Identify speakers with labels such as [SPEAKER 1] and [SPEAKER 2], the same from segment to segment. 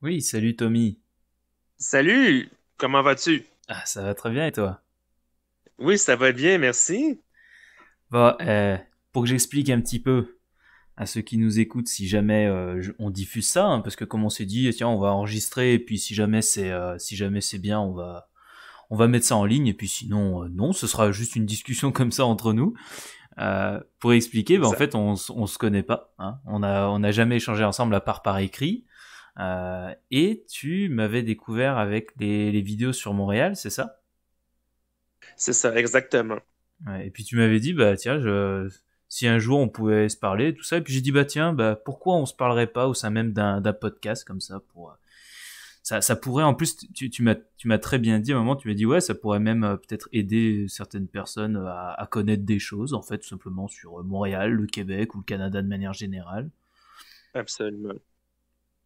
[SPEAKER 1] Oui, salut Tommy.
[SPEAKER 2] Salut, comment vas-tu? Ah, ça va très bien et toi? Oui, ça va bien, merci.
[SPEAKER 1] Bah, pour que j'explique un petit peu à ceux qui nous écoutent si jamais euh, on diffuse ça, hein, parce que comme on s'est dit, eh, tiens, on va enregistrer et puis si jamais c'est euh, si jamais c'est bien, on va on va mettre ça en ligne et puis sinon non, ce sera juste une discussion comme ça entre nous. pour expliquer, ben, en fait, on, on se connaît pas. Hein. On a on n'a jamais échangé ensemble à part par écrit. Euh, et tu m'avais découvert avec les, vidéos sur Montréal, c'est ça
[SPEAKER 2] C'est ça, exactement. et puis
[SPEAKER 1] tu m'avais dit, bah tiens, si un jour on pouvait se parler, tout ça. Et puis j'ai dit, bah tiens, bah, pourquoi on se parlerait pas au sein même d'un podcast comme ça pour. Euh, ça, ça, pourrait, en plus, tu, m'as très bien dit à un moment, tu m'as dit, ouais, ça pourrait même euh, peut-être aider certaines personnes à, connaître des choses, en fait, simplement sur Montréal, le Québec ou le Canada de manière générale.
[SPEAKER 2] Absolument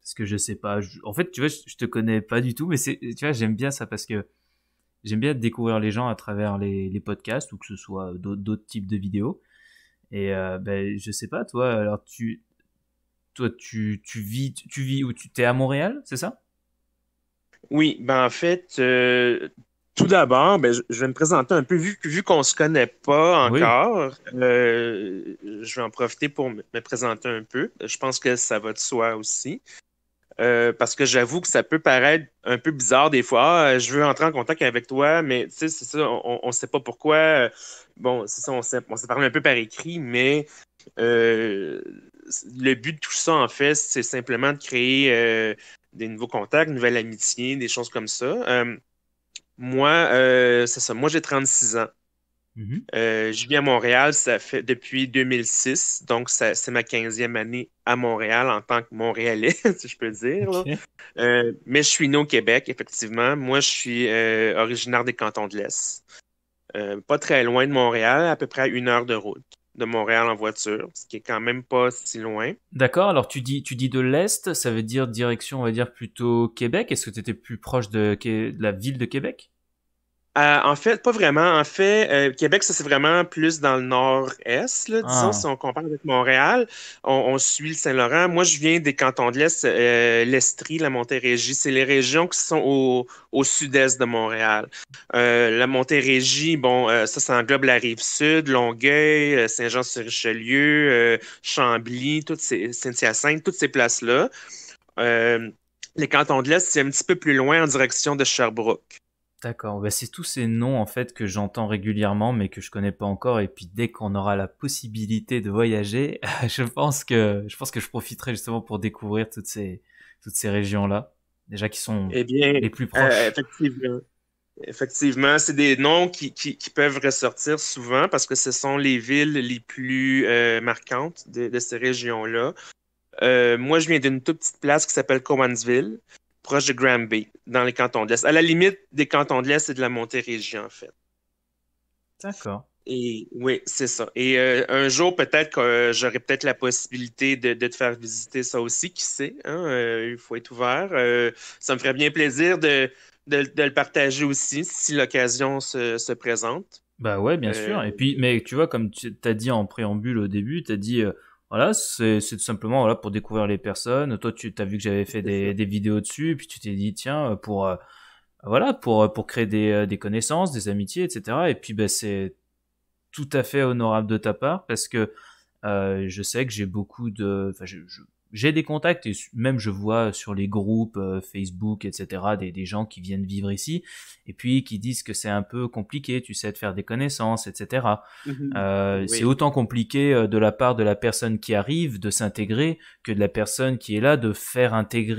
[SPEAKER 1] parce que je sais pas. en fait, tu vois, je, te connais pas du tout, mais c'est, tu vois, j'aime bien ça parce que j'aime bien découvrir les gens à travers les, podcasts ou que ce soit d'autres types de vidéos. Et euh, ben, je sais pas, toi, alors tu, toi, tu, vis, tu, vis ou tu
[SPEAKER 2] es à Montréal, c'est ça Oui, ben en fait, euh, tout d'abord, ben, je, vais me présenter un peu vu, vu qu'on se connaît pas encore. Euh, je vais en profiter pour me présenter un peu. Je pense que ça va de soi aussi. Euh, parce que j'avoue que ça peut paraître un peu bizarre des fois. Ah, je veux entrer en contact avec toi, mais tu sais, c'est ça, on ne sait pas pourquoi. Euh, bon, c'est ça, on s'est parlé un peu par écrit, mais euh, le but de tout ça, en fait, c'est simplement de créer des nouveaux contacts, une nouvelle amitié, des choses comme ça. moi, c'est ça, moi j'ai 36 ans. Mm-hmm. Euh, je vis à Montréal, ça fait depuis 2006, donc c'est ma 15e année à Montréal en tant que Montréalais, si je peux dire. Euh, mais je suis né au Québec, effectivement. Moi, je suis euh, originaire des cantons de l'Est. pas très loin de Montréal, à peu près une heure de route de Montréal en voiture, ce qui est quand même pas si loin.
[SPEAKER 1] D'accord, alors tu dis, tu dis de l'Est, ça veut dire direction, on va dire plutôt Québec. Est-ce que tu étais plus proche de la ville de Québec?
[SPEAKER 2] Euh, en fait, pas vraiment. En fait, euh, Québec, ça c'est vraiment plus dans le nord-est, ah. disons, si on compare avec Montréal. On, suit le Saint-Laurent. Moi, je viens des cantons de l'Est, euh, l'Estrie, la Montérégie. C'est les régions qui sont au, sud-est de Montréal. la Montérégie, bon, ça, ça englobe la rive sud, Longueuil, Saint-Jean-sur-Richelieu, Chambly, toutes ces, Saint-Hyacinthe, toutes ces places-là. les cantons de l'Est, c'est un petit peu plus loin en direction de Sherbrooke.
[SPEAKER 1] D'accord, bah, c'est tous ces noms en fait que j'entends régulièrement mais que je connais pas encore et puis dès qu'on aura la possibilité de voyager, je pense que je pense que je profiterai justement pour découvrir toutes ces toutes ces régions là, déjà qui sont eh les plus euh, proches.
[SPEAKER 2] effectivement. Effectivement, c'est des noms qui, peuvent ressortir souvent parce que ce sont les villes les plus euh, marquantes de, ces régions-là. Euh, moi, je viens d'une toute petite place qui s'appelle Cowansville proche de Granby, dans les cantons de l'Est. À la limite des cantons de l'Est et de la Montérégie, en fait. D'accord. Et oui, c'est ça. Et euh, un jour, peut-être que euh, j'aurai peut-être la possibilité de, te faire visiter ça aussi, qui sait. Hein, euh, il faut être ouvert. ça me ferait bien plaisir de, de, le partager aussi si l'occasion se, présente.
[SPEAKER 1] Bah ouais, bien sûr. Et puis, mais tu vois, comme tu as dit en préambule au début, tu as dit voilà, c'est tout simplement voilà, pour découvrir les personnes. Toi, tu as vu que j'avais fait des, vidéos dessus, et puis tu t'es dit, tiens, euh, pour, euh, voilà, pour, euh, pour créer des, connaissances, des amitiés, etc. Et puis, ben, c'est tout à fait honorable de ta part parce que je sais que j'ai beaucoup de. je, j'ai des contacts et même je vois sur les groupes euh, Facebook, etc., des, des, gens qui viennent vivre ici et puis qui disent que c'est un peu compliqué, tu sais, de faire des connaissances, etc. Mm-hmm. Euh, c'est autant compliqué euh, de la part de la personne qui arrive de s'intégrer que de la personne qui est là de faire intégrer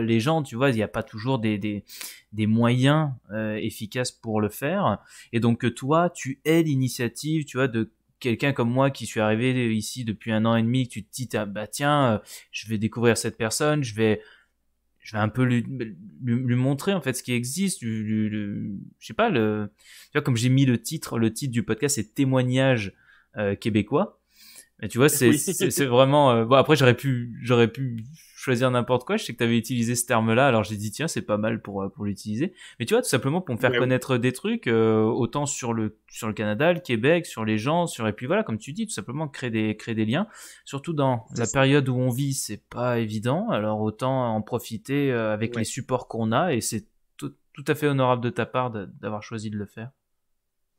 [SPEAKER 1] les gens, tu vois, il n'y a pas toujours des, des, des moyens efficaces pour le faire. Et donc toi, tu es l'initiative, tu vois, de quelqu'un comme moi qui suis arrivé ici depuis un an et demi, tu te dis, ah, bah tiens, euh, je vais découvrir cette personne, je vais, je vais un peu lui, lui, montrer en fait ce qui existe, lui, je sais pas, le, comme j'ai mis le titre, le titre du podcast, c'est témoignage euh, québécois. Mais tu vois, c'est vraiment. Euh, bon, après, j'aurais pu, j'aurais pu choisir n'importe quoi. Je sais que tu avais utilisé ce terme-là, alors j'ai dit tiens, c'est pas mal pour euh, pour l'utiliser. Mais tu vois, tout simplement pour me faire connaître des trucs, euh, autant sur le sur le Canada, le Québec, sur les gens, sur et puis voilà, comme tu dis, tout simplement créer des créer des liens. Surtout dans la période où on vit, c'est pas évident. Alors autant en profiter euh, avec les supports qu'on a et c'est tout à fait honorable de ta part d'avoir choisi de le faire.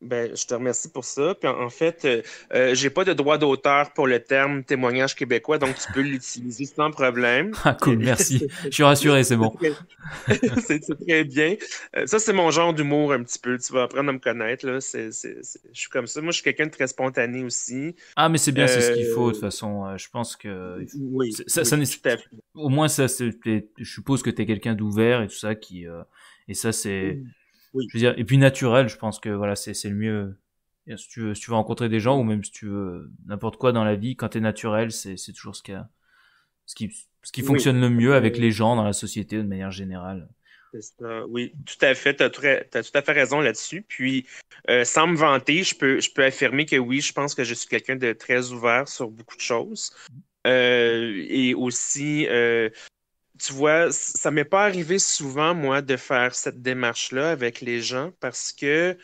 [SPEAKER 2] Ben, je te remercie pour ça. Puis en, fait, je euh, n'ai euh, j'ai pas de droit d'auteur pour le terme témoignage québécois, donc tu peux l'utiliser sans problème. Ah cool, merci. je suis rassuré, c'est bon. c'est très bien. Euh, ça, c'est mon genre d'humour un petit peu. Tu vas apprendre à me connaître. Là. Je suis comme ça. Moi, je suis quelqu'un de très spontané aussi. Ah, mais c'est bien, c'est ce qu'il faut. De toute
[SPEAKER 1] façon, je pense que. Oui, ça, ça Au moins, ça, je suppose que tu es quelqu'un d'ouvert et tout ça qui. Et ça, c'est. Mm et puis naturel, je pense que voilà, c'est le mieux. Si tu, veux, si tu rencontrer des gens ou même si tu veux n'importe quoi dans la vie, quand tu es naturel, c'est toujours ce qui, ce qui, ce qui fonctionne le mieux avec euh, les gens dans la société de manière générale.
[SPEAKER 2] oui, tout à fait. Tu as, tout à fait raison là-dessus. Puis, euh, sans me vanter, je peux, je peux affirmer que oui, je pense que je suis quelqu'un de très ouvert sur beaucoup de choses. Euh, et aussi, tu vois, ça m'est pas arrivé souvent, moi, de faire cette démarche-là avec les gens parce que,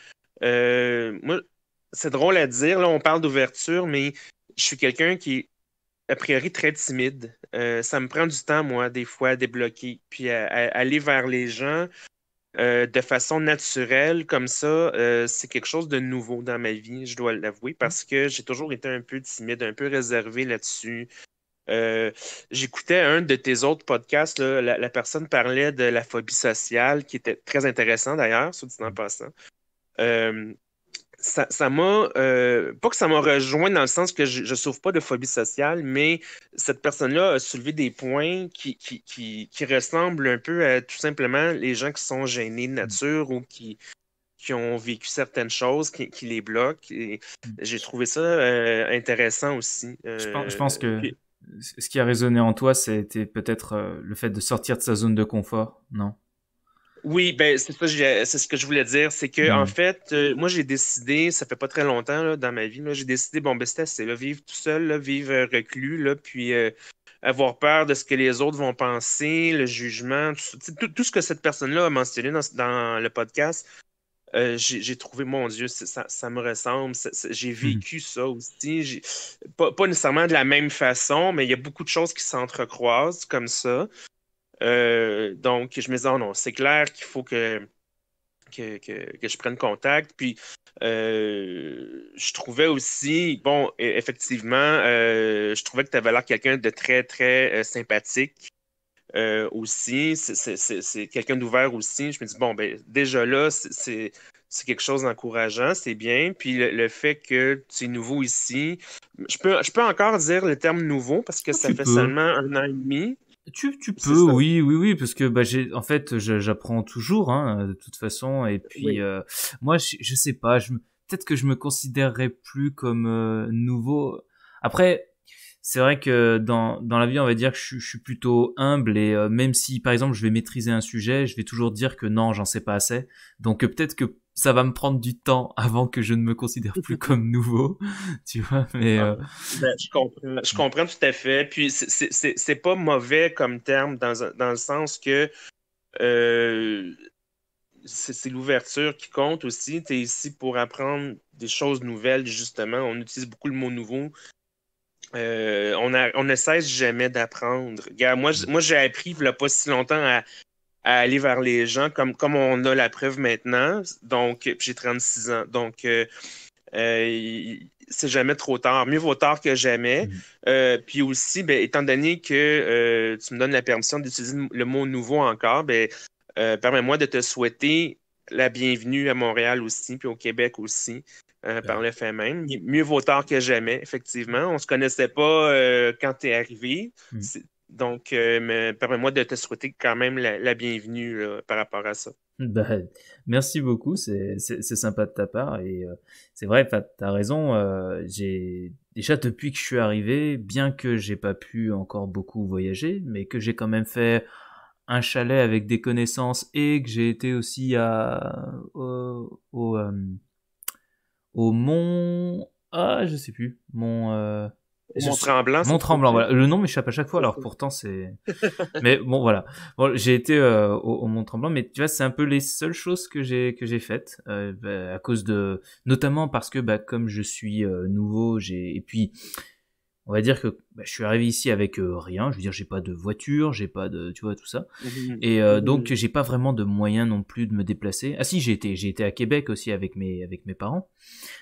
[SPEAKER 2] euh, moi, c'est drôle à dire, là, on parle d'ouverture, mais je suis quelqu'un qui est a priori très timide. Euh, ça me prend du temps, moi, des fois, à débloquer, puis à, aller vers les gens euh, de façon naturelle, comme ça, c'est quelque chose de nouveau dans ma vie, je dois l'avouer, parce que j'ai toujours été un peu timide, un peu réservé là-dessus. Euh, j'écoutais un de tes autres podcasts, la, personne parlait de la phobie sociale, qui était très intéressant d'ailleurs, ce dit en mm. passant. Euh, ça m'a. Euh, pas que ça m'a rejoint dans le sens que je ne souffre pas de phobie sociale, mais cette personne-là a soulevé des points qui, qui, qui, ressemblent un peu à tout simplement les gens qui sont gênés de mm. nature ou qui, qui ont vécu certaines choses qui, qui les bloquent. Mm. J'ai trouvé ça intéressant aussi. je, pense, que
[SPEAKER 1] ce qui a résonné en toi, c'était peut-être euh, le fait de sortir de sa zone de confort, non?
[SPEAKER 2] Oui, ben, c'est ce que je voulais dire. C'est que, en hmm. fait, euh, moi, j'ai décidé, ça fait pas très longtemps dans ma vie, j'ai décidé, bon, ben, c'est vivre tout seul, vivre euh, reclus, puis avoir peur de ce que les autres vont penser, le jugement, tout, ce que cette personne-là a mentionné dans le podcast. Euh, j'ai trouvé, mon Dieu, ça, me ressemble. J'ai hmm. vécu ça aussi. Pas, nécessairement de la même façon, mais il y a beaucoup de choses qui s'entrecroisent comme ça. Euh, donc, je me disais, oh non, c'est clair qu'il faut que que, que, je prenne contact. Puis, euh, je trouvais aussi, bon, e, effectivement, je trouvais que tu avais l'air quelqu'un de très, très sympathique. Euh, aussi. C'est quelqu'un d'ouvert aussi. Je me dis, bon, ben, déjà là, c'est quelque chose d'encourageant, c'est bien. Puis le, fait que tu es nouveau ici, je peux, je peux encore dire le terme nouveau parce que ah, ça fait seulement un an et demi. Tu, tu peux, oui,
[SPEAKER 1] oui, oui, parce que bah, j'ai, en fait, j'apprends toujours, hein, de toute façon. Et puis, euh, moi, je, sais pas, je, peut-être que je me considérerais plus comme euh, nouveau. Après, c'est vrai que dans, dans la vie, on va dire que je, suis plutôt humble et euh, même si, par exemple, je vais maîtriser un sujet, je vais toujours dire que non, j'en sais pas assez. Donc euh, peut-être que ça va me prendre du temps avant que je ne me considère plus comme nouveau, tu vois. Mais ah. euh,
[SPEAKER 2] ben, je, comprends, je comprends, tout à fait. Puis c'est pas mauvais comme terme dans, dans le sens que c'est l'ouverture qui compte aussi. Tu es ici pour apprendre des choses nouvelles, justement. On utilise beaucoup le mot nouveau euh, on, ne cesse jamais d'apprendre. Moi, j'ai appris il pas si longtemps à, aller vers les gens, comme, on a la preuve maintenant. Donc, j'ai 36 ans. Donc, euh, euh, c'est jamais trop tard. Mieux vaut tard que jamais. Mm-hmm. puis aussi, ben, étant donné que tu me donnes la permission d'utiliser le mot nouveau encore, ben, permets-moi de te souhaiter la bienvenue à Montréal aussi, puis au Québec aussi. Euh, par le fait même. Mieux vaut tard que jamais, effectivement. On ne se connaissait pas euh, quand tu es arrivé. Hmm. Donc, euh, permets-moi de te souhaiter quand même la, bienvenue par rapport à ça.
[SPEAKER 1] Ben, merci beaucoup, c'est sympa de ta part. Et euh, c'est vrai, tu as raison. j'ai Déjà, depuis que je suis arrivé, bien que j'ai pas pu encore beaucoup voyager, mais que j'ai quand même fait un chalet avec des connaissances et que j'ai été aussi à, au au mont. Ah, je sais plus. mon Euh... Mont Tremblant. Tremblant, voilà. Le nom m'échappe à chaque fois, alors pourtant c'est. mais bon, voilà. j'ai été euh, au, Mont Tremblant, mais tu vois, c'est un peu les seules choses que j'ai que j'ai faites euh, bah, à cause de, notamment parce que bah comme je suis euh, nouveau, j'ai et puis on va dire que bah, je suis arrivé ici avec euh, rien. Je veux dire, j'ai pas de voiture, j'ai pas de, tu vois, tout ça. Mm, mm, mm. Et donc, euh, donc, j'ai pas vraiment de moyens non plus de me déplacer. Ah si, j'ai été, j'ai été à Québec aussi avec mes, avec mes parents.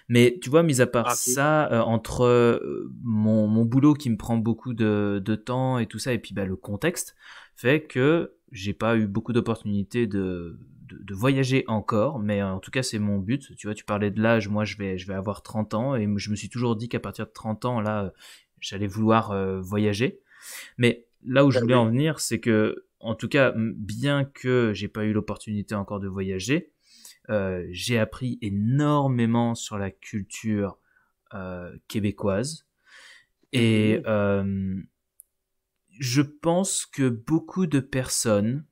[SPEAKER 1] Mais tu vois, mis à part ah, ça, euh, entre mon, mon boulot qui me prend beaucoup de, de temps et tout ça, et puis bah, le contexte fait que j'ai pas eu beaucoup d'opportunités de, de, voyager encore, mais en tout cas c'est mon but. Tu vois, tu parlais de l'âge, moi je vais, je vais avoir 30 ans et je me suis toujours dit qu'à partir de 30 ans, là, j'allais vouloir euh, voyager. Mais là où je voulais en venir, c'est que, en tout cas, bien que j'ai pas eu l'opportunité encore de voyager, euh, j'ai appris énormément sur la culture euh, québécoise. Et mmh je pense que beaucoup de personnes,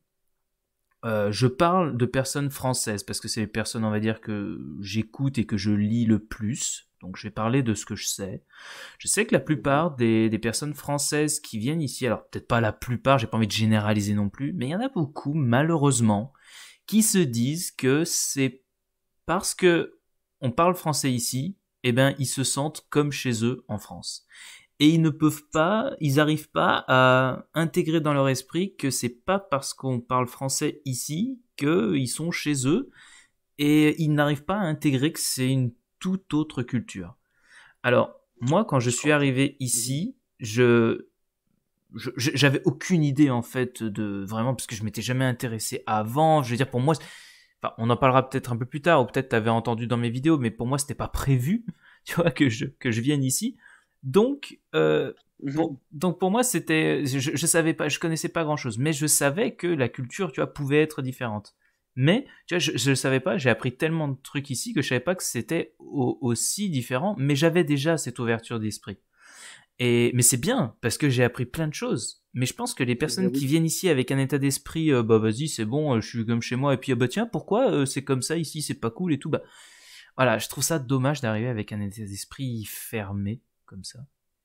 [SPEAKER 1] je parle de personnes françaises parce que c'est les personnes, on va dire, que j'écoute et que je lis le plus. Donc je vais parler de ce que je sais. Je sais que la plupart des, personnes françaises qui viennent ici, alors peut-être pas la plupart, j'ai pas envie de généraliser non plus, mais il y en a beaucoup, malheureusement, qui se disent que c'est parce que on parle français ici, eh ben ils se sentent comme chez eux en France. Et ils ne peuvent pas, ils n'arrivent pas à intégrer dans leur esprit que c'est pas parce qu'on parle français ici qu'ils sont chez eux. Et ils n'arrivent pas à intégrer que c'est une toute autre culture. Alors, moi, quand je suis arrivé ici, je j'avais aucune idée en fait de vraiment parce que je m'étais jamais intéressé avant je veux dire pour moi on en parlera peut-être un peu plus tard ou peut-être tu avais entendu dans mes vidéos mais pour moi c'était pas prévu tu vois que je que je vienne ici donc euh, mhm. donc pour moi c'était je, je savais pas je connaissais pas grand chose mais je savais que la culture tu vois pouvait être différente mais tu vois, je ne savais pas, j'ai appris tellement de trucs ici que je savais pas que c'était aussi différent, mais j'avais déjà cette ouverture d'esprit. Et, mais c'est bien, parce que j'ai appris plein de choses. Mais je pense que les eh ben personnes qui viennent ici avec un état d'esprit, euh, bah vas-y, c'est bon, euh, je suis comme chez moi, et puis, ah, bah tiens, pourquoi euh, c'est comme ça ici, c'est pas cool et tout, bah voilà, je trouve ça dommage d'arriver avec un état d'esprit fermé comme ça.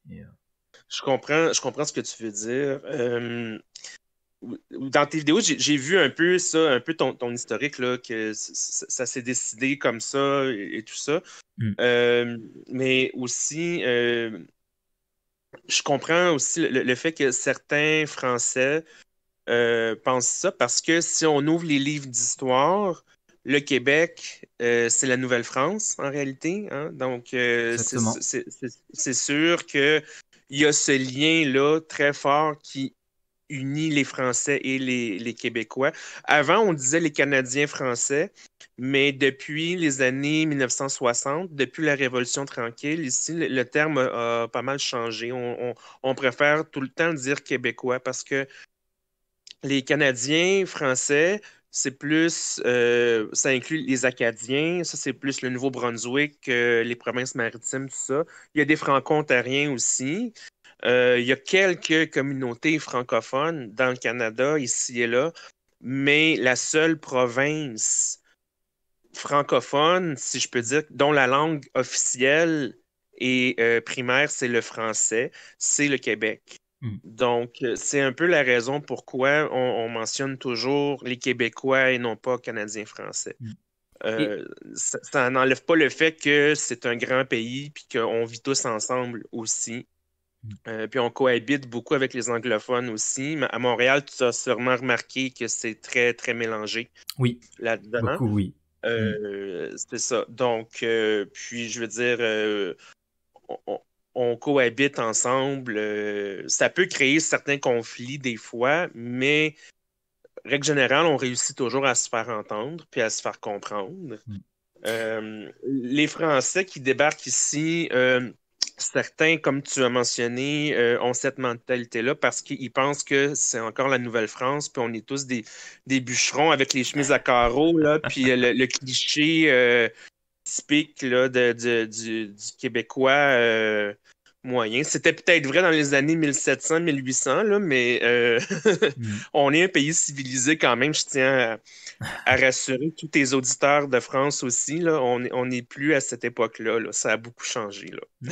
[SPEAKER 2] je comprends, je comprends ce que tu veux dire dans tes vidéos, j'ai vu un peu ça, un peu ton, historique, là, que ça s'est décidé comme ça et, tout ça. Mm. Euh, mais aussi, euh, je comprends aussi le, fait que certains Français euh, pensent ça parce que si on ouvre les livres d'histoire, le Québec, c'est la Nouvelle-France en réalité. Hein. Donc, c'est sûr que il y a ce lien-là très fort qui unis les Français et les, Québécois. Avant, on disait les Canadiens français, mais depuis les années 1960, depuis la Révolution tranquille, ici, le, terme a, pas mal changé. On, préfère tout le temps dire Québécois parce que les Canadiens français, c'est plus, euh, ça inclut les Acadiens, ça c'est plus le Nouveau-Brunswick, euh, les provinces maritimes, tout ça. Il y a des Franco-Ontariens aussi, euh, il y a quelques communautés francophones dans le Canada, ici et là, mais la seule province francophone, si je peux dire, dont la langue officielle et euh, primaire, c'est le français, c'est le Québec. Hmm. Donc, euh, c'est un peu la raison pourquoi on, mentionne toujours les Québécois et non pas Canadiens-Français. Hmm. Ça, n'enlève pas le fait que c'est un grand pays et qu'on vit tous ensemble aussi. Euh, puis on cohabite beaucoup avec les anglophones aussi. À Montréal, tu as sûrement remarqué que c'est très, très mélangé. Oui. Là-dedans. Beaucoup, oui. Euh, c'est ça. Donc, euh, puis je veux dire, on, cohabite ensemble. ça peut créer certains conflits des fois, mais règle générale, on réussit toujours à se faire entendre puis à se faire comprendre. Mm. les Français qui débarquent ici certains, comme tu as mentionné, euh, ont cette mentalité-là parce qu'ils pensent que c'est encore la Nouvelle-France, puis on est tous des, bûcherons avec les chemises à carreaux, là, puis euh, le, cliché euh, typique du, Québécois moyen. C'était peut-être vrai dans les années 1700-1800, mais euh, mm. on est un pays civilisé quand même. Je tiens à, rassurer tous tes auditeurs de France aussi. Là, on n'est plus à cette époque-là. Ça a beaucoup changé.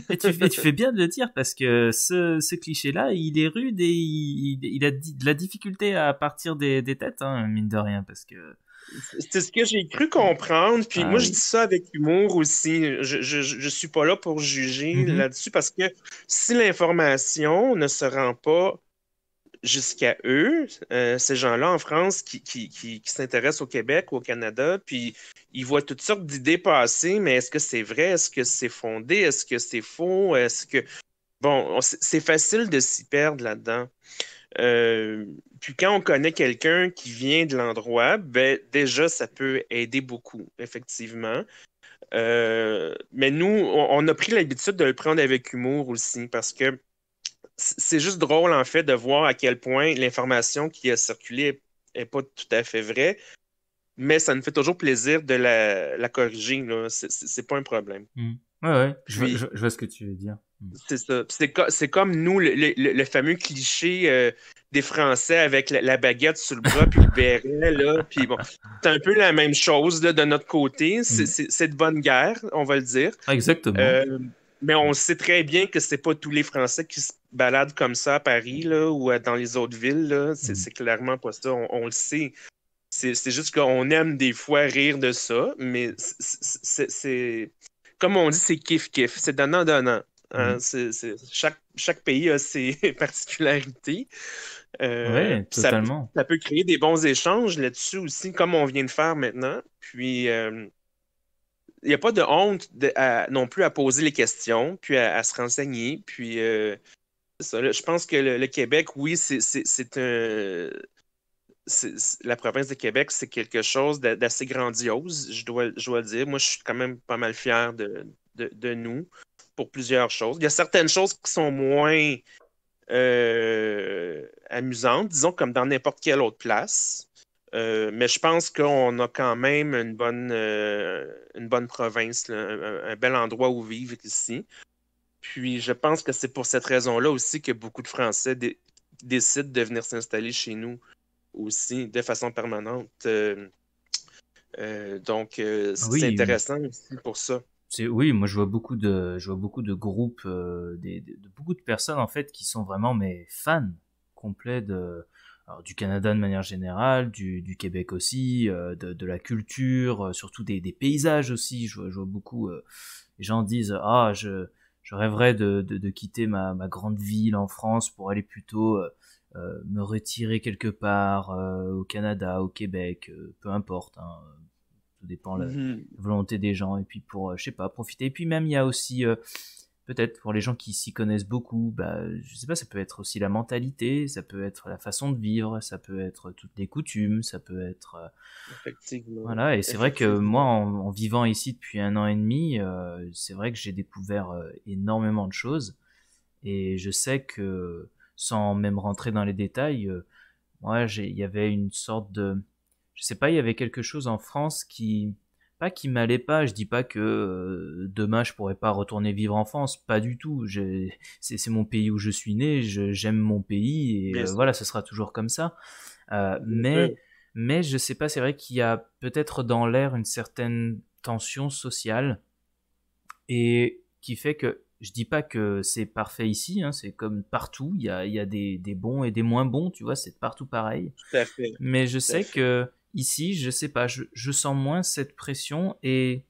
[SPEAKER 2] et, tu, fais
[SPEAKER 1] bien de le dire parce que ce, cliché-là, il est rude et il, a de la difficulté à partir des, têtes, hein, mine de rien, parce que
[SPEAKER 2] c'est ce que j'ai cru comprendre. Puis moi, je dis ça avec humour aussi. Je, ne suis pas là pour juger mm-hmm. là-dessus parce que si l'information ne se rend pas jusqu'à eux, euh, ces gens-là en France qui, qui, qui s'intéressent au Québec ou au Canada, puis ils voient toutes sortes d'idées passer, mais est-ce que c'est vrai? Est-ce que c'est fondé? Est-ce que c'est faux? Est-ce que. Bon, c'est facile de s'y perdre là-dedans. Euh, puis quand on connaît quelqu'un qui vient de l'endroit, ben, déjà, ça peut aider beaucoup, effectivement. Euh, mais nous, on, a pris l'habitude de le prendre avec humour aussi parce que c'est juste drôle, en fait, de voir à quel point l'information qui a circulé n'est pas tout à fait vraie. Mais ça nous fait toujours plaisir de la, corriger. C'est pas un problème.
[SPEAKER 1] Mm. Ouais, je, vois, ce que tu veux dire.
[SPEAKER 2] Mm. C'est ça. C'est, comme nous, le, fameux cliché euh, des Français avec la, baguette sur le bras puis le béret, là. c'est un peu la même chose de notre côté. Mm. C'est, de bonne guerre, on va le dire. Exactement. Euh, mais on sait très bien que c'est pas tous les Français qui se baladent comme ça à Paris ou euh, dans les autres villes. Mm. C'est, clairement pas ça. On, le sait. C'est, juste qu'on aime des fois rire de ça, mais c'est comme on dit, c'est kiff-kiff. C'est donnant-donnant. Euh, chaque, pays a ses particularités. Euh, oui, Ça, peut créer des bons échanges là-dessus aussi, comme on vient de faire maintenant. Puis, euh, il n'y a pas de honte non plus à poser les questions, puis à, se renseigner. Puis, je pense que le, Québec, oui, c'est un la province de Québec, c'est quelque chose d'assez grandiose, je dois, le dire. Moi, je suis quand même pas mal fier de nous pour plusieurs choses. Il y a certaines choses qui sont moins euh, amusantes, disons, comme dans n'importe quelle autre place. Euh, mais je pense qu'on a quand même une bonne, euh, une bonne province, un, bel endroit où vivre ici. Puis je pense que c'est pour cette raison-là aussi que beaucoup de Français décident de venir s'installer chez nous aussi de façon permanente. donc, ah c'est intéressant aussi pour ça
[SPEAKER 1] oui, moi je vois beaucoup de, je vois beaucoup de groupes, euh, de, beaucoup de personnes en fait qui sont vraiment mes fans complets de, du Canada de manière générale, du, Québec aussi, euh, de, la culture, euh, surtout des, paysages aussi. Je, vois beaucoup, les gens disent ah je, rêverais de, quitter ma, grande ville en France pour aller plutôt me retirer quelque part au Canada, au Québec, peu importe, hein, tout dépend la mmh. volonté des gens et puis pour euh, je sais pas profiter et puis même il y a aussi euh, peut-être pour les gens qui s'y connaissent beaucoup je bah, je sais pas ça peut être aussi la mentalité ça peut être la façon de vivre ça peut être toutes les coutumes ça peut être euh,
[SPEAKER 2] Effectivement. voilà et c'est vrai que moi
[SPEAKER 1] en, vivant ici depuis un an et demi c'est vrai que j'ai découvert énormément de choses et je sais que sans même rentrer dans les détails moi il y avait une sorte de je sais pas, il y avait quelque chose en France qui pas qui m'allait pas, je dis pas que euh, demain je pourrais pas retourner vivre en France, pas du tout. C'est mon pays où je suis né, j'aime mon pays et euh, voilà, ce sera toujours comme ça. Euh, mais je mais je sais pas, c'est vrai qu'il y a peut-être dans l'air une certaine tension sociale et qui fait que je dis pas que c'est parfait ici, hein, c'est comme partout, il y a, y a des, des, bons et des moins bons, tu vois, c'est partout pareil. Tout Mais je sais que Ici, je sais pas, je, sens moins cette pression et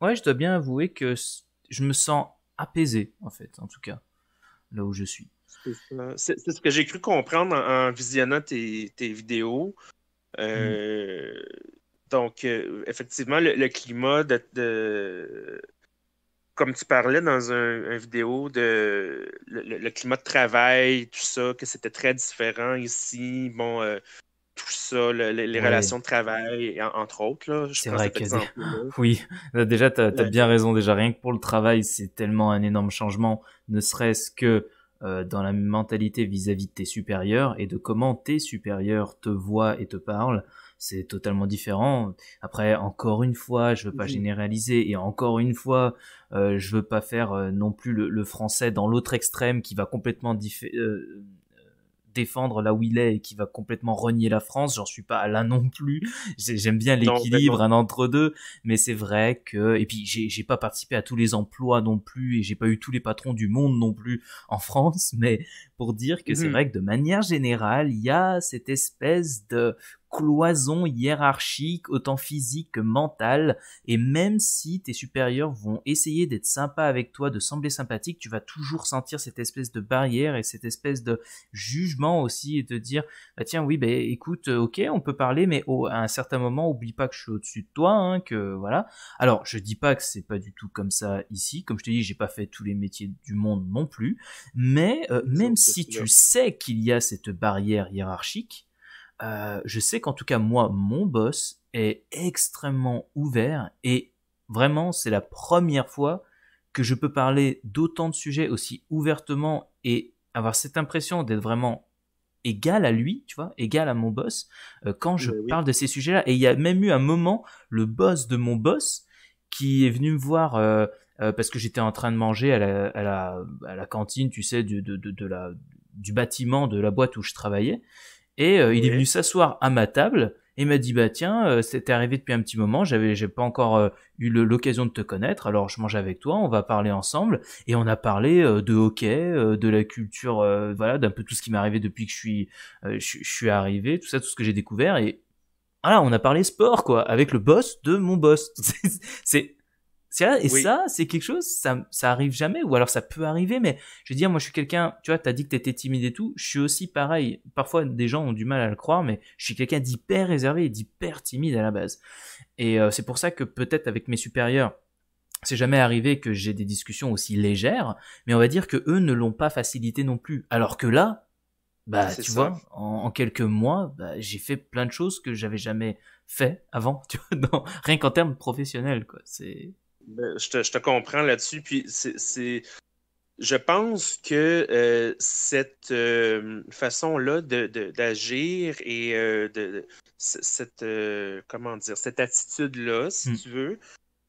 [SPEAKER 1] ouais, je dois bien avouer que je me sens apaisé, en fait, en tout cas, là où je suis.
[SPEAKER 2] C'est ce que j'ai cru comprendre en, visionnant tes, vidéos. Euh, donc, euh, effectivement, le, climat de, Comme tu parlais dans une vidéo de le, climat de travail, tout ça, que c'était très différent ici. Bon, euh, tout ça, les relations de travail, entre autres. C'est vrai que... Oui,
[SPEAKER 1] déjà, tu as, bien raison. Déjà, rien que pour le travail, c'est tellement un énorme changement, ne serait-ce que euh, dans la mentalité vis-à-vis de tes supérieurs et de comment tes supérieurs te voient et te parlent. C'est totalement différent. Après, encore une fois, je veux pas généraliser et encore une fois, euh, je veux pas faire euh, non plus le, français dans l'autre extrême qui va complètement défendre là où il est et qui va complètement renier la France. J'en suis pas à là non plus. J'aime bien l'équilibre, un entre-deux. Mais c'est vrai que, et puis j'ai pas participé à tous les emplois non plus et j'ai pas eu tous les patrons du monde non plus en France. Mais pour dire que c'est mhm. vrai que de manière générale, il y a cette espèce de cloison hiérarchique, autant physique que mentale, et même si tes supérieurs vont essayer d'être sympa avec toi, de sembler sympathique, tu vas toujours sentir cette espèce de barrière et cette espèce de jugement aussi, et te dire, bah, tiens, oui, ben écoute, euh, ok, on peut parler, mais à un certain moment, oublie pas que je suis au-dessus de toi, hein, que voilà. Alors, je dis pas que c'est pas du tout comme ça ici, comme je te dis j'ai pas fait tous les métiers du monde non plus, mais euh, même si si tu sais qu'il y a cette barrière hiérarchique, euh, je sais qu'en tout cas, moi, mon boss est extrêmement ouvert et vraiment, c'est la première fois que je peux parler d'autant de sujets aussi ouvertement et avoir cette impression d'être vraiment égal à lui, tu vois, égal à mon boss, euh, quand je eh ben parle de ces sujets-là. Et il y a même eu un moment, le boss de mon boss, qui est venu me voir euh, euh, parce que j'étais en train de manger à la, à la, cantine, tu sais, du, de, de, de la, du bâtiment de la boîte où je travaillais. Et euh, il est venu s'asseoir à ma table et m'a dit bah tiens, euh, c'était arrivé depuis un petit moment, j'avais j'ai pas encore eu l'occasion de te connaître, alors je mange avec toi, on va parler ensemble et on a parlé de hockey, de la culture, voilà, d'un peu tout ce qui m'est arrivé depuis que je suis je suis arrivé, tout ça, tout ce que j'ai découvert et voilà, on a parlé sport quoi avec le boss de mon boss. c'est et ça, c'est quelque chose, ça, ça arrive jamais, ou alors ça peut arriver, mais je veux dire, moi je suis quelqu'un, tu vois, t'as dit que t'étais timide et tout, je suis aussi pareil. Parfois, des gens ont du mal à le croire, mais je suis quelqu'un d'hyper réservé et d'hyper timide à la base. Et euh, c'est pour ça que peut-être avec mes supérieurs, c'est jamais arrivé que j'ai des discussions aussi légères, mais on va dire que eux ne l'ont pas facilité non plus. Alors que là, bah, tu vois, en, quelques mois, bah, j'ai fait plein de choses que j'avais jamais fait avant, tu vois, rien qu'en termes professionnels, quoi. C'est
[SPEAKER 2] ben, je te, comprends là-dessus. Puis c'est. Je pense que euh, cette euh, façon-là d'agir et euh, de, cette comment dire cette attitude-là, si hmm. tu veux,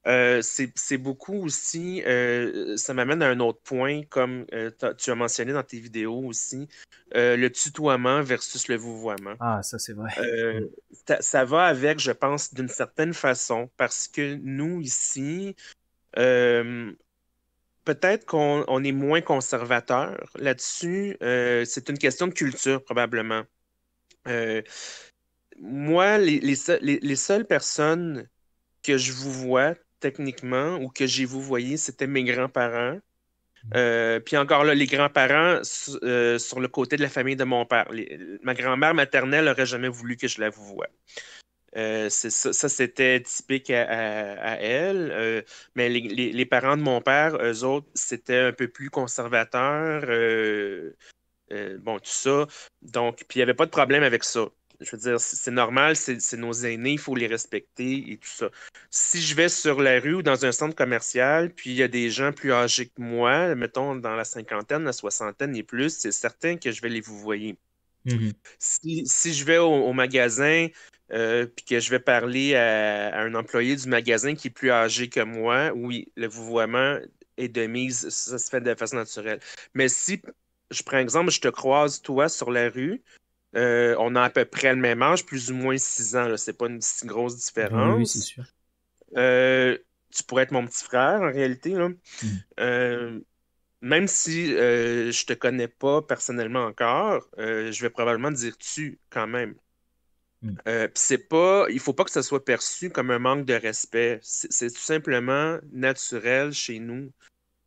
[SPEAKER 2] euh, c'est beaucoup aussi, euh, ça m'amène à un autre point, comme euh, tu as mentionné dans tes vidéos aussi, le tutoiement versus le vouvoiement. Ah, ça c'est vrai. Ça, va avec, je pense, d'une certaine façon, parce que nous ici, peut-être qu'on est moins conservateur là-dessus. c'est une question de culture, probablement. moi, les, les seules personnes que je vous vois techniquement, ou que j'ai vous voyez, c'était mes grands-parents. Mm. Euh, puis encore là, les grands-parents euh, sur le côté de la famille de mon père. ma grand-mère maternelle n'aurait jamais voulu que je la vous voie. Euh, ça, c'était typique à, elle. mais les, parents de mon père, eux autres, c'était un peu plus conservateur. bon, tout ça. Donc, puis il n'y avait pas de problème avec ça je veux dire, c'est normal, c'est nos aînés, il faut les respecter et tout ça. Si je vais sur la rue ou dans un centre commercial, puis il y a des gens plus âgés que moi, mettons dans la cinquantaine, la soixantaine et plus, c'est certain que je vais les vous voir. Mm-hmm. si, je vais au, magasin euh, puis que je vais parler à, un employé du magasin qui est plus âgé que moi, oui, le vouvoiement est de mise, ça se fait de façon naturelle. Mais si, je prends exemple, je te croise toi sur la rue, euh, on a à peu près le même âge, plus ou moins 6 ans. Ce n'est pas une si grosse ah différence. Oui, c'est sûr. Euh, tu pourrais être mon petit frère, en réalité. Hmm. Euh, même si je te connais pas personnellement encore, je vais probablement dire tu quand même. Hmm. Il c'est pas, il faut pas que ça soit perçu comme un manque de respect. C'est tout simplement naturel chez nous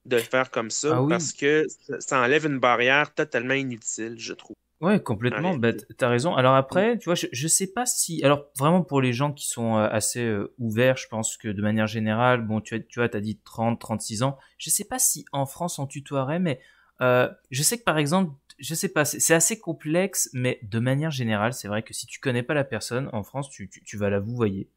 [SPEAKER 2] de faire comme ça ah parce que ça enlève une barrière totalement inutile, je trouve.
[SPEAKER 1] Ouais, complètement. Ouais. Bah, t'as raison. Alors après, mm. tu vois, je, sais pas si. Alors vraiment pour les gens qui sont euh, assez euh, ouverts, je pense que de manière générale, bon, tu as, tu vois, t'as dit 30, 36 ans. Je sais pas si en France on tutoierait, mais euh, je sais que par exemple, je sais pas, c'est assez complexe, mais de manière générale, c'est vrai que si tu connais pas la personne en France, tu, tu, vas la voyez.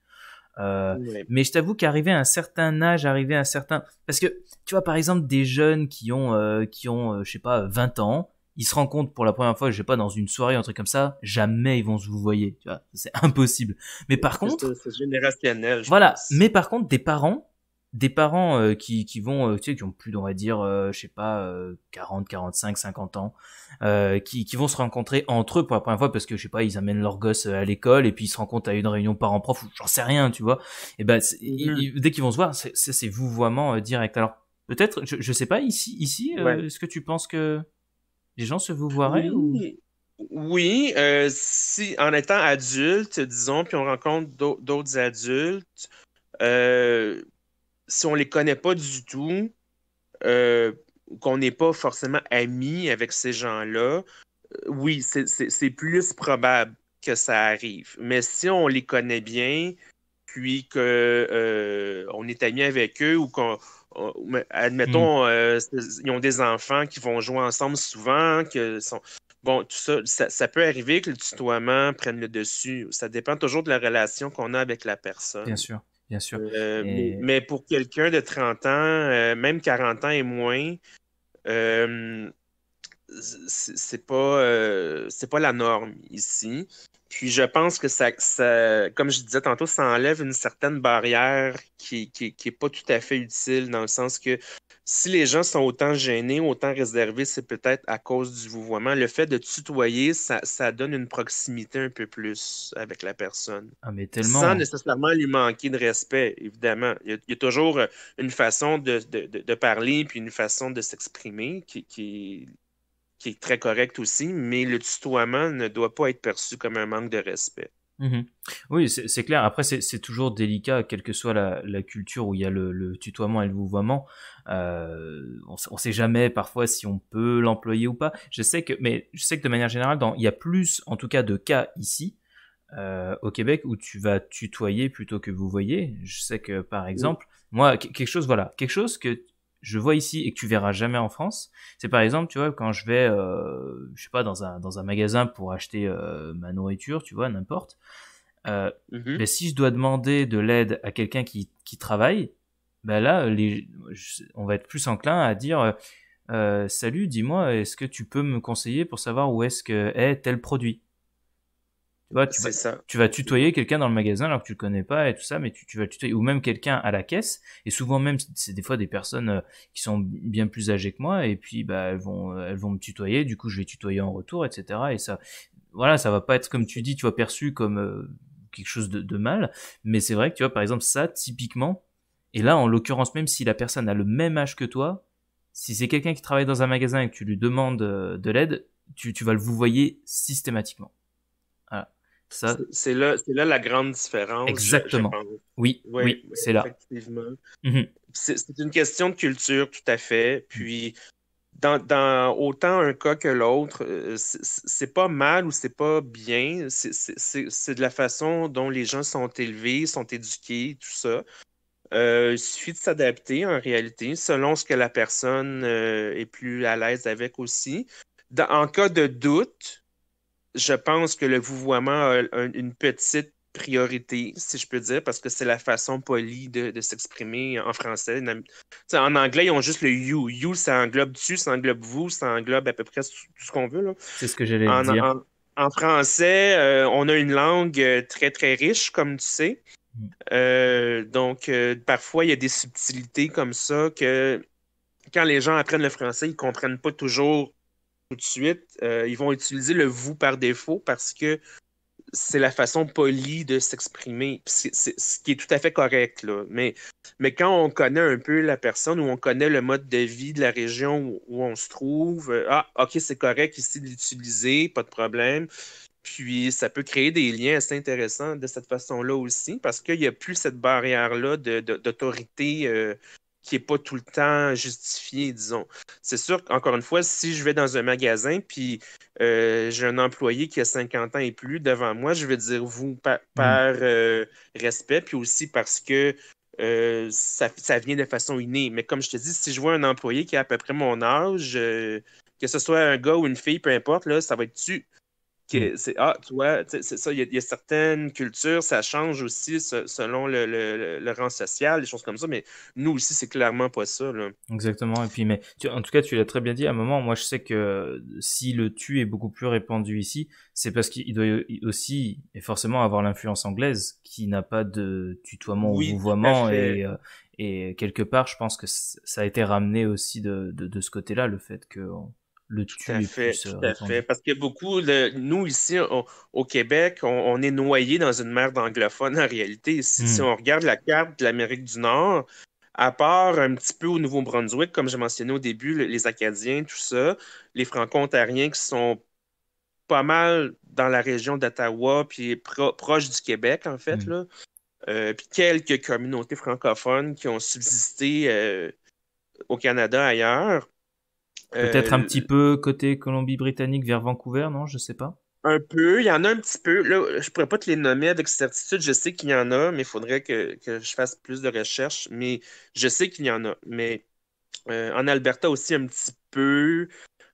[SPEAKER 1] Euh, Mais je t'avoue qu'arriver à un certain âge, arriver à un certain, parce que tu vois par exemple des jeunes qui ont qui ont je sais pas 20 ans, ils se rencontrent pour la première fois, je sais pas, dans une soirée, un truc comme ça, jamais ils vont se vous voyez, tu vois, c'est impossible. Mais par
[SPEAKER 2] contre, c'est générationnel.
[SPEAKER 1] Voilà, mais par contre, des parents, des parents euh, qui, qui vont, euh, tu sais, qui ont plus, on va dire, euh, je sais pas, 40, 45, 50 ans, qui, qui vont se rencontrer entre eux pour la première fois parce que, je sais pas, ils amènent leur gosse à l'école et puis ils se rencontrent à une réunion parents-prof ou j'en sais rien, tu vois. Et ben, dès qu'ils vont se voir, c'est vouvoiement direct. Alors, peut-être, je, je sais pas, ici, ici est-ce que tu penses que les gens se vous voiraient
[SPEAKER 2] oui. Euh, si en étant adulte, disons, puis on rencontre d'autres adultes, euh, si on ne les connaît pas du tout, euh, qu'on n'est pas forcément amis avec ces gens-là, oui, c'est plus probable que ça arrive. Mais si on les connaît bien, puis qu'on est amis avec eux ou qu'on Oh, hmm. admettons, euh, ils ont des enfants qui vont jouer ensemble souvent, que Bon, tout ça, ça, peut arriver que le tutoiement prenne le dessus. Ça dépend toujours de la relation qu'on a avec la personne. Bien sûr, bien sûr. Euh, mais, pour quelqu'un de 30 ans, euh, même 40 ans et moins, c'est pas, c'est pas la norme ici. Puis je pense que ça, comme je disais tantôt, ça enlève une certaine barrière qui n'est pas tout à fait utile, dans le sens que si les gens sont autant gênés, autant réservés, c'est peut-être à cause du vouvoiement. Le fait de tutoyer, ça, donne une proximité un peu plus avec la personne.
[SPEAKER 1] Ah, mais tellement... Sans
[SPEAKER 2] nécessairement lui manquer de respect, évidemment. Il y a, toujours une façon de, parler, puis une façon de s'exprimer qui qui est très correct aussi, mais le tutoiement ne doit pas être perçu comme un manque de respect.
[SPEAKER 1] Mhm. Oui, c'est clair. Après, c'est toujours délicat, quelle que soit la, culture où il y a le, tutoiement et le vouvoiement. Euh, on, ne sait jamais parfois si on peut l'employer ou pas. Je sais que, mais je sais que de manière générale, il y a plus, en tout cas, de cas ici euh, au Québec où tu vas tutoyer plutôt que vous voyez. Je sais que, par exemple, moi, quelque chose, voilà, quelque chose que je vois ici et que tu verras jamais en France, c'est par exemple, tu vois, quand je vais, euh, je sais pas, dans un, magasin pour acheter euh, ma nourriture, tu vois, n'importe. Euh, mhm. ben, si je dois demander de l'aide à quelqu'un qui, travaille, ben là, euh, on va être plus enclin à dire euh, Salut, dis-moi, est-ce que tu peux me conseiller pour savoir où est-ce que est tel produit tu vois, tu vas, tutoyer quelqu'un dans le magasin alors que tu le connais pas et tout ça, mais tu, vas tutoyer ou même quelqu'un à la caisse et souvent même c'est des fois des personnes euh, qui sont bien plus âgées que moi et puis bah elles vont euh, elles vont me tutoyer, du coup je vais tutoyer en retour, etc. Et ça, voilà, ça va pas être comme tu dis, tu vois perçu comme euh, quelque chose de, mal, mais c'est vrai que tu vois par exemple ça typiquement et là en l'occurrence même si la personne a le même âge que toi, si c'est quelqu'un qui travaille dans un magasin et que tu lui demandes de l'aide, tu, tu vas le vous voyez systématiquement.
[SPEAKER 2] C'est là, là, la grande différence. Exactement. Oui, oui, c'est là. Effectivement. Mm-hmm. C'est une question de culture, tout à fait. Puis, dans, autant un cas que l'autre, euh, c'est pas mal ou c'est pas bien. C'est de la façon dont les gens sont élevés, sont éduqués, tout ça. Euh, il suffit de s'adapter en réalité, selon ce que la personne euh, est plus à l'aise avec aussi. en cas de doute, je pense que le vouvoiement a une petite priorité, si je peux dire, parce que c'est la façon polie de, s'exprimer en français. en anglais, ils ont juste le you. You, ça englobe tu, ça englobe vous, ça englobe à peu près tout ce qu'on veut. C'est
[SPEAKER 1] ce que j'allais dire.
[SPEAKER 2] En, français, euh, on a une langue euh, très, très riche, comme tu sais. Mm. Euh, donc, parfois, il y a des subtilités comme ça que quand les gens apprennent le français, ils ne comprennent pas toujours tout de suite. Euh, ils vont utiliser le vous par défaut parce que c'est la façon polie de s'exprimer, ce qui est tout à fait correct. Là. Mais, mais quand on connaît un peu la personne ou on connaît le mode de vie de la région où, on se trouve, euh, ah, OK, c'est correct ici de l'utiliser, pas de problème. Puis ça peut créer des liens assez intéressants de cette façon-là aussi, parce qu'il n'y a plus cette barrière-là d'autorité euh, qui n'est pas tout le temps justifié, disons. C'est sûr encore une fois, si je vais dans un magasin puis euh, j'ai un employé qui a 50 ans et plus devant moi, je vais dire vous mm. par, euh, respect, puis aussi parce que euh, ça, ça, vient de façon innée. Mais comme je te dis, si je vois un employé qui a à peu près mon âge, que ce soit un gars ou une fille, peu importe, là, ça va être tu. Que c'est, ah, tu vois, c'est ça, il y, a certaines cultures, ça change aussi selon le, rang social, des choses comme ça, mais nous aussi, c'est clairement pas ça. Là.
[SPEAKER 1] Exactement, et puis, mais en tout cas, tu l'as très bien dit, à un moment, moi, je sais que si le tu est beaucoup plus répandu ici, c'est parce qu'il doit aussi, et forcément, avoir l'influence anglaise qui n'a pas de tutoiement ou vouvoiement, et, euh, et quelque part, je pense que ça a été ramené aussi de, de, de ce côté-là, le fait que... Euh, tout
[SPEAKER 2] à fait, fait. Parce que beaucoup, nous ici au Québec, on, est noyé dans une mer d'anglophones en réalité. Si, hmm. on regarde la carte de l'Amérique du Nord, à part un petit peu au Nouveau-Brunswick, comme j'ai mentionné au début, les Acadiens, tout ça, les Franco-Ontariens qui sont pas mal dans la région d'Ottawa, puis proches proche du Québec, en fait, hmm. euh, puis quelques communautés francophones qui ont subsisté euh, au Canada ailleurs. Peut-être un euh, petit
[SPEAKER 1] peu côté Colombie-Britannique vers Vancouver, non Je sais pas.
[SPEAKER 2] Un peu, il y en a un petit peu. Là, je pourrais pas te les nommer avec certitude. Je sais qu'il y en a, mais il faudrait que, je fasse plus de recherches. Mais je sais qu'il y en a. Mais euh, en Alberta aussi un petit peu.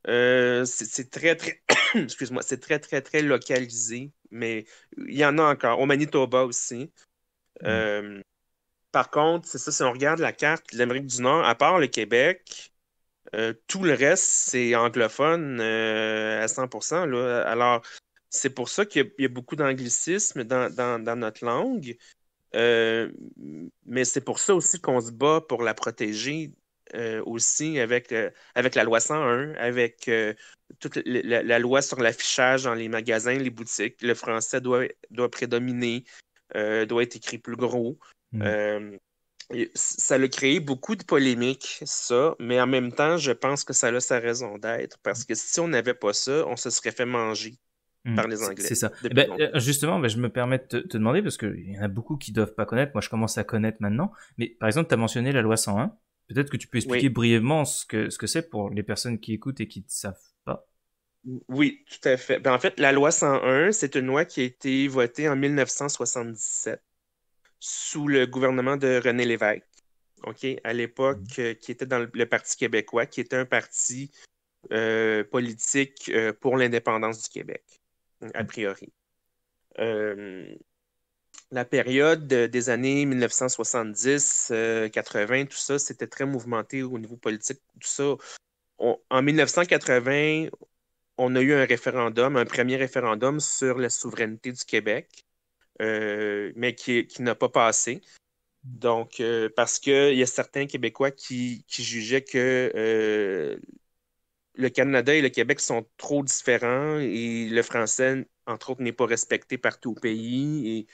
[SPEAKER 2] Euh, c'est très, très, excuse-moi, c'est très, très, très localisé. Mais il y en a encore. Au Manitoba aussi. Hmm. par contre, c'est ça, si on regarde la carte de l'Amérique du Nord, à part le Québec, euh, tout le reste, c'est anglophone euh, à 100%. Alors, c'est pour ça qu'il y, a beaucoup d'anglicisme dans, notre langue. Euh, mais c'est pour ça aussi qu'on se bat pour la protéger aussi avec, avec la loi 101, avec toute la, loi sur l'affichage dans les magasins, les boutiques. Le français doit, doit prédominer, doit être écrit plus gros. Mm ça a créé beaucoup de polémiques, ça, mais en même temps, je pense que ça a sa raison d'être parce que si on n'avait pas ça, on se serait fait manger hmm. par les Anglais. C'est ça. Ben,
[SPEAKER 1] euh, justement, ben, je me permets de te, demander parce qu'il y en a beaucoup qui ne doivent pas connaître. Moi, je commence à connaître maintenant. Mais par exemple, tu as mentionné la loi 101. Peut-être que tu peux expliquer brièvement ce que c'est ce que pour les personnes qui écoutent et qui ne savent
[SPEAKER 2] pas. Oui, tout à fait. Ben, en fait, la loi 101, c'est une loi qui a été votée en 1977 sous le gouvernement de René Lévesque, à l'époque, mm-hmm. euh, qui était dans le, Parti québécois, qui était un parti euh, politique euh, pour l'indépendance du Québec, a mm-hmm. priori. la période des années 1970-80, tout ça, c'était très mouvementé au niveau politique. Tout ça, en 1980, on a eu un référendum, un premier référendum sur la souveraineté du Québec euh, mais qui, n'a pas passé. Donc, euh, parce qu'il y a certains Québécois qui, jugeaient que euh, le Canada et le Québec sont trop différents et le français, entre autres, n'est pas respecté partout au pays. Et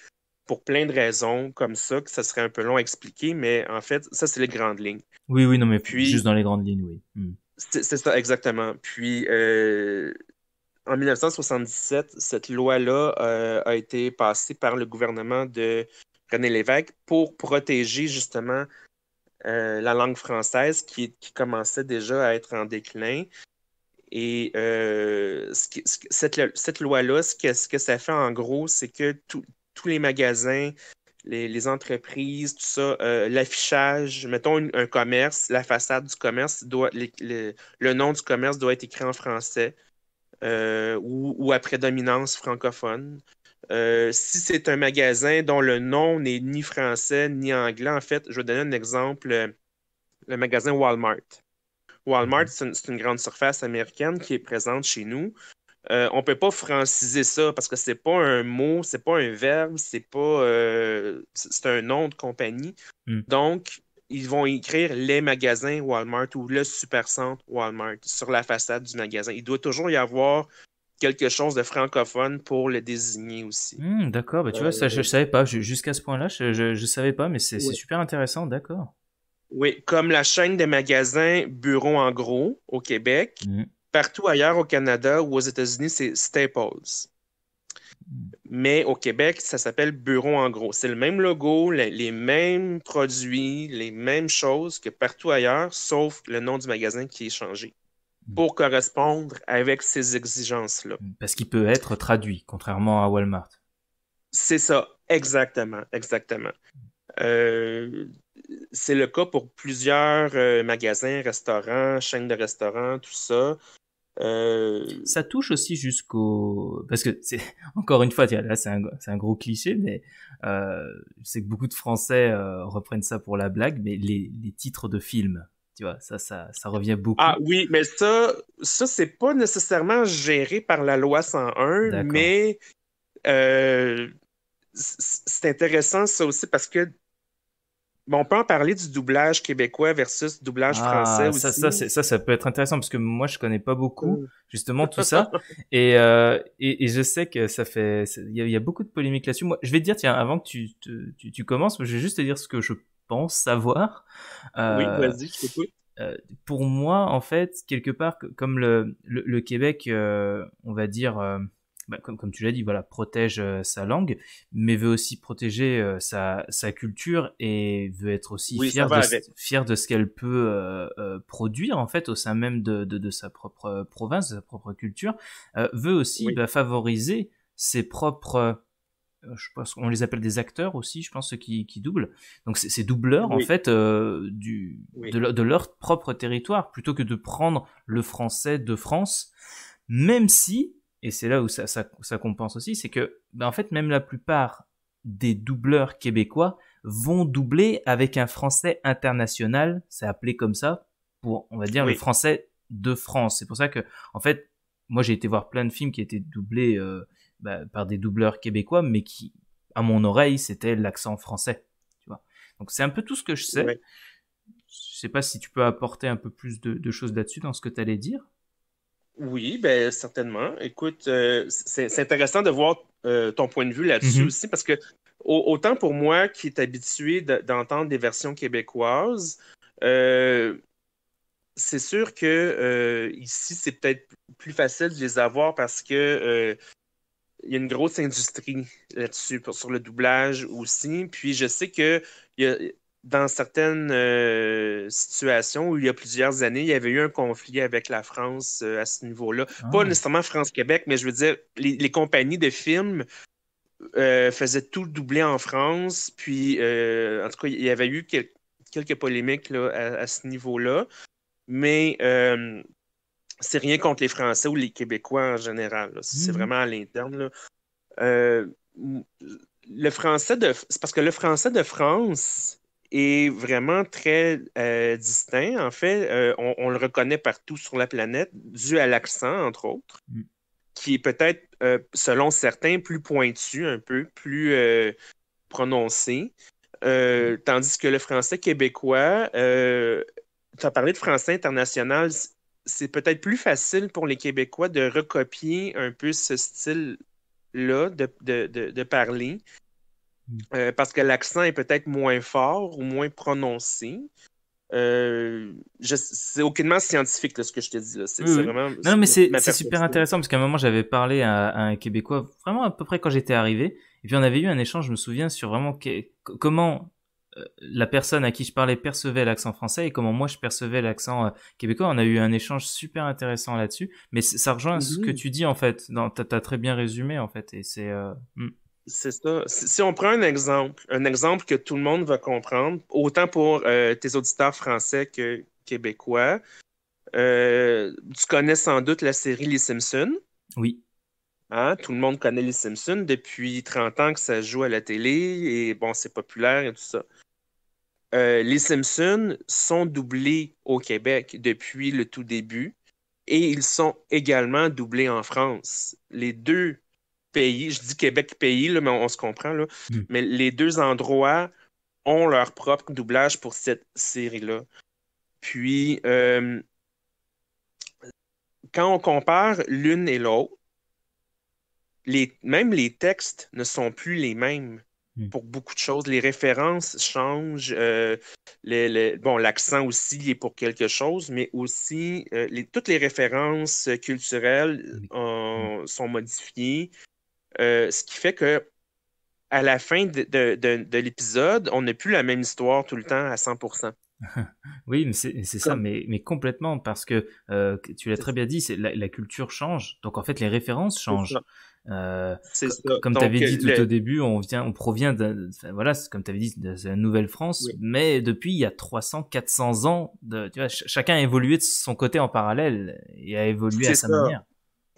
[SPEAKER 2] pour plein de raisons comme ça, que ça serait un peu long à expliquer, mais en fait, ça, c'est les grandes lignes.
[SPEAKER 1] Oui, oui, non, mais puis, juste dans les grandes lignes, oui. Hmm.
[SPEAKER 2] C'est ça, exactement. Puis, en 1977, cette loi-là euh, a été passée par le gouvernement de René Lévesque pour protéger justement euh, la langue française qui, commençait déjà à être en déclin. Et euh, cette, loi-là, ce que, ça fait en gros, c'est que tous les magasins, les, entreprises, tout ça, l'affichage, mettons un, commerce, la façade du commerce, doit, le nom du commerce doit être écrit en français. Euh, ou, à prédominance francophone. Euh, si c'est un magasin dont le nom n'est ni français ni anglais, en fait, je vais donner un exemple, euh, le magasin Walmart. Walmart, mhm. c'est une, grande surface américaine qui est présente chez nous. on ne peut pas franciser ça parce que ce n'est pas un mot, ce n'est pas un verbe, c'est pas c'est un nom de compagnie. Mm. Donc, ils vont écrire les magasins Walmart ou le supercentre Walmart sur la façade du magasin. Il doit toujours y avoir quelque chose de francophone pour le désigner
[SPEAKER 1] aussi. Hmm, d'accord, mais ben, tu vois, ça, je ne euh, savais pas. Jusqu'à ce point-là, je ne savais pas, mais c'est super intéressant, d'accord.
[SPEAKER 2] Oui, comme la chaîne de magasins Bureau en gros au Québec. Hmm. Partout ailleurs au Canada ou aux États-Unis, c'est Staples. Mais au Québec, ça s'appelle Bureau en gros. C'est le même logo, les, mêmes produits, les mêmes choses que partout ailleurs, sauf le nom du magasin qui est changé mm. pour correspondre avec ces exigences-là. Mm.
[SPEAKER 1] Parce qu'il peut être traduit, contrairement à Walmart.
[SPEAKER 2] C'est ça, exactement, exactement. Euh, c'est le cas pour plusieurs euh, magasins, restaurants, chaînes de restaurants, tout ça. Euh, ça touche
[SPEAKER 1] aussi jusqu'au parce que c'est encore une fois là c'est un c'est un gros cliché mais euh, c'est que beaucoup de Français euh, reprennent ça pour la blague mais les les titres de films tu vois ça ça ça revient beaucoup. Ah
[SPEAKER 2] oui mais ça ça c'est pas nécessairement géré par la loi 101 mais euh, c'est intéressant ça aussi parce que on peut en parler du doublage québécois versus doublage ah, français aussi. Ça, ça,
[SPEAKER 1] ça, peut être intéressant parce que moi, je connais pas beaucoup mmh. justement tout ça. Euh, et, je sais que ça fait, il y, a beaucoup de polémiques là-dessus. Moi, je vais te dire, tiens, avant que tu, tu, commences, je vais juste te dire ce que je pense savoir. Euh, oui, vas-y, je euh, pour moi, en fait, quelque part, comme le Québec, on va dire bah, comme, comme tu l'as dit, voilà, protège euh, sa langue, mais veut aussi protéger euh, sa, sa culture et veut être aussi fier, de, ce qu'elle peut euh, produire en fait au sein même de, de, de, sa propre province, de sa propre culture, veut aussi bah, favoriser ses propres je pense qu'on les appelle des acteurs aussi, je pense, ceux qui, qui doublent. Donc c'est doubleurs, en fait, du, de, de, leur propre territoire, plutôt que de prendre le français de France, même si et c'est là où ça, ça, ça compense aussi, c'est que bah, en fait même la plupart des doubleurs québécois vont doubler avec un français international, c'est appelé comme ça pour on va dire le français de France. C'est pour ça que en fait moi j'ai été voir plein de films qui étaient doublés euh, bah, par des doubleurs québécois, mais qui à mon oreille c'était l'accent français. Tu vois. Donc c'est un peu tout ce que je sais. Je sais pas si tu peux apporter un peu plus de, de choses là-dessus dans ce que tu allais dire.
[SPEAKER 2] Oui, ben, certainement. Écoute, euh, c'est intéressant de voir euh, ton point de vue là-dessus mhm. aussi, parce que autant pour moi qui est habitué d'entendre des versions québécoises, euh, c'est sûr que ici, c'est peut-être plus facile de les avoir parce que il y a une grosse industrie là-dessus, sur le doublage aussi. Puis je sais que il y a, dans certaines euh, situations où il y a plusieurs années, il y avait eu un conflit avec la France euh, à ce niveau-là. Pas ah. nécessairement France-Québec, mais je veux dire, les, compagnies de films euh, faisaient tout doubler en France. Puis, en tout cas, il y avait eu quelques polémiques à, ce niveau-là. Mais c'est rien contre les Français ou les Québécois en général. C'est mmh. vraiment à l'interne. le français de... parce que le français de France est vraiment très euh, distinct. En fait, euh, on, le reconnaît partout sur la planète, dû à l'accent, entre autres, mm. qui est peut-être, euh, selon certains, plus pointu un peu, plus prononcé. Mm. tandis que le français québécois, tu as parlé de français international, c'est peut-être plus facile pour les Québécois de recopier un peu ce style-là de, de, de parler euh, parce que l'accent est peut-être moins fort ou moins prononcé. Euh, c'est aucunement scientifique ce que je te dis. Là. C'est mm-hmm. Vraiment, non, mais c'est super
[SPEAKER 1] intéressant parce qu'à un moment j'avais parlé à, un Québécois, vraiment à peu près quand j'étais arrivé, et puis on avait eu un échange, je me souviens, sur vraiment comment euh, la personne à qui je parlais percevait l'accent français et comment moi je percevais l'accent québécois. On a eu un échange super intéressant là-dessus, mais ça rejoint ce que mm-hmm. tu dis en fait. Tu as, très bien résumé en fait, et c'est. Mm.
[SPEAKER 2] C'est ça. Si on prend un exemple, un exemple que tout le monde va comprendre, autant pour euh, tes auditeurs français que québécois, euh, tu connais sans doute la série Les Simpsons. Oui. Hein, tout le monde connaît Les Simpsons depuis 30 ans que ça joue à la télé et bon, c'est populaire et tout ça. Euh, les Simpsons sont doublés au Québec depuis le tout début et ils sont également doublés en France. Les deux pays, je dis Québec pays, mais on, se comprend, là. Hmm. mais les deux endroits ont leur propre doublage pour cette série-là. Puis, euh, quand on compare l'une et l'autre, les, même les textes ne sont plus les mêmes hmm. pour beaucoup de choses. Les références changent. Euh, bon, l'accent aussi est pour quelque chose, mais aussi euh, toutes les références culturelles hmm. sont modifiées. Euh, ce qui fait que à la fin de, l'épisode, on n'a plus la même histoire tout le temps à 100%.
[SPEAKER 1] oui, mais c'est ça, mais, mais, complètement, parce que euh, tu l'as très bien dit, la, la culture change, donc en fait les références changent. Euh, comme tu avais dit tout au début, on, vient, on provient de, voilà, comme tu avais dit, de la Nouvelle-France, mais depuis il y a 300, 400 ans, de, chacun a évolué de son côté en parallèle et a évolué à sa manière.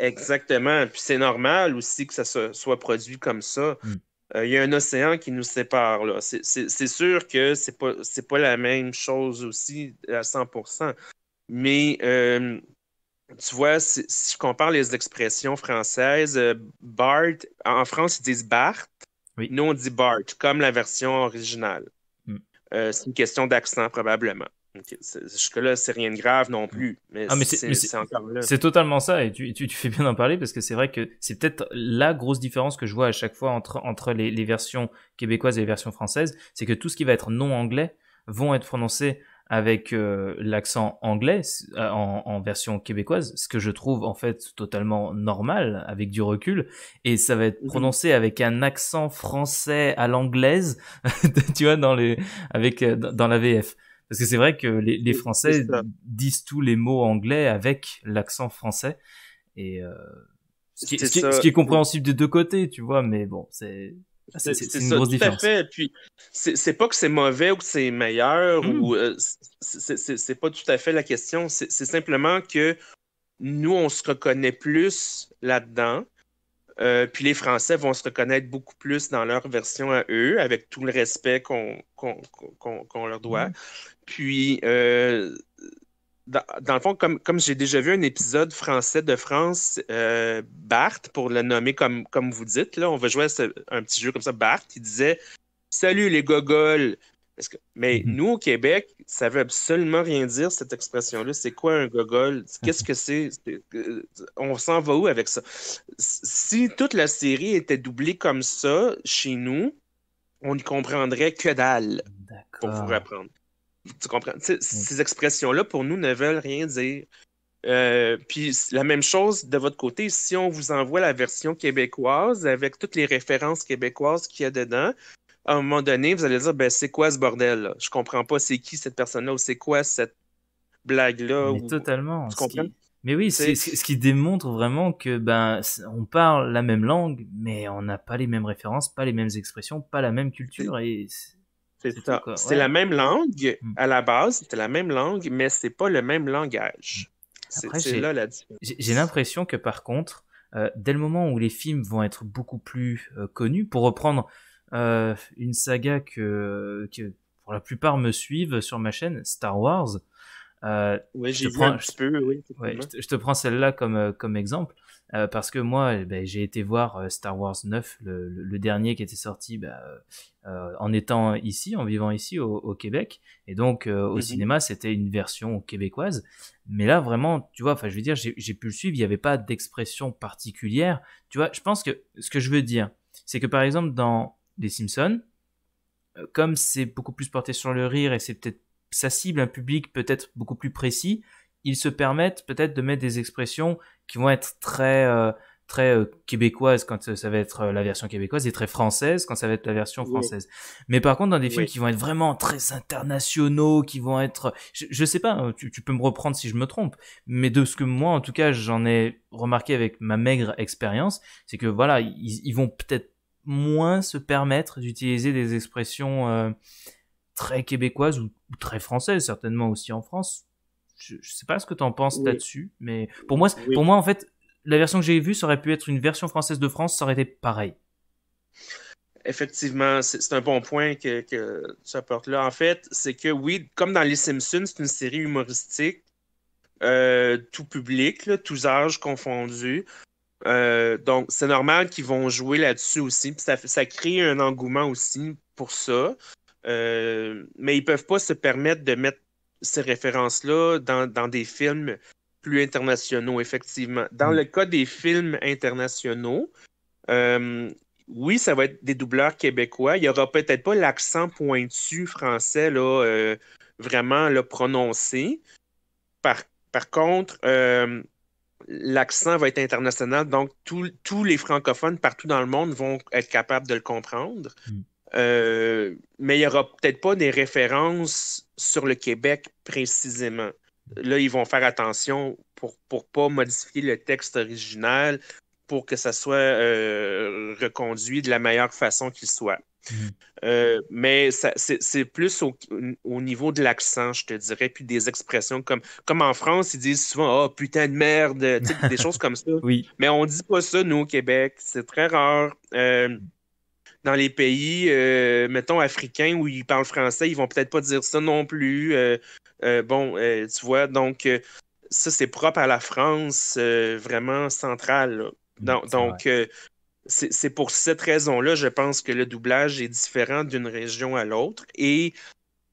[SPEAKER 2] Exactement. Puis c'est normal aussi que ça se, soit produit comme ça. Mm. Euh, il y a un océan qui nous sépare. Là. C'est, sûr que c'est pas, pas la même chose aussi à 100%. Mais euh, tu vois, si, je compare les expressions françaises, euh, Bart, en France, ils disent Bart. Nous, on dit Bart, comme la version originale. Mm. c'est une question d'accent, probablement. Okay. que là c'est rien de grave non mm. plus. Mais, ah, c'est
[SPEAKER 1] totalement ça, et tu, fais bien d'en parler parce que c'est vrai que c'est peut-être la grosse différence que je vois à chaque fois entre, les, versions québécoises et les versions françaises, c'est que tout ce qui va être non anglais vont être prononcés avec euh, l'accent anglais euh, en, en, version québécoise, ce que je trouve en fait totalement normal avec du recul, et ça va être mm-hmm. prononcé avec un accent français à l'anglaise, tu vois, dans les, avec euh, dans la VF. Parce que c'est vrai que les, les Français disent tous les mots anglais avec l'accent français. Et euh, ce, qui, est compréhensible des deux côtés, tu vois, mais bon, c'est. Ah, c'est une grosse différence.
[SPEAKER 2] Puis c'est pas que c'est mauvais ou que c'est meilleur ou hmm. euh, c'est pas tout à fait la question. C'est simplement que nous on se reconnaît plus là-dedans euh, puis les Français vont se reconnaître beaucoup plus dans leur version à eux, avec tout le respect qu'on leur doit. Mm. Puis, euh, dans, le fond, comme, comme j'ai déjà vu un épisode français de France, euh, pour le nommer comme, comme vous dites, là, on va jouer à un petit jeu comme ça, Bart, il disait Salut les gogoles! mais mm-hmm. nous, au Québec, ça veut absolument rien dire, cette expression-là. C'est quoi un gogol? Qu'est-ce que c'est? On s'en va où avec ça? Si toute la série était doublée comme ça chez nous, on n'y comprendrait que dalle pour vous apprendre. Tu comprends? Mm. ces expressions-là, pour nous, ne veulent rien dire. Euh, puis la même chose de votre côté, si on vous envoie la version québécoise avec toutes les références québécoises qu'il y a dedans, à un moment donné, vous allez dire ben, c'est quoi ce bordel -là? Je comprends pas c'est qui cette personne-là ou c'est quoi cette blague-là. Totalement. Mais oui, c'est ce
[SPEAKER 1] qui démontre vraiment que ben on parle la même langue, mais on n'a pas les mêmes références, pas les mêmes expressions, pas la même culture et
[SPEAKER 2] c'est ça. C'est la même langue mmh. à la base, c'est la même langue, mais c'est pas le même langage. Mmh. C'est là la J'ai
[SPEAKER 1] l'impression que par contre, euh, dès le moment où les films vont être beaucoup plus euh, connus, pour reprendre euh, une saga que, pour la plupart me suivent sur ma chaîne, Star Wars. Euh, ouais, oui, je, te, prends celle-là comme, euh, comme exemple, parce que moi, eh ben, j'ai été voir Star Wars 9, le, dernier qui était sorti bah, en étant ici, en vivant ici au, Québec, et donc au mhm. cinéma, c'était une version québécoise. Mais là, vraiment, tu vois, enfin, je veux dire, j'ai pu le suivre, il n'y avait pas d'expression particulière. Tu vois, je pense que ce que je veux dire, c'est que par exemple, dans des Simpsons, euh, comme c'est beaucoup plus porté sur le rire et c'est peut-être sa cible un public peut-être beaucoup plus précis, ils se permettent peut-être de mettre des expressions qui vont être très euh, très euh, québécoises quand ça va être la version québécoise et très française quand ça va être la version française. Mais par contre dans des films qui vont être vraiment très internationaux, qui vont être je, sais pas, tu, peux me reprendre si je me trompe, mais de ce que moi en tout cas j'en ai remarqué avec ma maigre expérience, c'est que voilà, ils, ils vont peut-être moins se permettre d'utiliser des expressions euh, très québécoises ou, très françaises, certainement aussi en France. Je, sais pas ce que tu en penses là-dessus, mais pour moi, pour moi, en fait, la version que j'ai vue, ça aurait pu être une version française de France, ça aurait été pareil.
[SPEAKER 2] Effectivement, c'est un bon point que, que tu apportes là. En fait, c'est que oui, comme dans Les Simpsons, c'est une série humoristique, euh, tout public, tous âges confondus. Euh, donc, c'est normal qu'ils vont jouer là-dessus aussi. ça, crée un engouement aussi pour ça. Euh, mais ils ne peuvent pas se permettre de mettre ces références-là dans, des films plus internationaux, effectivement. Dans mm. le cas des films internationaux, euh, oui, ça va être des doubleurs québécois. Il n'y aura peut-être pas l'accent pointu français là, vraiment là, prononcé. Par, par contre, l'accent va être international, donc tous les francophones partout dans le monde vont être capables de le comprendre. Hmm. Euh, mais il n'y aura peut-être pas des références sur le Québec précisément. Là, ils vont faire attention pour ne pas modifier le texte original pour que ça soit euh, reconduit de la meilleure façon qu'il soit. Mm-hmm. Euh, mais c'est plus au, niveau de l'accent, je te dirais, puis des expressions comme, comme en France, ils disent souvent Oh putain de merde, des choses comme ça. Mais on dit pas ça, nous, au Québec. C'est très rare. Euh, dans les pays, mettons, africains où ils parlent français, ils vont peut-être pas dire ça non plus. bon, tu vois, donc ça, c'est propre à la France, vraiment centrale. Donc, euh, c'est pour cette raison-là, je pense que le doublage est différent d'une région à l'autre. Et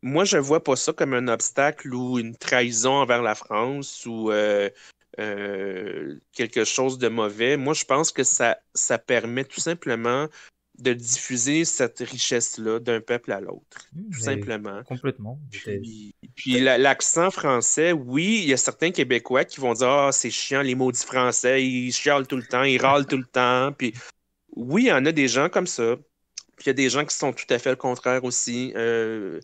[SPEAKER 2] moi, je ne vois pas ça comme un obstacle ou une trahison envers la France ou euh, euh, quelque chose de mauvais. Moi, je pense que ça, ça permet tout simplement de diffuser cette richesse-là d'un peuple à l'autre,
[SPEAKER 1] hmm, tout simplement. Complètement.
[SPEAKER 2] Puis, puis l'accent français, oui, il y a certains Québécois qui vont dire « Ah, c'est chiant, les maudits français, ils chialent tout le temps, ils râlent tout le temps. » Puis oui, il y en a des gens comme ça. Puis il y a des gens qui sont tout à fait le contraire aussi. Euh,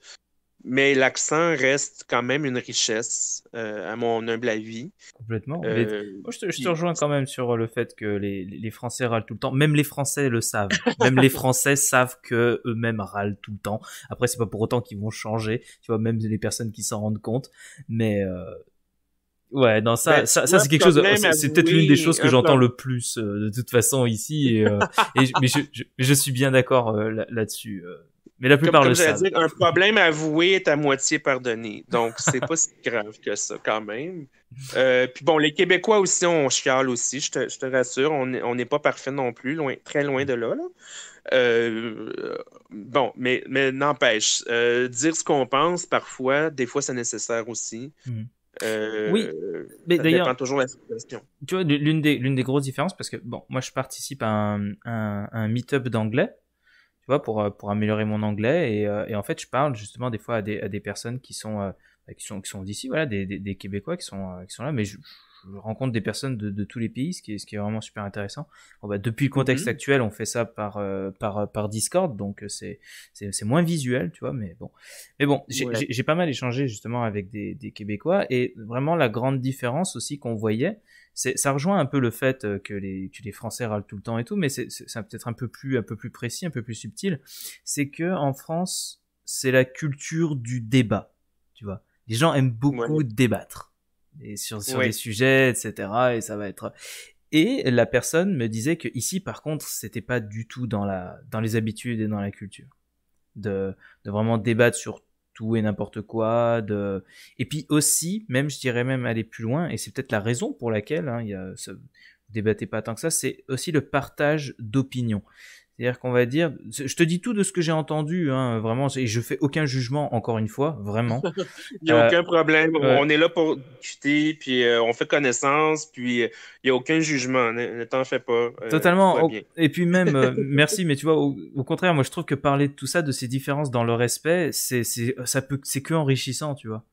[SPEAKER 2] mais l'accent reste quand même une richesse, euh, à mon humble avis. Complètement. Euh, je, te, je te,
[SPEAKER 1] rejoins quand même sur euh, le fait que les, les, Français râlent tout le temps. Même les Français le savent. même les Français savent que eux-mêmes râlent tout le temps. Après, c'est pas pour autant qu'ils vont changer. Tu vois, même les personnes qui s'en rendent compte. Mais ouais, non, ça, ça, c'est quelque chose. C'est peut-être l'une des choses que j'entends le plus de toute façon ici. Et, mais je, je, suis bien d'accord là-dessus. là dessus mais la plupart comme, le Dire,
[SPEAKER 2] un problème avoué est à moitié pardonné. Donc, c'est pas si grave que ça, quand même. Euh, puis bon, les Québécois aussi, on chiale aussi, je te, rassure. On n'est pas parfait non plus, loin, très loin de là. Euh, bon, mais, n'empêche, euh, dire ce qu'on pense, parfois, des fois, c'est nécessaire aussi. Hmm. oui, mais d'ailleurs, Tu
[SPEAKER 1] vois, l'une des, grosses différences, parce que bon, moi je participe à un meet-up d'anglais tu vois, pour, euh, pour améliorer mon anglais. Euh, et, en fait, je parle justement des fois à des, à des personnes qui sont, euh, bah, qui sont, qui sont d'ici, voilà, des, des, Québécois qui sont, qui sont là, mais je, rencontre des personnes de, de, tous les pays, ce qui est, ce qui est vraiment super intéressant. Bon, bah, depuis le contexte mmh. actuel, on fait ça par, par, par Discord, donc c'est, moins visuel, tu vois, mais bon. Mais bon, j'ai, pas mal échangé justement avec des, des Québécois, et vraiment la grande différence aussi qu'on voyait, ça rejoint un peu le fait euh, que les, les Français râlent tout le temps et tout, mais c'est peut-être un peu plus précis, un peu plus subtil. C'est que en France, c'est la culture du débat. Tu vois, les gens aiment beaucoup débattre et sur sur des sujets, etc. Et ça va être et la personne me disait que ici, par contre, c'était pas du tout dans les habitudes et dans la culture de de vraiment débattre sur tout et n'importe quoi. De... Et puis aussi, même je dirais même aller plus loin, et c'est peut-être la raison pour laquelle, hein, il y a, débattez pas tant que ça, c'est aussi le partage d'opinions. C'est-à-dire qu'on va dire, je te dis tout de ce que j'ai entendu, hein, vraiment, et je fais aucun jugement, encore une fois, vraiment. il n'y a euh, aucun
[SPEAKER 2] problème. On est là pour discuter, puis euh, on fait connaissance, puis euh, il n'y a aucun jugement. Ne, t'en fais pas. Totalement. Et puis même, merci,
[SPEAKER 1] mais tu vois, au, au, contraire, moi je trouve que parler de tout ça, de ces différences dans le respect, c'est que enrichissant, tu vois.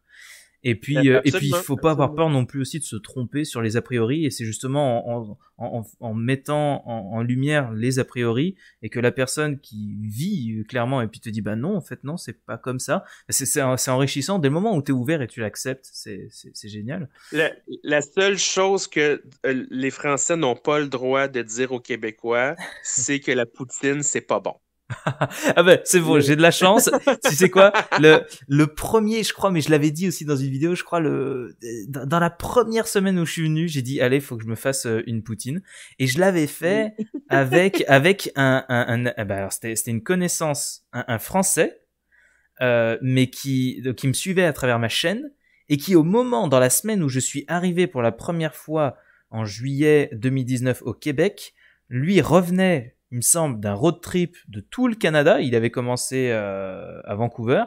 [SPEAKER 1] Et puis, eh, euh, et puis, il faut pas avoir peur non plus aussi de se tromper sur les a priori. Et c'est justement en, mettant en, lumière les a priori et que la personne qui vit euh, clairement et puis te dit bah non, en fait non, c'est pas comme ça. Bah, c'est enrichissant dès le moment où tu es ouvert et tu l'acceptes. C'est génial.
[SPEAKER 2] La, la, seule chose que euh, les Français n'ont pas le droit de dire aux Québécois, c'est que la poutine c'est pas bon.
[SPEAKER 1] ah ben c'est bon, j'ai de la chance. tu sais quoi le, le premier, je crois, mais je l'avais dit aussi dans une vidéo, je crois, le, dans la première semaine où je suis venu, j'ai dit allez, faut que je me fasse euh, une poutine, et je l'avais fait avec avec un, un, eh ben, c'était c'était une connaissance, un, français, euh, mais qui qui me suivait à travers ma chaîne et qui au moment dans la semaine où je suis arrivé pour la première fois en juillet 2019 au Québec, lui revenait il me semble, d'un road trip de tout le Canada. Il avait commencé euh, à Vancouver.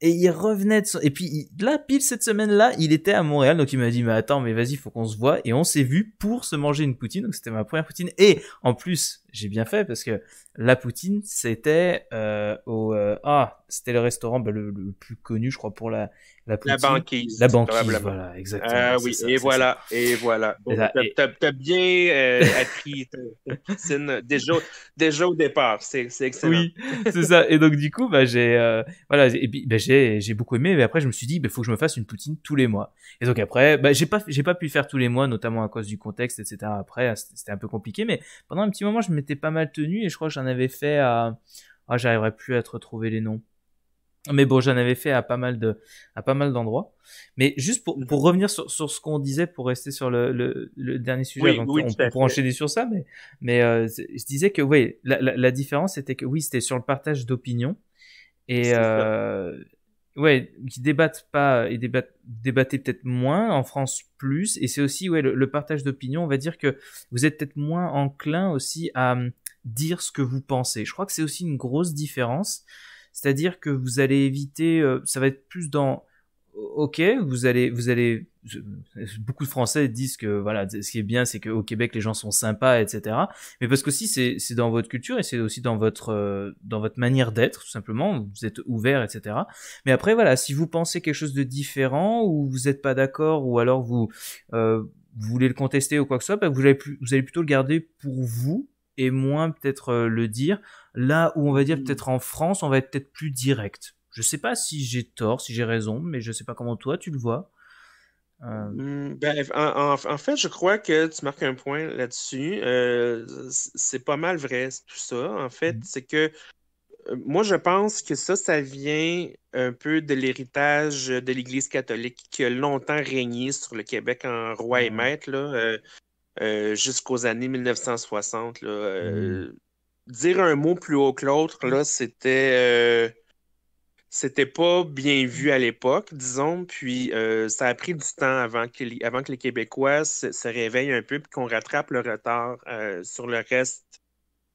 [SPEAKER 1] Et il revenait de son... Et puis là, pile cette semaine-là, il était à Montréal, donc il m'a dit, mais attends, mais vas-y, faut qu'on se voit. Et on s'est vu pour se manger une poutine, donc c'était ma première poutine. Et en plus, j'ai bien fait parce que la poutine, c'était euh, au euh, ah, c'était le restaurant ben, le, plus connu, je crois, pour la la poutine. La banquise. La banquise, voilà, exactement. Ah oui, et, voilà, et, voilà,
[SPEAKER 2] T'as bien euh, appris ta poutine déjà déjà au départ, c'est excellent. Oui,
[SPEAKER 1] c'est ça. Et donc du coup, bah j'ai voilà, et puis ben, j'ai beaucoup aimé, mais après je me suis dit, il faut que je me fasse une poutine tous les mois. Et donc après, j'ai pas j'ai pas pu faire tous les mois, notamment à cause du contexte, etc. Après, c'était un peu compliqué, mais pendant un petit moment, je me était pas mal tenu et je crois que j'en avais fait à. Ah, j'arriverais plus à te retrouver les noms. Mais bon, j'en avais fait à pas mal de, à pas mal d'endroits. Mais juste pour, revenir sur, ce qu'on disait, pour rester sur le, dernier sujet, enchaîner sur ça, mais, mais euh, je disais que oui, la, différence c'était que oui, c'était sur le partage d'opinions. Et euh, ouais, qui débattent pas et euh, débattent, peut-être moins en France plus. Et c'est aussi ouais le, partage d'opinion. On va dire que vous êtes peut-être moins enclin aussi à hum, dire ce que vous pensez. Je crois que c'est aussi une grosse différence. C'est-à-dire que vous allez éviter, euh, ça va être plus dans ok, vous allez, vous allez, euh, beaucoup de Français disent que voilà, ce qui est bien, c'est qu'au Québec, les gens sont sympas, etc. Mais parce que aussi, c'est dans votre culture et c'est aussi dans votre, euh, dans votre manière d'être, tout simplement. Vous êtes ouvert, etc. Mais après, voilà, si vous pensez quelque chose de différent ou vous n'êtes pas d'accord ou alors vous, euh, vous voulez le contester ou quoi que ce soit, bah, vous, allez vous allez plutôt le garder pour vous et moins peut-être euh, le dire. Là où on va dire mmh. peut-être en France, on va être peut-être plus direct je sais pas si j'ai tort, si j'ai raison, mais je sais pas comment toi tu le vois. Euh,
[SPEAKER 2] mm, ben, en, fait, je crois que tu marques un point là-dessus. Euh, c'est pas mal vrai, tout ça. En fait, mm. c'est que euh, moi, je pense que ça, ça vient un peu de l'héritage de l'Église catholique qui a longtemps régné sur le Québec en roi et maître, jusqu'aux années 1960. Mm. Dire un mot plus haut que l'autre, là, c'était c'était pas bien vu à l'époque, disons, puis euh, ça a pris du temps avant que, les, avant que les Québécois se, réveillent un peu et qu'on rattrape le retard euh, sur le reste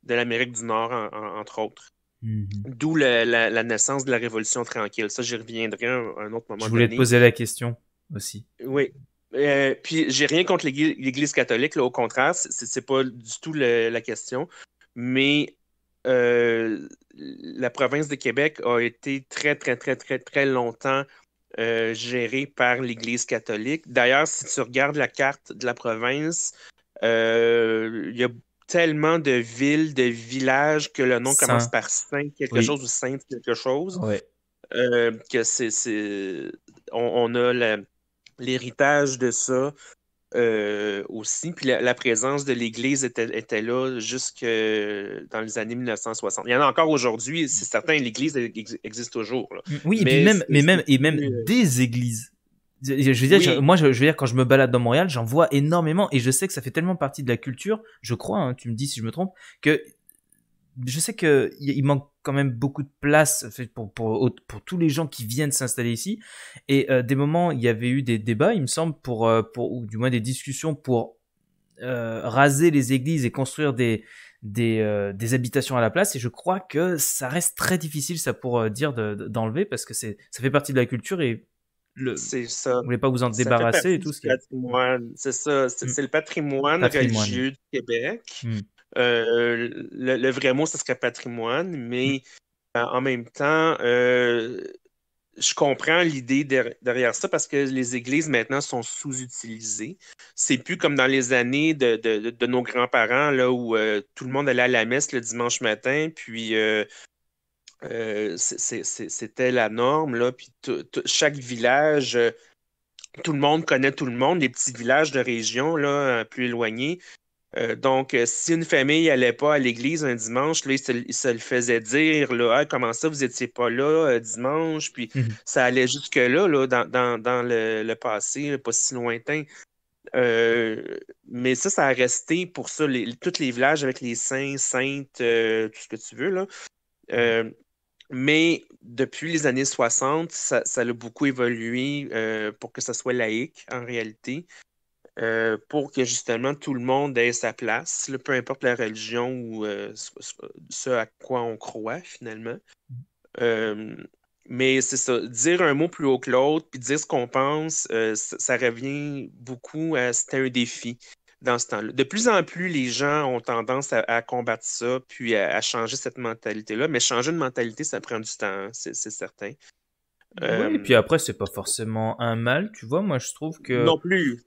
[SPEAKER 2] de l'Amérique du Nord, entre autres. Mm-hmm. D'où la, naissance de la Révolution tranquille. Ça, j'y reviendrai un, autre moment. Je voulais te poser la
[SPEAKER 1] question aussi.
[SPEAKER 2] Oui. Euh, puis j'ai rien contre l'Église catholique, au contraire, c'est pas du tout la question. Mais euh, la province de Québec a été très, très, très, très, très longtemps euh, gérée par l'Église catholique. D'ailleurs, si tu regardes la carte de la province, euh, il y a tellement de villes, de villages que le nom commence par Saint quelque chose ou Sainte quelque chose. que c'est, on, on, a l'héritage de ça euh, aussi. Puis la, présence de l'Église était, là jusque dans les années 1960. Il y en a encore aujourd'hui, c'est certain, l'Église existe toujours. Oui, mais et même, mais même, et même
[SPEAKER 1] des églises. Je veux dire, moi, je, veux dire, quand je me balade dans Montréal, j'en vois énormément et je sais que ça fait tellement partie de la culture, je crois, hein, tu me dis si je me trompe, que je sais que il manque quand même beaucoup de place pour, pour, pour tous les gens qui viennent s'installer ici. Et euh, des moments, il y avait eu des débats, il me semble, pour, euh, pour ou du moins des discussions pour euh, raser les églises et construire des, des, des, habitations à la place. Et je crois que ça reste très difficile, ça, pour dire d'enlever, parce que c'est ça fait partie de la culture et
[SPEAKER 2] le, ça. Vous voulez pas vous en débarrasser et tout ce C'est ça. C'est mm. le patrimoine, religieux du Québec. Mm. Euh, le, vrai mot, ce serait patrimoine, mais mm. euh, en même temps, euh, je comprends l'idée derrière ça parce que les églises maintenant sont sous-utilisées. C'est plus comme dans les années de, nos grands-parents là où tout le monde allait à la messe le dimanche matin, puis c'était la norme là, puis chaque village, tout le monde connaît tout le monde. Les petits villages de région là plus éloignés, euh, donc, euh, si une famille n'allait pas à l'église un dimanche, là, il, se, le faisait dire là, Comment ça, vous n'étiez pas là euh, dimanche Puis mhm. ça allait jusque-là, dans, le, passé, pas si lointain. mais ça, ça a resté pour ça, les, tous les villages avec les saints, saintes, tout ce que tu veux. Là. mais depuis les années 60, ça, ça a beaucoup évolué pour que ça soit laïque en réalité. Euh, pour que justement tout le monde ait sa place, peu importe la religion ou euh, ce, à quoi on croit finalement. Euh, mais c'est ça, dire un mot plus haut que l'autre, puis dire ce qu'on pense, ça, revient beaucoup à c'était un défi dans ce temps-là. De plus en plus, les gens ont tendance à, combattre ça, puis à, changer cette mentalité-là, mais changer de mentalité, ça prend du temps, hein, c'est certain et euh, puis
[SPEAKER 1] après, c'est pas forcément un mal, tu vois. Moi, je trouve que.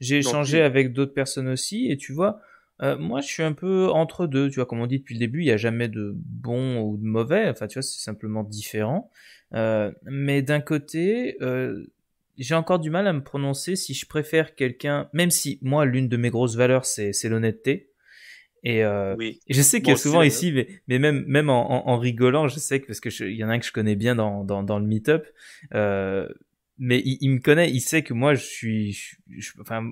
[SPEAKER 1] J'ai échangé avec d'autres personnes aussi, et tu vois, euh, moi, je suis un peu entre deux, tu vois. Comme on dit depuis le début, il n'y a jamais de bon ou de mauvais. Enfin, tu vois, c'est simplement différent. Euh, mais d'un côté, j'ai encore du mal à me prononcer si je préfère quelqu'un, même si moi, l'une de mes grosses valeurs, c'est l'honnêteté. Euh, et, je sais que souvent euh, ici, mais, même, même en, en, rigolant, je sais que parce que il y en a un que je connais bien dans, dans, dans le meet-up, euh, mais il, me connaît, il sait que moi je suis, je, enfin,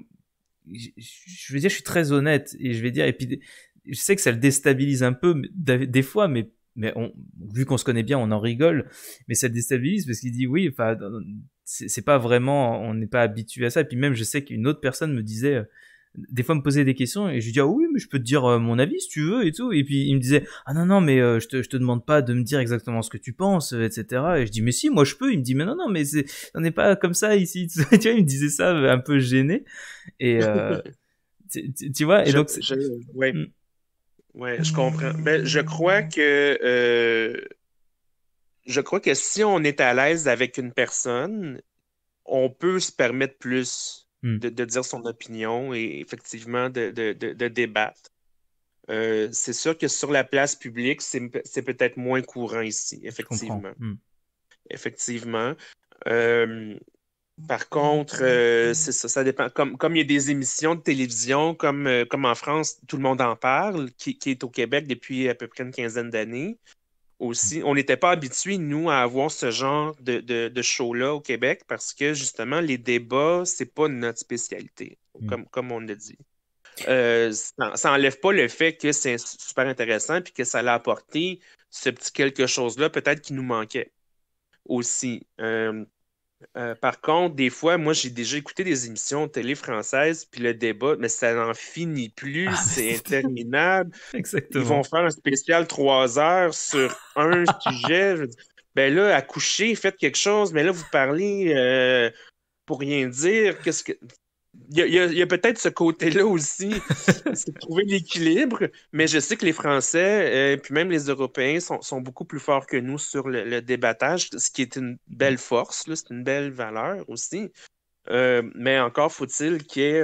[SPEAKER 1] je, veux dire, je suis très honnête et je vais dire, et puis je sais que ça le déstabilise un peu des, des fois, mais mais on, vu qu'on se connaît bien, on en rigole, mais ça le déstabilise parce qu'il dit oui, enfin, c'est pas vraiment, on n'est pas habitué à ça. Et puis même, je sais qu'une autre personne me disait, des fois me posait des questions et je lui dis ah oui mais je peux te dire euh, mon avis si tu veux et tout et puis il me disait ah non non mais euh, je te te demande pas de me dire exactement ce que tu penses euh, etc et je dis mais si moi je peux il me dit mais non non mais c'est on n'est pas comme ça ici tu vois il me disait ça un peu gêné et tu, vois et donc
[SPEAKER 2] mm. ouais. je comprends mais ben, je crois que je crois que si on est à l'aise avec une personne on peut se permettre plus Hmm. de, dire son opinion et effectivement de, débattre. Euh, c'est sûr que sur la place publique, c'est peut-être moins courant ici, effectivement. Hmm. Effectivement. Euh, par contre, euh, ça, ça dépend. Comme, il y a des émissions de télévision, comme, en France, tout le monde en parle, qui, qui est au Québec depuis à peu près une quinzaine d'années, on n'était pas habitués, nous, à avoir ce genre de, de, show-là au Québec parce que, justement, les débats, c'est pas notre spécialité, mm. comme, on le dit. Euh, ça n'enlève pas le fait que c'est super intéressant puis que ça allait apporté ce petit quelque chose-là, peut-être qui nous manquait aussi. Euh, euh, par contre, des fois, moi, j'ai déjà écouté des émissions télé françaises, puis le débat, mais ça n'en finit plus, ah, c'est interminable. Ils vont faire un spécial trois heures sur un sujet. Ben là, accouchez, faites quelque chose, mais là, vous parlez euh, pour rien dire. Qu'est-ce que il y a, peut-être ce côté-là aussi, c'est trouver l'équilibre, mais je sais que les Français, et euh, puis même les Européens, sont, beaucoup plus forts que nous sur le, débattage, ce qui est une belle force, c'est une belle valeur aussi. Euh, mais encore faut-il qu'il y ait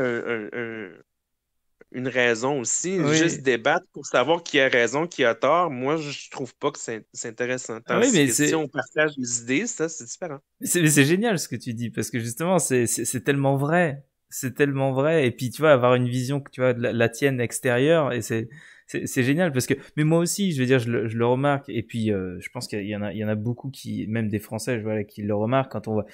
[SPEAKER 2] une raison aussi, juste débattre pour savoir qui a raison, qui a tort. Moi, je trouve pas que c'est intéressant. Ah Tant oui, si on partage des idées, ça, c'est différent. C'est
[SPEAKER 1] génial ce que tu dis, parce que justement, c'est tellement vrai c'est tellement vrai. Et puis, tu vois, avoir une vision que tu vois, de la, tienne extérieure, et c'est, c'est, génial parce que, mais moi aussi, je veux dire, je le, remarque. Et puis, euh, je pense qu'il y en a, il y en a beaucoup qui, même des Français, je vois, qui le remarquent quand on voit.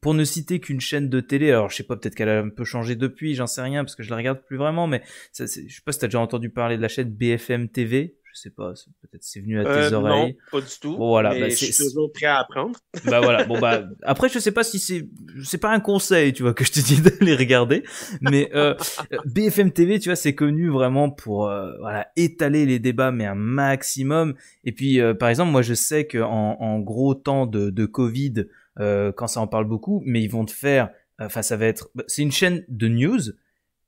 [SPEAKER 1] pour ne citer qu'une chaîne de télé, alors je sais pas, peut-être qu'elle a un peu changé depuis, j'en sais rien parce que je la regarde plus vraiment, mais ça, je sais pas si t'as déjà entendu parler de la chaîne BFM TV je sais pas, peut-être c'est venu à tes euh, oreilles. Non, pas du tout. Bon, voilà, mais bah, je suis toujours
[SPEAKER 2] prêt à apprendre. bah voilà, bon bah après
[SPEAKER 1] je sais pas si c'est c'est pas un conseil, tu vois, que je te dis d'aller regarder, mais euh, euh, BFM TV, tu vois, c'est connu vraiment pour voilà, étaler les débats mais un maximum et puis par exemple, moi je sais que en, gros temps de, de Covid quand ça en parle beaucoup, mais ils vont te faire enfin ça va être bah, c'est une chaîne de news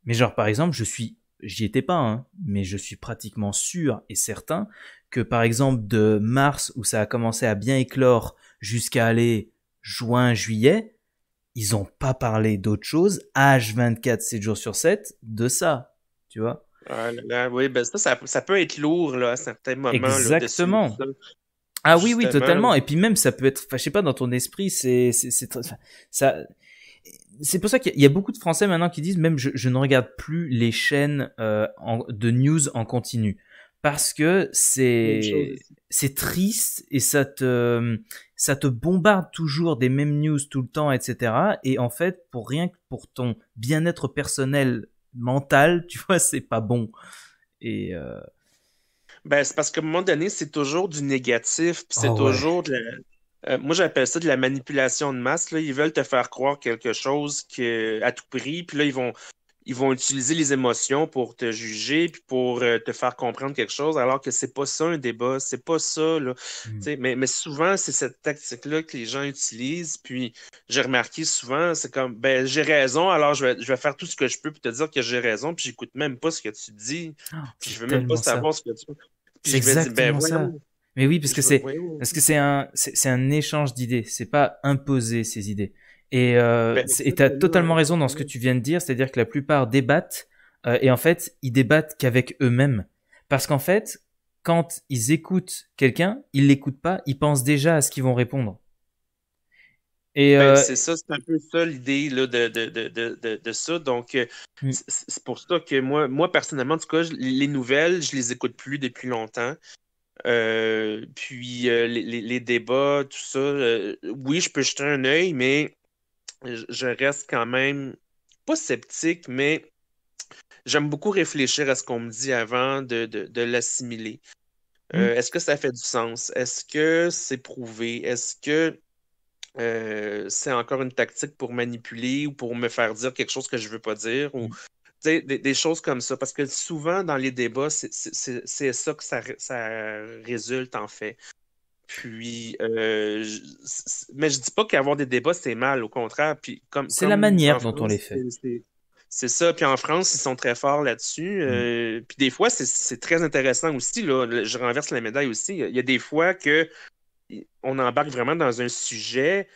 [SPEAKER 1] mais genre par exemple, je suis j'y étais pas, hein, mais je suis pratiquement sûr et certain que par exemple de mars où ça a commencé à bien éclore jusqu'à aller juin, juillet, ils n'ont pas parlé d'autre chose, H24, 7 jours sur 7, de ça, tu vois.
[SPEAKER 2] Ah oui, ben ça, ça, peut être lourd là, à certains moments. Exactement. ah oui, oui, totalement. Et
[SPEAKER 1] puis même, ça peut être, je sais pas, dans ton esprit, c'est, c'est, ça, c'est pour ça qu'il y a beaucoup de Français maintenant qui disent même je, ne regarde plus les chaînes euh, de news en continu parce que c'est c'est triste et ça te ça te bombarde toujours des mêmes news tout le temps etc et en fait pour rien que pour ton bien-être personnel mental tu vois c'est pas bon
[SPEAKER 2] et euh, ben c'est parce qu'à un moment donné c'est toujours du négatif c'est ah toujours de la euh, moi j'appelle ça de la manipulation de masse. Là. Ils veulent te faire croire quelque chose que, à tout prix, puis là ils vont, ils vont utiliser les émotions pour te juger, puis pour euh, te faire comprendre quelque chose, alors que c'est pas ça un débat, c'est pas ça. Hmm. Mais, souvent, c'est cette tactique-là que les gens utilisent, puis j'ai remarqué souvent, c'est comme, ben j'ai raison, alors je vais, faire tout ce que je peux pour te dire que j'ai raison, puis j'écoute même pas ce que tu dis, ah, puis je veux même pas savoir ce que tu... Puis je ben, ça.
[SPEAKER 1] Mais oui, parce que c'est parce que c'est un c'est un échange d'idées. C'est pas imposer ses idées. Et euh, ben, tu as totalement raison dans ce que tu viens de dire, c'est-à-dire que la plupart débattent euh, et en fait ils débattent qu'avec eux-mêmes, parce qu'en fait quand ils écoutent quelqu'un, ils l'écoutent pas, ils pensent déjà à ce qu'ils vont répondre.
[SPEAKER 2] Ben, euh, c'est ça, c'est un peu ça l'idée de, de, de, de, ça. Donc, euh, mmh. c'est pour ça que moi, moi personnellement, en tout cas, les nouvelles, je les écoute plus depuis longtemps. Euh, puis euh, les, débats, tout ça, euh, oui, je peux jeter un œil, mais je reste quand même pas sceptique, mais j'aime beaucoup réfléchir à ce qu'on me dit avant de, l'assimiler. Mm. Est-ce que ça fait du sens? Est-ce que c'est prouvé? Est-ce que c'est encore une tactique pour manipuler ou pour me faire dire quelque chose que je veux pas dire? Mm. Des, choses comme ça. Parce que souvent, dans les débats, c'est ça que ça, résulte, en fait. Puis, euh, je, mais je dis pas qu'avoir des débats, c'est mal, au contraire. Puis, comme, c'est la manière dont on les fait. C'est ça. Puis en France, ils sont très forts là-dessus. Euh, mm. puis des fois, c'est très intéressant aussi. je renverse la médaille aussi. Il y a des fois que on embarque vraiment dans un sujet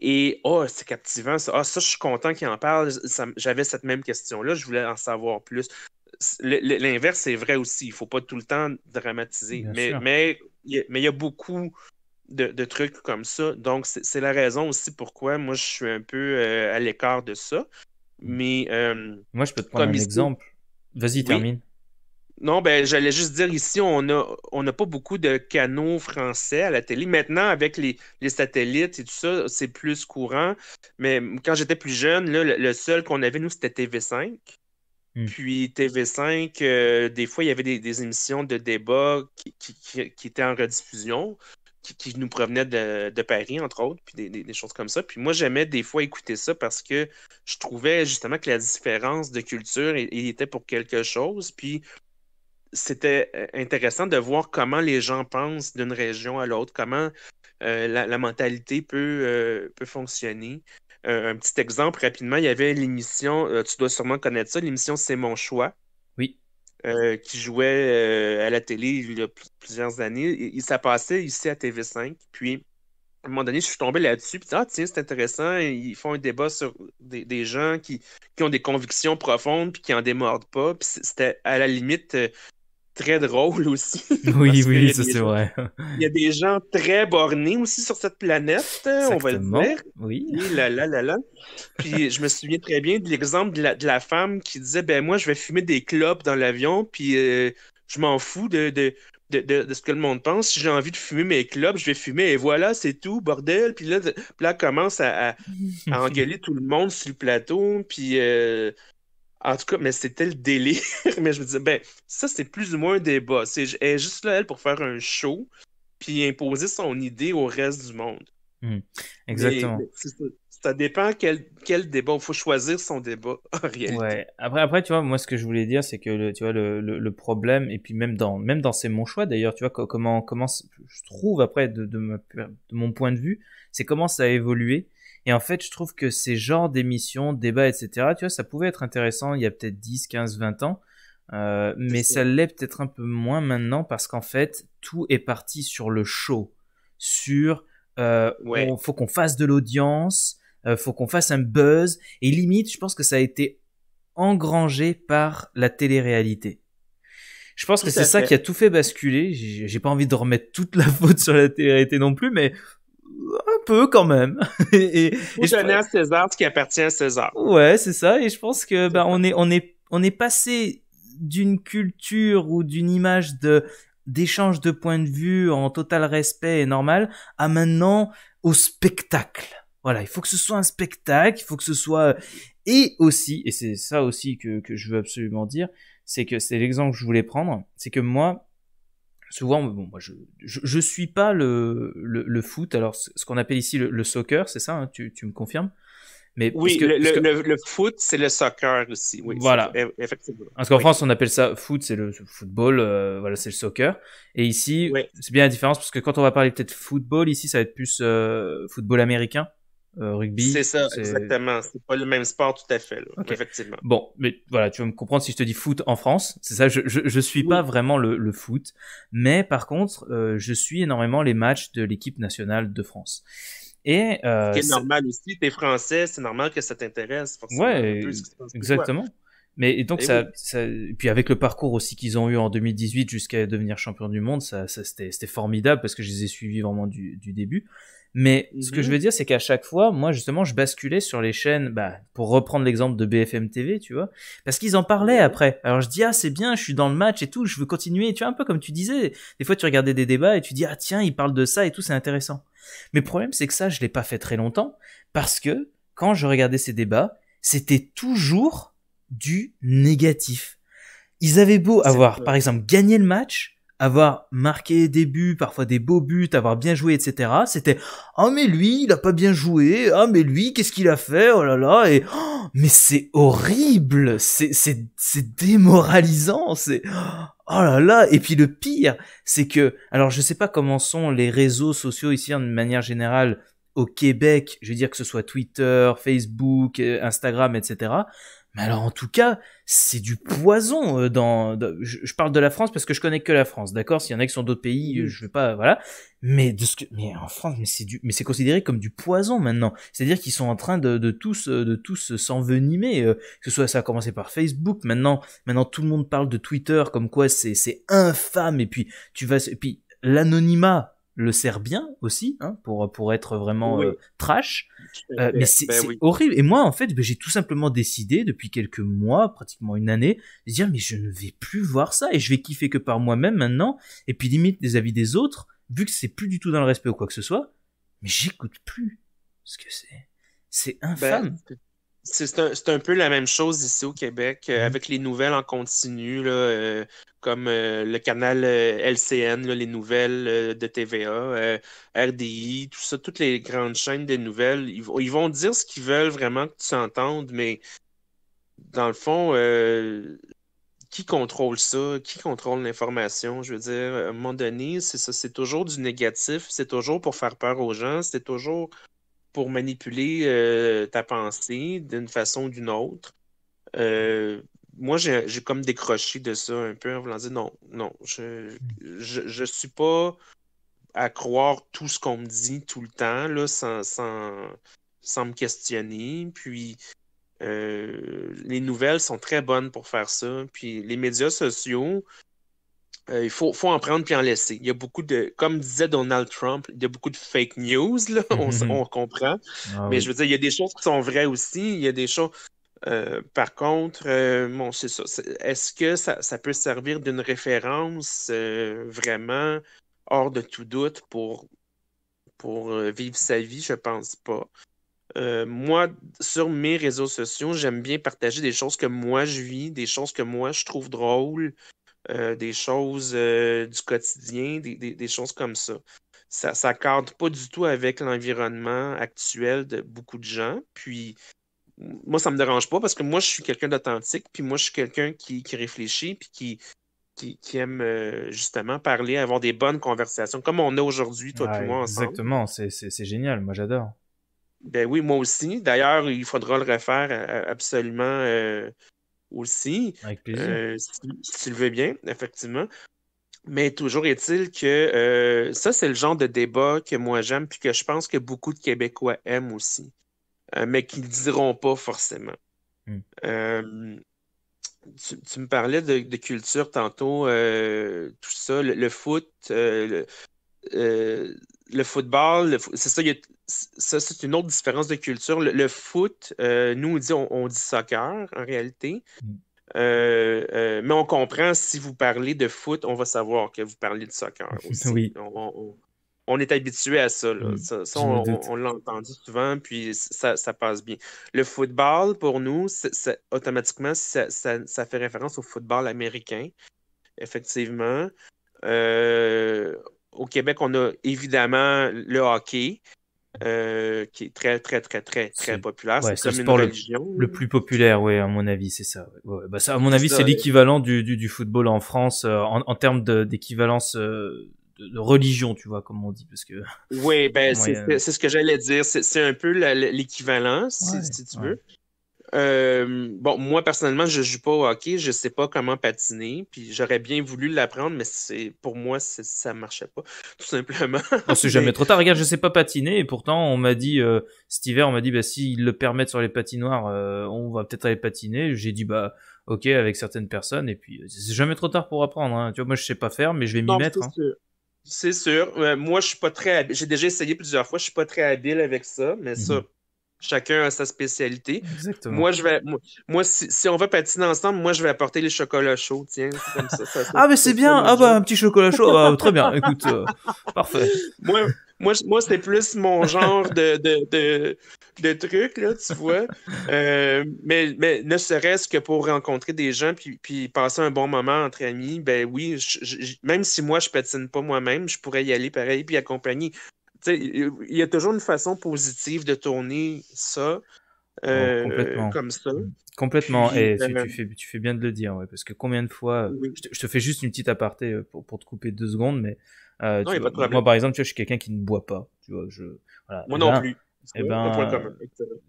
[SPEAKER 2] et oh, c'est captivant. Ça. Ah, ça, je suis content qu'il en parle. J'avais cette même question-là. Je voulais en savoir plus. L'inverse c'est vrai aussi. Il ne faut pas tout le temps dramatiser. mais, mais il y a beaucoup de, trucs comme ça. Donc, c'est la raison aussi pourquoi moi, je suis un peu euh, à l'écart de ça. Mmh. Mais. Euh, moi, je peux te prendre un exemple.
[SPEAKER 1] Vas-y, termine.
[SPEAKER 2] Non, ben j'allais juste dire ici, on n'a on pas beaucoup de canaux français à la télé. Maintenant, avec les, satellites et tout ça, c'est plus courant. Mais quand j'étais plus jeune, le, seul qu'on avait, nous, c'était TV5. Hmm. Puis TV5, euh, des fois, il y avait des, émissions de débat qui, étaient en rediffusion, qui, nous provenaient de, Paris, entre autres, puis des, choses comme ça. Puis moi, j'aimais des fois écouter ça parce que je trouvais justement que la différence de culture, il était pour quelque chose. Puis c'était euh, intéressant de voir comment les gens pensent d'une région à l'autre, comment euh, la, mentalité peut, euh, peut fonctionner. un petit exemple rapidement, il y avait l'émission, tu dois sûrement connaître ça, l'émission C'est mon choix. Oui. qui jouait à la télé il y a plusieurs années. Il, ça passait ici à TV5. Puis, à un moment donné, je suis tombé là-dessus. Puis, ah, tiens, c'est intéressant. Ils font un débat sur des, gens qui, ont des convictions profondes puis qui n'en démordent pas. c'était à la limite très drôle aussi. oui, oui, ça c'est vrai. Il y a des gens très bornés aussi sur cette planète, on va le dire. Oui. là, là, là, là. Puis je me souviens très bien de l'exemple de, la, femme qui disait Ben moi, je vais fumer des clopes dans l'avion, puis euh, je m'en fous de, de, ce que le monde pense. Si j'ai envie de fumer mes clopes, je vais fumer et voilà, c'est tout, bordel. Puis là, elle commence à, engueuler tout le monde sur le plateau. Puis euh, en tout cas, mais c'était le délire. mais je me disais, ben, ça, c'est plus ou moins un débat. C'est, elle est juste là, elle, pour faire un show, puis imposer son idée au reste du monde. Hmm. Exactement. ça, dépend quel, débat. Il faut choisir son débat, Ouais.
[SPEAKER 1] Après, après, tu vois, moi, ce que je voulais dire, c'est que tu vois, le, problème, et puis même dans, même dans C'est mon choix, d'ailleurs, tu vois, comment, je trouve, après, de, de, de mon point de vue, c'est comment ça a évolué et en fait, je trouve que ces genres d'émissions, débats, etc., tu vois, ça pouvait être intéressant il y a peut-être 10, 15, 20 ans. Euh, mais ça l'est peut-être un peu moins maintenant parce qu'en fait, tout est parti sur le show. Sur, euh, faut qu'on fasse de l'audience, euh, faut qu'on fasse un buzz. Et limite, je pense que ça a été engrangé par la télé-réalité. Je pense que c'est ça qui a tout fait basculer. J'ai pas envie de remettre toute la faute sur la télé-réalité non plus,
[SPEAKER 2] mais un peu quand même. et, et, Ou donner à César ce qui appartient à César.
[SPEAKER 1] Ouais, c'est ça. Et je pense que ben on est on est on est passé d'une culture ou d'une image de d'échange de points de vue en total respect et normal à maintenant au spectacle. Voilà, il faut que ce soit un spectacle, il faut que ce soit et aussi et c'est ça aussi que que je veux absolument dire, c'est que c'est l'exemple que je voulais prendre, c'est que moi souvent, bon, moi je, je, suis pas le, le, foot, alors ce qu'on appelle ici le, soccer, c'est ça, hein, tu, tu, me confirmes mais oui, le,
[SPEAKER 2] foot, c'est le soccer aussi. voilà. Effectivement. Parce qu'en France,
[SPEAKER 1] on appelle ça foot, c'est le football, euh, voilà, c'est le soccer. Et ici, c'est bien la différence, parce que quand on va parler peut-être football, ici, ça va être plus euh, football américain. Euh, rugby. C'est ça, exactement.
[SPEAKER 2] C'est pas le même sport tout à fait, effectivement. Bon,
[SPEAKER 1] mais voilà, tu vas me comprendre si je te dis foot en France. C'est ça, je, suis pas vraiment le, foot, mais par contre, euh, je suis énormément les matchs de l'équipe nationale de France. Et euh, c'est
[SPEAKER 2] normal aussi, t'es français, c'est normal que ça t'intéresse. Ouais, exactement. Mais et donc eh ça,
[SPEAKER 1] puis avec le parcours aussi qu'ils ont eu en 2018 jusqu'à devenir champion du monde, ça, c'était formidable parce que je les ai suivis vraiment du début. Mais mhm. ce que je veux dire, c'est qu'à chaque fois, moi, justement, je basculais sur les chaînes, bah, pour reprendre l'exemple de BFM TV, tu vois, parce qu'ils en parlaient après. Alors je dis, ah, c'est bien, je suis dans le match et tout, je veux continuer. Tu vois, un peu comme tu disais, des fois, tu regardais des débats et tu dis, ah, tiens, ils parlent de ça et tout, c'est intéressant. Mais le problème, c'est que ça, je l'ai pas fait très longtemps, parce que quand je regardais ces débats, c'était toujours du négatif. Ils avaient beau avoir, par exemple, gagné le match, avoir marqué des buts, parfois des beaux buts, avoir bien joué, etc. C'était ah mais lui il a pas bien joué, ah mais lui qu'est-ce qu'il a fait, oh là là et oh, mais c'est horrible, c'est c'est c'est démoralisant, c'est oh là là et puis le pire c'est que alors je sais pas comment sont les réseaux sociaux ici en manière générale au Québec, je veux dire que ce soit Twitter, Facebook, euh, Instagram, etc alors en tout cas, c'est du poison euh, dans, je, parle de la France parce que je connais que la France, d'accord S'il y en a qui sont d'autres pays, mm. je veux pas voilà, mais de mais en France, mais c'est du mais c'est considéré comme du poison maintenant. C'est-à-dire qu'ils sont en train de, tous euh, de tous s'envenimer, euh, que ce soit ça a commencé par Facebook, maintenant maintenant tout le monde parle de Twitter comme quoi c'est c'est infâme et puis tu vas et puis l'anonymat le sert bien aussi, hein, pour, pour être vraiment euh, trash. Euh, euh, mais c'est ben horrible. Et moi, en fait, ben, j'ai tout simplement décidé depuis quelques mois, pratiquement une année, de dire mais je ne vais plus voir ça et je vais kiffer que par moi-même maintenant. Et puis limite les avis des autres, vu que c'est plus du tout dans le respect ou quoi que ce soit, mais j'écoute plus ce que c'est. C'est ben, infâme.
[SPEAKER 2] C'est un, peu la même chose ici au Québec, euh, mhm. avec les nouvelles en continu, euh, comme euh, le canal LCN, les nouvelles de TVA, RDI, tout ça, toutes les grandes chaînes de nouvelles. Ils, vont dire ce qu'ils veulent vraiment que tu entendes, mais dans le fond, qui contrôle ça? Qui contrôle l'information? Je veux dire, à un moment donné, c'est ça, c'est toujours du négatif, c'est toujours pour faire peur aux gens, c'est toujours pour manipuler euh, ta pensée d'une façon ou d'une autre. Euh, moi, j'ai comme décroché de ça un peu en voulant dire non, non, je ne suis pas à croire tout ce qu'on me dit tout le temps, là, sans, sans, sans me questionner. Puis, euh, les nouvelles sont très bonnes pour faire ça. Puis, les médias sociaux, euh, il faut, en prendre puis en laisser. Il y a beaucoup de, comme disait Donald Trump, il y a beaucoup de fake news, on, comprend. Ah mais je veux dire, il y a des choses qui sont vraies aussi. Il y a des choses. Euh, par contre, euh, bon, c'est ça. Est-ce que ça, peut servir d'une référence vraiment hors de tout doute pour, pour vivre sa vie? Je pense pas. moi, sur mes réseaux sociaux, j'aime bien partager des choses que moi je vis, des choses que moi je trouve drôles, euh, des choses euh, du quotidien, des, choses comme ça. Ça ne s'accorde pas du tout avec l'environnement actuel de beaucoup de gens. Puis, moi, ça ne me dérange pas parce que moi, je suis quelqu'un d'authentique, puis moi, je suis quelqu'un qui, réfléchit, puis qui, qui, aime euh, justement parler, avoir des bonnes conversations, comme on a aujourd'hui, toi et moi, ensemble.
[SPEAKER 1] Exactement, c'est génial, moi j'adore.
[SPEAKER 2] Ben oui, moi aussi. D'ailleurs, il faudra le refaire absolument aussi. Euh, si tu le veux bien, effectivement. Mais toujours est-il que euh, ça, c'est le genre de débat que moi j'aime, puis que je pense que beaucoup de Québécois aiment aussi, euh, mais qu'ils ne diront pas forcément. Hmm. tu, me parlais de, culture tantôt, tout ça, le, foot, le, football, c'est ça, il y a ça, c'est une autre différence de culture. Le, foot, euh, nous, on dit, on, dit soccer en réalité. Mm. Euh, euh, mais on comprend, si vous parlez de foot, on va savoir que vous parlez de soccer aussi. On, est habitué à ça. Ça, on, l'a entendu souvent, puis ça, passe bien. Le football, pour nous, automatiquement, ça, fait référence au football américain, effectivement. au Québec, on a évidemment le hockey, euh, qui est très, très, très, très, très populaire. c'est le sport Le, plus
[SPEAKER 1] populaire, oui, à mon avis, c'est ça. Bah, à mon avis, c'est l'équivalent du, football en France euh, en, termes d'équivalence euh, de, religion, tu vois, comme on dit. Parce que, oui, ben, c'est ce
[SPEAKER 2] que j'allais dire. C'est un peu l'équivalent, si, tu veux. Euh, bon, moi, personnellement, je ne joue pas au hockey. Je ne sais pas comment patiner. Puis j'aurais bien voulu l'apprendre, mais c'est, pour moi, ça ne marchait pas, tout simplement. on jamais trop tard. Regarde,
[SPEAKER 1] je ne sais pas patiner. Et pourtant, on m'a dit, euh, cet hiver, on m'a dit, bah, s'ils le permettent sur les patinoires, euh, on va peut-être aller patiner. J'ai dit, bah, OK, avec certaines personnes. Et puis, c'est jamais trop tard pour apprendre. Hein. Tu vois, moi, je sais pas faire, mais je vais m'y mettre.
[SPEAKER 2] C'est hein. sûr. sûr. moi, je suis pas très. J'ai déjà essayé plusieurs fois. Je suis pas très habile avec ça, mais ça mhm. Chacun a sa spécialité. Moi, je vais, moi, si, on va patiner ensemble, moi, je vais apporter les chocolats chauds. Tiens, comme ça, ah, mais c'est bien. Ah,
[SPEAKER 1] bah, un petit chocolat chaud. Ah, très bien. Écoute, euh,
[SPEAKER 2] parfait. Moi, moi, c'était plus mon genre de, de, de, truc, là, tu vois. Euh, mais, mais ne serait-ce que pour rencontrer des gens puis, puis passer un bon moment entre amis, ben oui, même si moi, je patine pas moi-même, je pourrais y aller pareil puis accompagner il y a toujours une façon positive de tourner ça. Euh, comme ça. Complètement. et eh, euh,
[SPEAKER 1] tu, fais, bien de le dire, parce que combien de fois. Euh, je, te, fais juste une petite aparté pour, te couper deux secondes, mais. moi, par exemple, je suis quelqu'un qui ne boit pas. Tu vois, moi non plus. Eh euh, ben,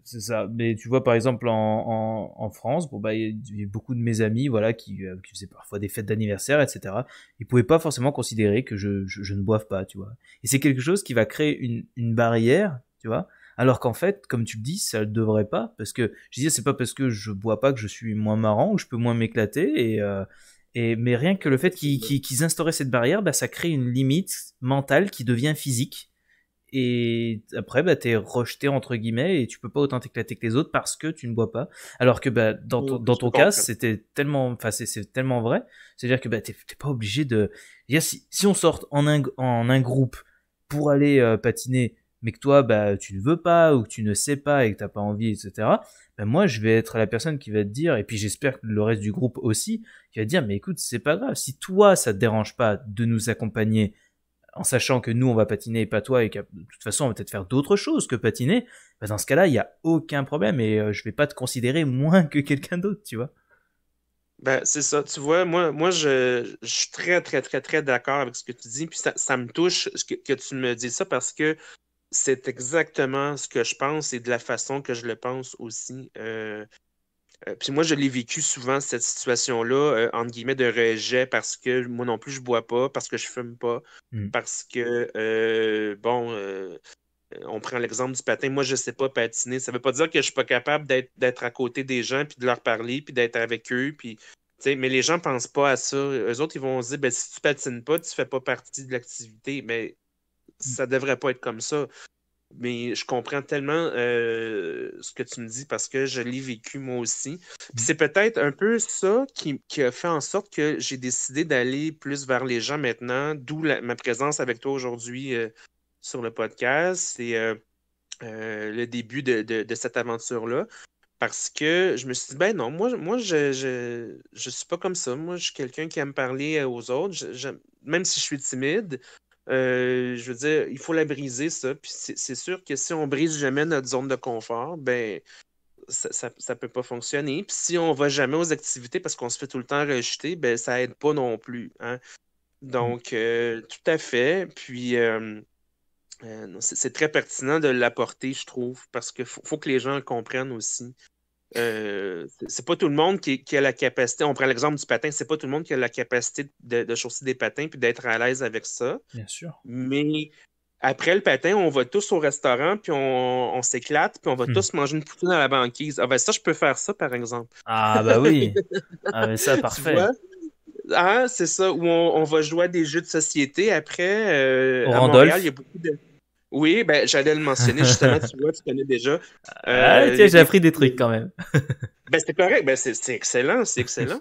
[SPEAKER 1] c'est ça. Mais tu vois, par exemple, en, France, bon, bah, il y a beaucoup de mes amis voilà, qui, euh, faisaient parfois des fêtes d'anniversaire, etc. Ils pouvaient pas forcément considérer que je, ne boive pas, tu vois. Et c'est quelque chose qui va créer une, barrière, tu vois. Alors qu'en fait, comme tu le dis, ça ne devrait pas. Parce que je disais, c'est pas parce que je bois pas que je suis moins marrant ou que je peux moins m'éclater. Euh, et, mais rien que le fait qu'ils qu instauraient cette barrière, bah, ça crée une limite mentale qui devient physique et après bah t'es rejeté entre guillemets et tu peux pas autant t'éclater que les autres parce que tu ne bois pas alors que bah, dans ton, cas c'était tellement enfin c'est tellement vrai c'est à dire que bah t'es pas obligé de si, on sort en un groupe pour aller euh, patiner mais que toi bah, tu ne veux pas ou que tu ne sais pas et que t'as pas envie etc bah, moi je vais être la personne qui va te dire et puis j'espère que le reste du groupe aussi qui va te dire mais écoute c'est pas grave si toi ça te dérange pas de nous accompagner en sachant que nous, on va patiner et pas toi, et que de toute façon, on va peut-être faire d'autres choses que patiner, bah, dans ce cas-là, il n'y a aucun problème et euh, je vais pas te considérer moins que quelqu'un d'autre, tu vois.
[SPEAKER 2] Ben, c'est ça, tu vois, moi, moi je, suis très, très, très, très d'accord avec ce que tu dis, puis ça, ça me touche que, que, tu me dis ça parce que c'est exactement ce que je pense et de la façon que je le pense aussi. Euh, euh, puis moi, je l'ai vécu souvent, cette situation-là, euh, entre guillemets, de rejet, parce que moi non plus, je bois pas, parce que je fume pas, hmm. parce que, euh, bon, on prend l'exemple du patin. Moi, je sais pas patiner. Ça veut pas dire que je suis pas capable d'être à côté des gens, puis de leur parler, puis d'être avec eux, puis... mais les gens pensent pas à ça. Eux autres, ils vont se dire ben, si tu patines pas, tu fais pas partie de l'activité. Mais ça devrait pas être comme ça. Mais je comprends tellement euh, ce que tu me dis parce que je l'ai vécu moi aussi. Mm. C'est peut-être un peu ça qui, a fait en sorte que j'ai décidé d'aller plus vers les gens maintenant, d'où ma présence avec toi aujourd'hui euh, sur le podcast. C'est euh, le début de, cette aventure-là. Parce que je me suis dit, ben non, moi, je, ne suis pas comme ça. Moi, je suis quelqu'un qui aime parler aux autres. même si je suis timide, euh, je veux dire, il faut la briser, ça. Puis c'est sûr que si on brise jamais notre zone de confort, ben ça ne peut pas fonctionner. Puis si on va jamais aux activités parce qu'on se fait tout le temps rejeter, ben ça aide pas non plus. Hein. Donc, mm. euh, tout à fait. Puis euh, c'est très pertinent de l'apporter, je trouve, parce qu'il faut, faut, que les gens le comprennent aussi. Euh, c'est pas tout le monde qui, a la capacité. On prend l'exemple du patin, c'est pas tout le monde qui a la capacité de, de chausser des patins puis d'être à l'aise avec ça. Bien sûr. Mais après le patin, on va tous au restaurant puis on, s'éclate puis on va hmm. tous manger une poutine à la banquise. Ah ben ça, je peux faire ça par exemple. Ah ben oui. ah ben ça, parfait. Ah, c'est ça, où on, va jouer à des jeux de société. Après, euh, à Montréal, il y a beaucoup de. Oui, ben, j'allais le mentionner justement, tu vois, tu connais déjà. ah, euh, j'ai appris
[SPEAKER 1] des trucs quand même.
[SPEAKER 2] ben, c'est correct, ben, c'est excellent, c'est excellent.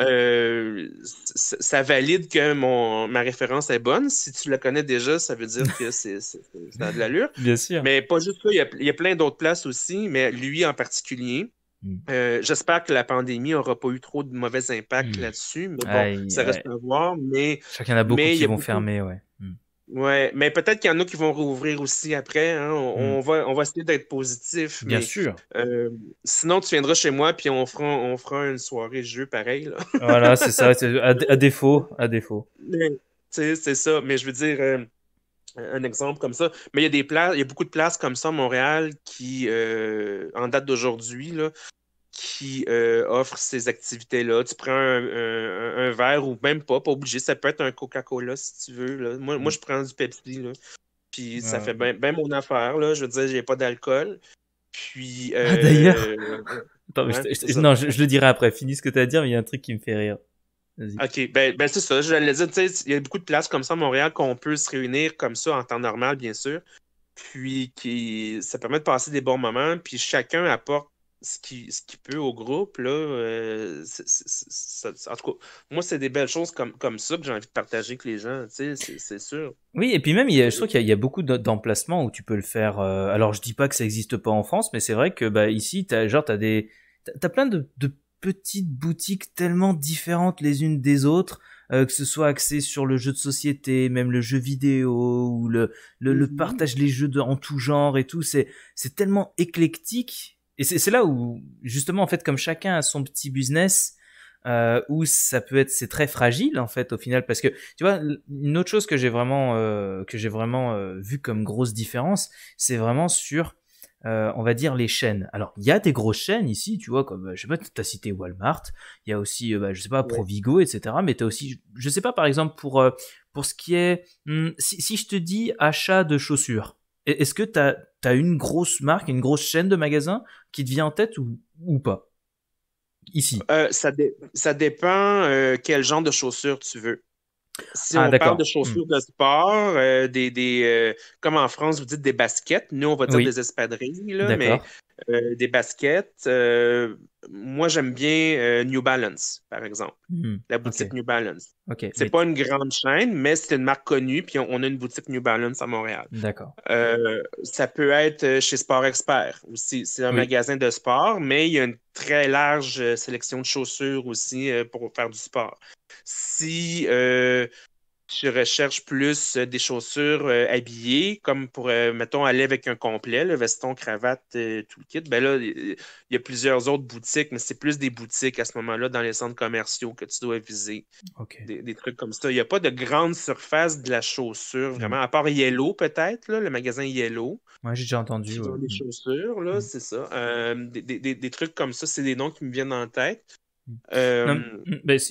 [SPEAKER 2] Euh, ça valide que mon, ma référence est bonne. Si tu la connais déjà, ça veut dire que c'est de l'allure. Bien sûr. Mais pas juste ça, il y a, plein d'autres places aussi, mais lui en particulier. Hmm. Euh, j'espère que la pandémie n'aura pas eu trop de mauvais impacts hmm. là-dessus, mais bon, ça reste à voir. Mais, y en a beaucoup qui vont fermer, ouais. Ouais, mais peut-être qu'il y en a qui vont rouvrir aussi après. Hein. Hmm. On, va, on va essayer d'être positif. Bien sûr. Euh, sinon, tu viendras chez moi puis on fera, on fera une soirée jeu pareil. voilà, c'est ça. À,
[SPEAKER 1] défaut, à défaut.
[SPEAKER 2] C'est ça. Mais je veux dire, euh, un exemple comme ça. Mais il y a des places, il y a beaucoup de places comme ça à Montréal qui, euh, en date d'aujourd'hui, qui euh, offre ces activités-là. Tu prends un, verre ou même pas, pas obligé. Ça peut être un Coca-Cola si tu veux. Moi, mm. je prends du Pepsi. Là. Puis ça fait bien mon affaire. Là. Je veux dire, j'ai pas d'alcool. Puis. Ah, euh, d'ailleurs. je, non, je, le
[SPEAKER 1] dirai après. Finis ce que tu as à dire, mais il y a un truc qui me fait rire.
[SPEAKER 2] OK, ben, ben, c'est ça. Je il y a beaucoup de places comme ça à Montréal qu'on peut se réunir comme ça en temps normal, bien sûr. Puis qui, ça permet de passer des bons moments. Puis chacun apporte ce qui, ce qui peut au groupe. Là, euh, en tout cas, moi, c'est des belles choses comme, comme ça que j'ai envie de partager avec les gens,
[SPEAKER 1] c'est sûr. Oui, et puis même, il je trouve qu'il y, a beaucoup d'emplacements où tu peux le faire. Euh, alors, je dis pas que ça n'existe pas en France, mais c'est vrai que bah, ici, tu as, genre, as, des, as plein de, de, petites boutiques tellement différentes les unes des autres. Euh, que ce soit axé sur le jeu de société, même le jeu vidéo ou le, le, mm-hmm. partage des jeux de, en tout genre et tout, c'est c'est tellement éclectique et c'est là où, justement, en fait, comme chacun a son petit business, euh, où ça peut être, c'est très fragile, en fait, au final, parce que, tu vois, une autre chose que j'ai vraiment, euh, que j'ai vraiment euh, vu comme grosse différence, c'est vraiment sur, euh, on va dire, les chaînes. Alors, il y a des grosses chaînes ici, tu vois, comme, je sais pas, tu as cité Walmart, il y a aussi, bah, je sais pas, Provigo, etc., mais tu as aussi, je sais pas, par exemple, pour, pour ce qui est, hmm, si je te dis achat de chaussures, est-ce que tu as, une grosse marque, une grosse chaîne de magasins qui te vient en tête ou, pas
[SPEAKER 2] Ici. Euh, ça, ça, dépend euh, quel genre de chaussures tu veux. Si ah, on parle de chaussures hmm. de sport, euh, des, comme en France, vous dites des baskets. Nous, on va dire des espadrilles, mais des baskets moi, j'aime bien euh, New Balance, par exemple. Hmm, la boutique New Balance. Ce c'est pas une grande chaîne, mais c'est une marque connue, puis on, a une boutique New Balance à Montréal. D'accord. Euh, ça peut être euh, chez Sport Expert aussi. C'est un magasin de sport, mais il y a une très large sélection de chaussures aussi pour faire du sport. Si tu recherches plus euh, des chaussures euh, habillées, comme pour, euh, mettons, aller avec un complet, le veston, cravate, tout le kit, ben là, il y a plusieurs autres boutiques, mais c'est plus des boutiques à ce moment-là dans les centres commerciaux que tu dois viser. Des, trucs comme ça. Il n'y a pas de grande surface de la chaussure, vraiment, à part Yellow, peut-être, le magasin Yellow.
[SPEAKER 1] Moi, j'ai déjà entendu. Des mm.
[SPEAKER 2] chaussures, là, mm. c'est ça. Des, des, trucs comme ça, c'est des noms qui me viennent en tête. Euh,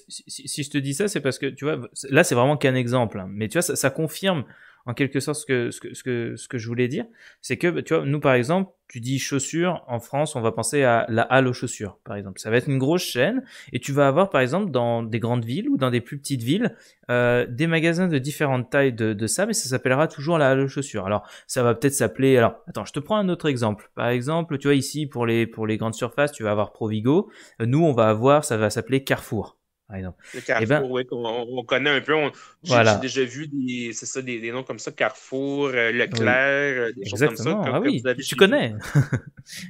[SPEAKER 1] si, je te dis ça, c'est parce que tu vois, là c'est vraiment qu'un exemple, hein. mais tu vois, ça, ça confirme en quelque sorte ce que, ce que, ce que, ce que je voulais dire. C'est que, bah, tu vois, nous, par exemple, tu dis chaussures, en France, on va penser à la halle aux chaussures, par exemple. Ça va être une grosse chaîne et tu vas avoir, par exemple, dans des grandes villes ou dans des plus petites villes, euh, des magasins de différentes tailles de, de ça, mais ça s'appellera toujours la halle aux chaussures. Alors, ça va peut-être s'appeler... Alors, attends, je te prends un autre exemple. Par exemple, tu vois, ici, pour les, pour les grandes surfaces, tu vas avoir Provigo. Euh, nous, on va avoir, ça va s'appeler Carrefour
[SPEAKER 2] eh ben on Carrefour, connaît un peu. J'ai déjà vu des, ça, des, noms comme ça, Carrefour, euh, Leclerc, euh, des choses comme ça. Ah tu connais.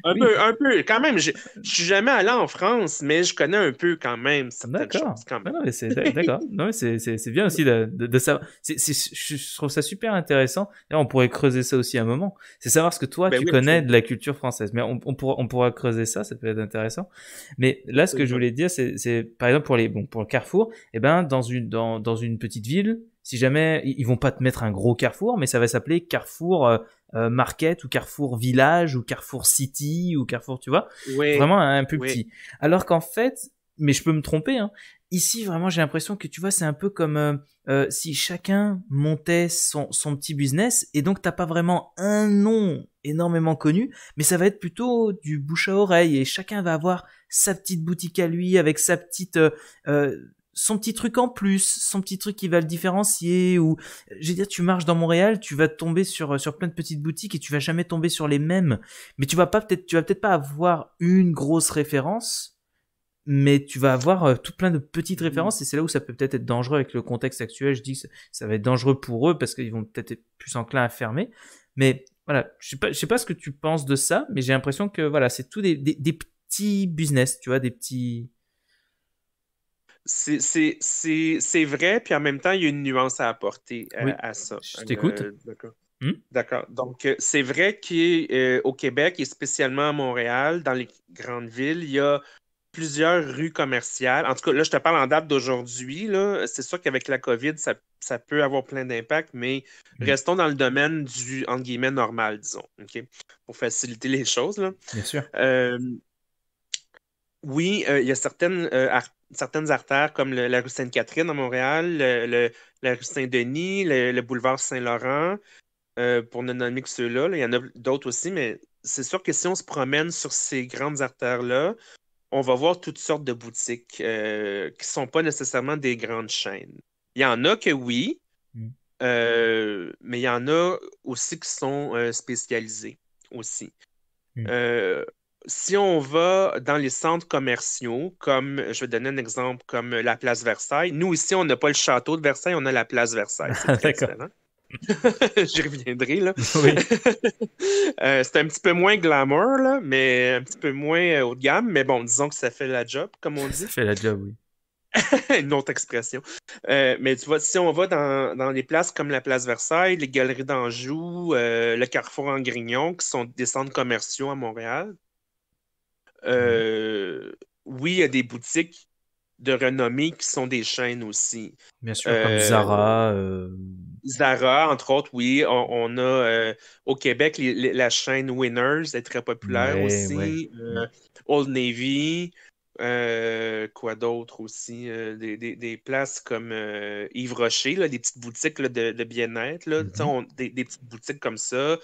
[SPEAKER 2] un, peu, un peu, quand même. Je suis jamais allé en France, mais je connais un peu quand même. D'accord.
[SPEAKER 1] c'est bien aussi de, savoir. je trouve ça super intéressant. on pourrait creuser ça aussi à un moment. C'est savoir ce que toi, ben tu connais de la culture française. Mais on, pourra, creuser ça, ça peut être intéressant. Mais là, ce que je voulais dire, c'est par exemple pour les... bons pour le carrefour, eh ben, dans une, dans, dans une petite ville, si jamais ils vont pas te mettre un gros carrefour, mais ça va s'appeler Carrefour euh, euh, Market ou Carrefour Village ou Carrefour City ou Carrefour, tu vois, vraiment un peu petit. Alors qu'en fait, mais je peux me tromper, hein, ici vraiment j'ai l'impression que tu vois c'est un peu comme euh, si chacun montait son, son petit business et donc t'as pas vraiment un nom énormément connu, mais ça va être plutôt du bouche à oreille et chacun va avoir sa petite boutique à lui, avec sa petite euh, euh, son petit truc en plus, son petit truc qui va le différencier ou je veux dire tu marches dans Montréal, tu vas tomber sur euh, sur plein de petites boutiques et tu vas jamais tomber sur les mêmes, mais tu vas pas peut-être tu vas peut-être pas avoir une grosse référence, mais tu vas avoir tout plein de petites mmh. références et c'est là où ça peut peut-être être dangereux avec le contexte actuel, je dis que ça va être dangereux pour eux parce qu'ils vont peut-être être plus enclins à fermer, mais voilà, je sais pas je sais pas ce que tu penses de ça, mais j'ai l'impression que voilà, c'est tout des, des, des petits business, tu vois, des petits.
[SPEAKER 2] C'est vrai, puis en même temps, il y a une nuance à apporter à, ça. Je t'écoute. Euh, hmm? D'accord. Donc, euh, c'est vrai qu'au euh, Québec et spécialement à Montréal, dans les grandes villes, il y a plusieurs rues commerciales. En tout cas, là, je te parle en date d'aujourd'hui. C'est sûr qu'avec la COVID, ça, ça, peut avoir plein d'impact, mais hmm. restons dans le domaine du, entre guillemets, normal, disons, OK? Pour faciliter les choses, là. Bien sûr oui, euh, il y a certaines, euh, certaines artères comme la rue Sainte-Catherine à Montréal, la rue Saint-Denis, le, boulevard Saint-Laurent, euh, pour ne nommer que ceux-là. Il y en a d'autres aussi, mais c'est sûr que si on se promène sur ces grandes artères-là, on va voir toutes sortes de boutiques qui ne sont pas nécessairement des grandes chaînes. Il y en a que oui, mm. mais il y en a aussi qui sont spécialisées aussi. Mm si on va dans les centres commerciaux, comme je vais donner un exemple, comme la place Versailles, nous ici, on n'a pas le château de Versailles, on a la place Versailles. excellent. J'y reviendrai, là. Oui. Euh, c'est un petit peu moins glamour, là, mais un petit peu moins euh, haut de gamme. Mais bon, disons que ça fait la job, comme on dit. Ça fait la job, oui. Une autre expression. Euh, mais tu vois, si on va dans, dans, les places comme la place Versailles, les galeries d'Anjou, le Carrefour en Grignon, qui sont des centres commerciaux à Montréal, Mhm. Euh, oui, il y a des boutiques de renommée qui sont des chaînes aussi. Bien sûr, comme euh, Zara. Euh, Zara, entre autres, oui. On, a au Québec la chaîne Winners est très populaire aussi. Old Navy. quoi d'autre aussi? Des, places comme Yves Rocher, des petites boutiques de, bien-être, mhm. des, des, petites boutiques comme ça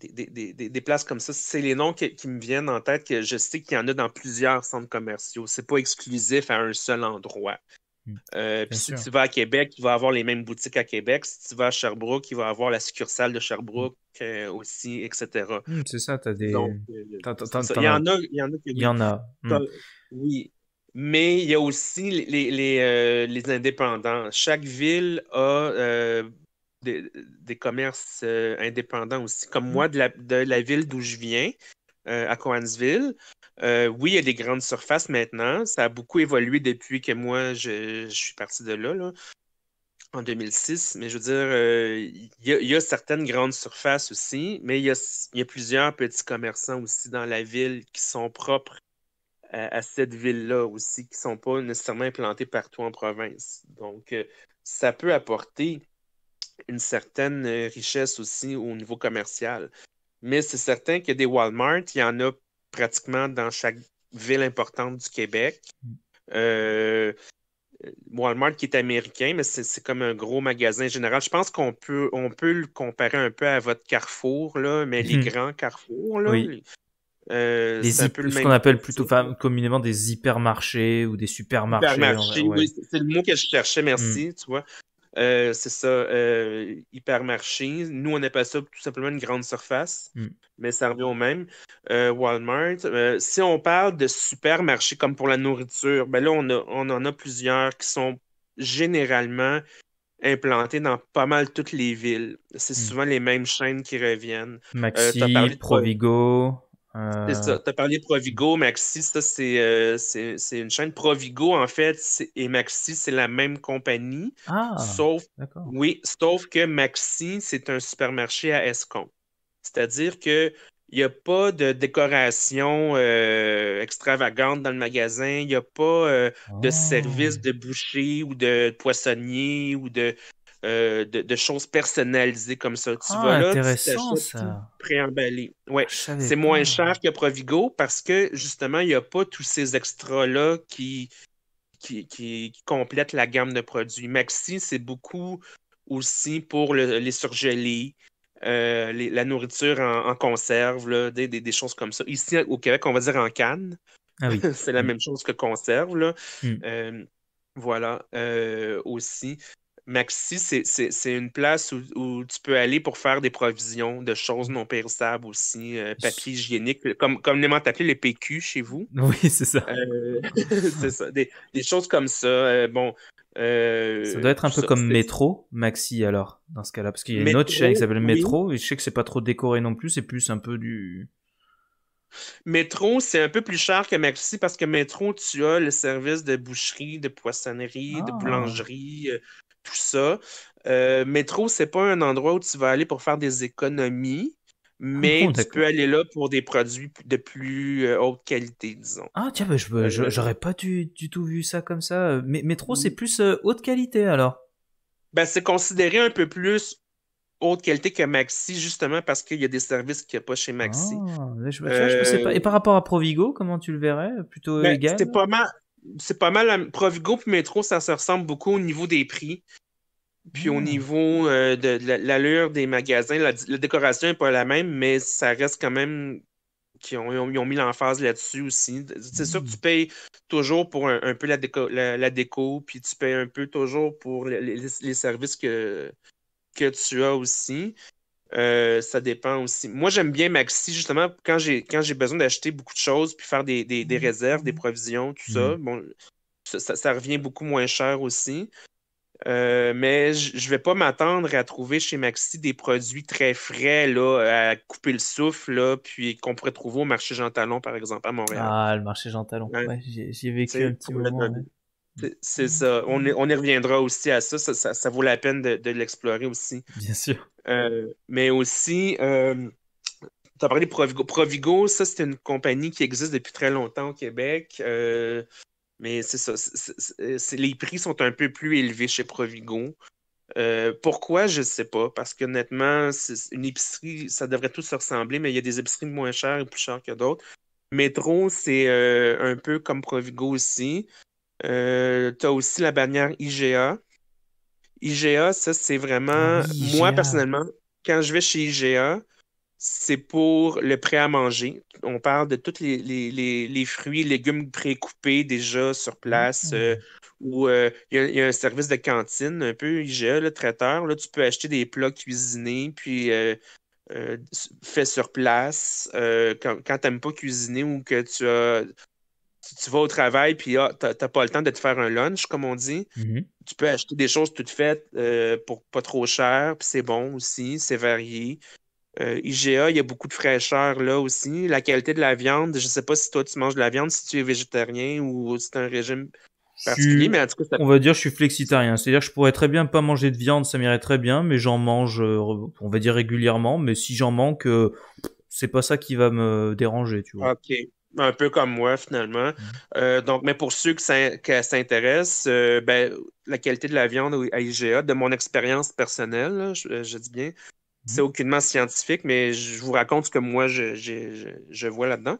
[SPEAKER 2] des, places comme ça. C'est les noms qui, me viennent en tête que je sais qu'il y en a dans plusieurs centres commerciaux. C'est pas exclusif à un seul endroit. Hmm. Euh, puis si tu vas à Québec, tu vas avoir les mêmes boutiques à Québec. Si tu vas à Sherbrooke, il va avoir la succursale de Sherbrooke hmm. euh, aussi, etc. Hmm, c'est ça, tu as des. Il y en a. y Oui. Mais il y a aussi les, les euh, indépendants. Chaque ville a des, commerces euh, indépendants aussi. Comme mm. moi, de la, ville d'où je viens, euh, à Coansville, euh, oui, il y a des grandes surfaces maintenant. Ça a beaucoup évolué depuis que moi, je, suis parti de là, en 2006. Mais je veux dire, il y, a certaines grandes surfaces aussi, mais il y a, plusieurs petits commerçants aussi dans la ville qui sont propres à, à cette ville-là aussi, qui ne sont pas nécessairement implantés partout en province. Donc, ça peut apporter une certaine euh, richesse aussi au niveau commercial. Mais c'est certain que des Walmart, il y en a pratiquement dans chaque ville importante du Québec. Mm. Euh, Walmart qui est américain, mais c'est comme un gros magasin général. Je pense qu'on peut, on peut le comparer un peu à votre Carrefour, là, mais les mm-hmm. grands Carrefour, Là, euh, ce qu'on appelle
[SPEAKER 1] plutôt communément des hypermarchés ou des supermarchés.
[SPEAKER 2] c'est le mot que je cherchais, merci, mm. tu vois. Euh, c'est ça, euh, hypermarché. Nous, on appelle ça tout simplement une grande surface, mm. mais ça revient au même. Euh, Walmart. si on parle de supermarché comme pour la nourriture, ben là, on, en a plusieurs qui sont généralement implantés dans pas mal toutes les villes. C'est mm. souvent les mêmes chaînes qui reviennent. Maxi, Provigo, c'est ça. Euh, tu as parlé Provigo, Maxi, ça, euh, c'est, une chaîne. Provigo, en fait, et Maxi, c'est la même compagnie. Ah, sauf, Oui, sauf que Maxi, c'est un supermarché à escompte. C'est-à-dire que il n'y a pas de décoration euh, extravagante dans le magasin. Il n'y a pas de ah. service de boucher ou de poissonnier ou de, euh, de, choses personnalisées comme ça. Tu vois ah, vas là, intéressant, tu préemballé. Ouais. C'est moins cher que Provigo parce que justement, il n'y a pas tous ces extras-là qui, qui, complètent la gamme de produits. Maxi, c'est beaucoup aussi pour les surgelés. Euh, la nourriture en, conserve, des, choses comme ça. Ici, au Québec, on va dire en canne. Ah c'est la mm. même chose que conserve. Mm. Euh, voilà, aussi. Maxi, c'est une place où, tu peux aller pour faire des provisions de choses non périssables aussi, euh, papier hygiénique, comme communément appelé les PQ chez vous. Oui, c'est ça. Euh, c'est ça. Des, choses comme ça. Euh, bon. ça doit être un peu comme
[SPEAKER 1] Métro, Maxi, alors, dans ce cas-là. Parce qu'il y a une autre chaîne qui s'appelle Métro, et je sais que c'est pas trop décoré non plus, c'est plus un peu du.
[SPEAKER 2] Métro, c'est un peu plus cher que Maxi parce que Métro, tu as le service de boucherie, de poissonnerie, de ah. boulangerie, tout ça. Euh, métro, c'est pas un endroit où tu vas aller pour faire des économies, mais oh, tu peux aller là pour des produits de plus euh, haute qualité, disons.
[SPEAKER 1] Ah, tiens, ben, je, euh, j'aurais pas du, tout vu ça comme ça. Euh, mais, métro, c'est plus haute qualité alors?
[SPEAKER 2] Ben, c'est considéré un peu plus haute qualité que Maxi, justement parce qu'il y a des services qu'il n'y a pas chez Maxi. Ah, ben, Et par
[SPEAKER 1] rapport à Provigo, comment tu le verrais Plutôt ben, égal C'était
[SPEAKER 2] pas mal c'est pas mal. Provigo et Métro, ça se ressemble beaucoup au niveau des prix. Puis au hmm. niveau euh, de, l'allure des magasins, la, décoration n'est pas la même, mais ça reste quand même qui ont, ils ont, mis l'emphase là-dessus aussi. C'est sûr que tu hmm. payes toujours pour un, peu la déco, puis tu payes un peu toujours pour les, les services que, que tu as aussi. Euh, ça dépend aussi. Moi, j'aime bien Maxi, justement, quand j'ai, besoin d'acheter beaucoup de choses, puis faire des, mhm. réserves, des provisions, tout ça. Mhm. Bon, ça, revient beaucoup moins cher aussi. Euh, mais je ne vais pas m'attendre à trouver chez Maxi des produits très frais, là, à couper le souffle, là, puis qu'on pourrait trouver au marché Jean Talon, par exemple, à Montréal.
[SPEAKER 1] Ah, le marché Jean Talon. Ouais. vécu un petit moment.
[SPEAKER 2] C'est ça. On, y, reviendra aussi à ça. Ça, vaut la peine de l'explorer aussi. Bien sûr. Euh, mais aussi, euh, tu as parlé de Provigo. ça, c'est une compagnie qui existe depuis très longtemps au Québec. Euh, mais c'est ça. les prix sont un peu plus élevés chez Provigo. pourquoi, je ne sais pas, parce qu'honnêtement, une épicerie, ça devrait tout se ressembler, mais il y a des épiceries moins chères et plus chères que d'autres. Métro, c'est un peu comme Provigo aussi. tu as aussi la bannière IGA, IGA, ça, c'est vraiment. Moi, personnellement, quand je vais chez IGA, c'est pour le prêt à manger. On parle de tous les, les, les, fruits, légumes précoupés déjà sur place. Mm. Euh, ou euh, il y, a un service de cantine, un peu IGA, le traiteur. Là, tu peux acheter des plats cuisinés, puis euh, fait sur place. quand, quand tu n'aimes pas cuisiner ou que tu as tu, tu, vas au travail, puis ah, tu n'as pas le temps de te faire un lunch, comme on dit. Mm-hmm. Tu peux acheter des choses toutes faites euh, pour pas trop cher, puis c'est bon aussi, c'est varié. Euh, IGA, il y a beaucoup de fraîcheur là aussi. La qualité de la viande, je ne sais pas si toi tu manges de la viande, si tu es végétarien ou si tu as un régime particulier, On
[SPEAKER 1] va dire je suis flexitarien, c'est-à-dire que je pourrais très bien pas manger de viande, ça m'irait très bien, mais j'en mange, euh, on va dire régulièrement, mais si j'en manque, c'est pas ça qui va me déranger, tu
[SPEAKER 2] vois. Ok. Un peu comme moi, finalement. Mm-hmm. Euh, donc, mais pour ceux qui s'intéressent, euh, ben, la qualité de la viande à IGA, de mon expérience personnelle, je, dis bien, mm-hmm. c'est aucunement scientifique, mais je vous raconte ce que moi, je, vois là-dedans.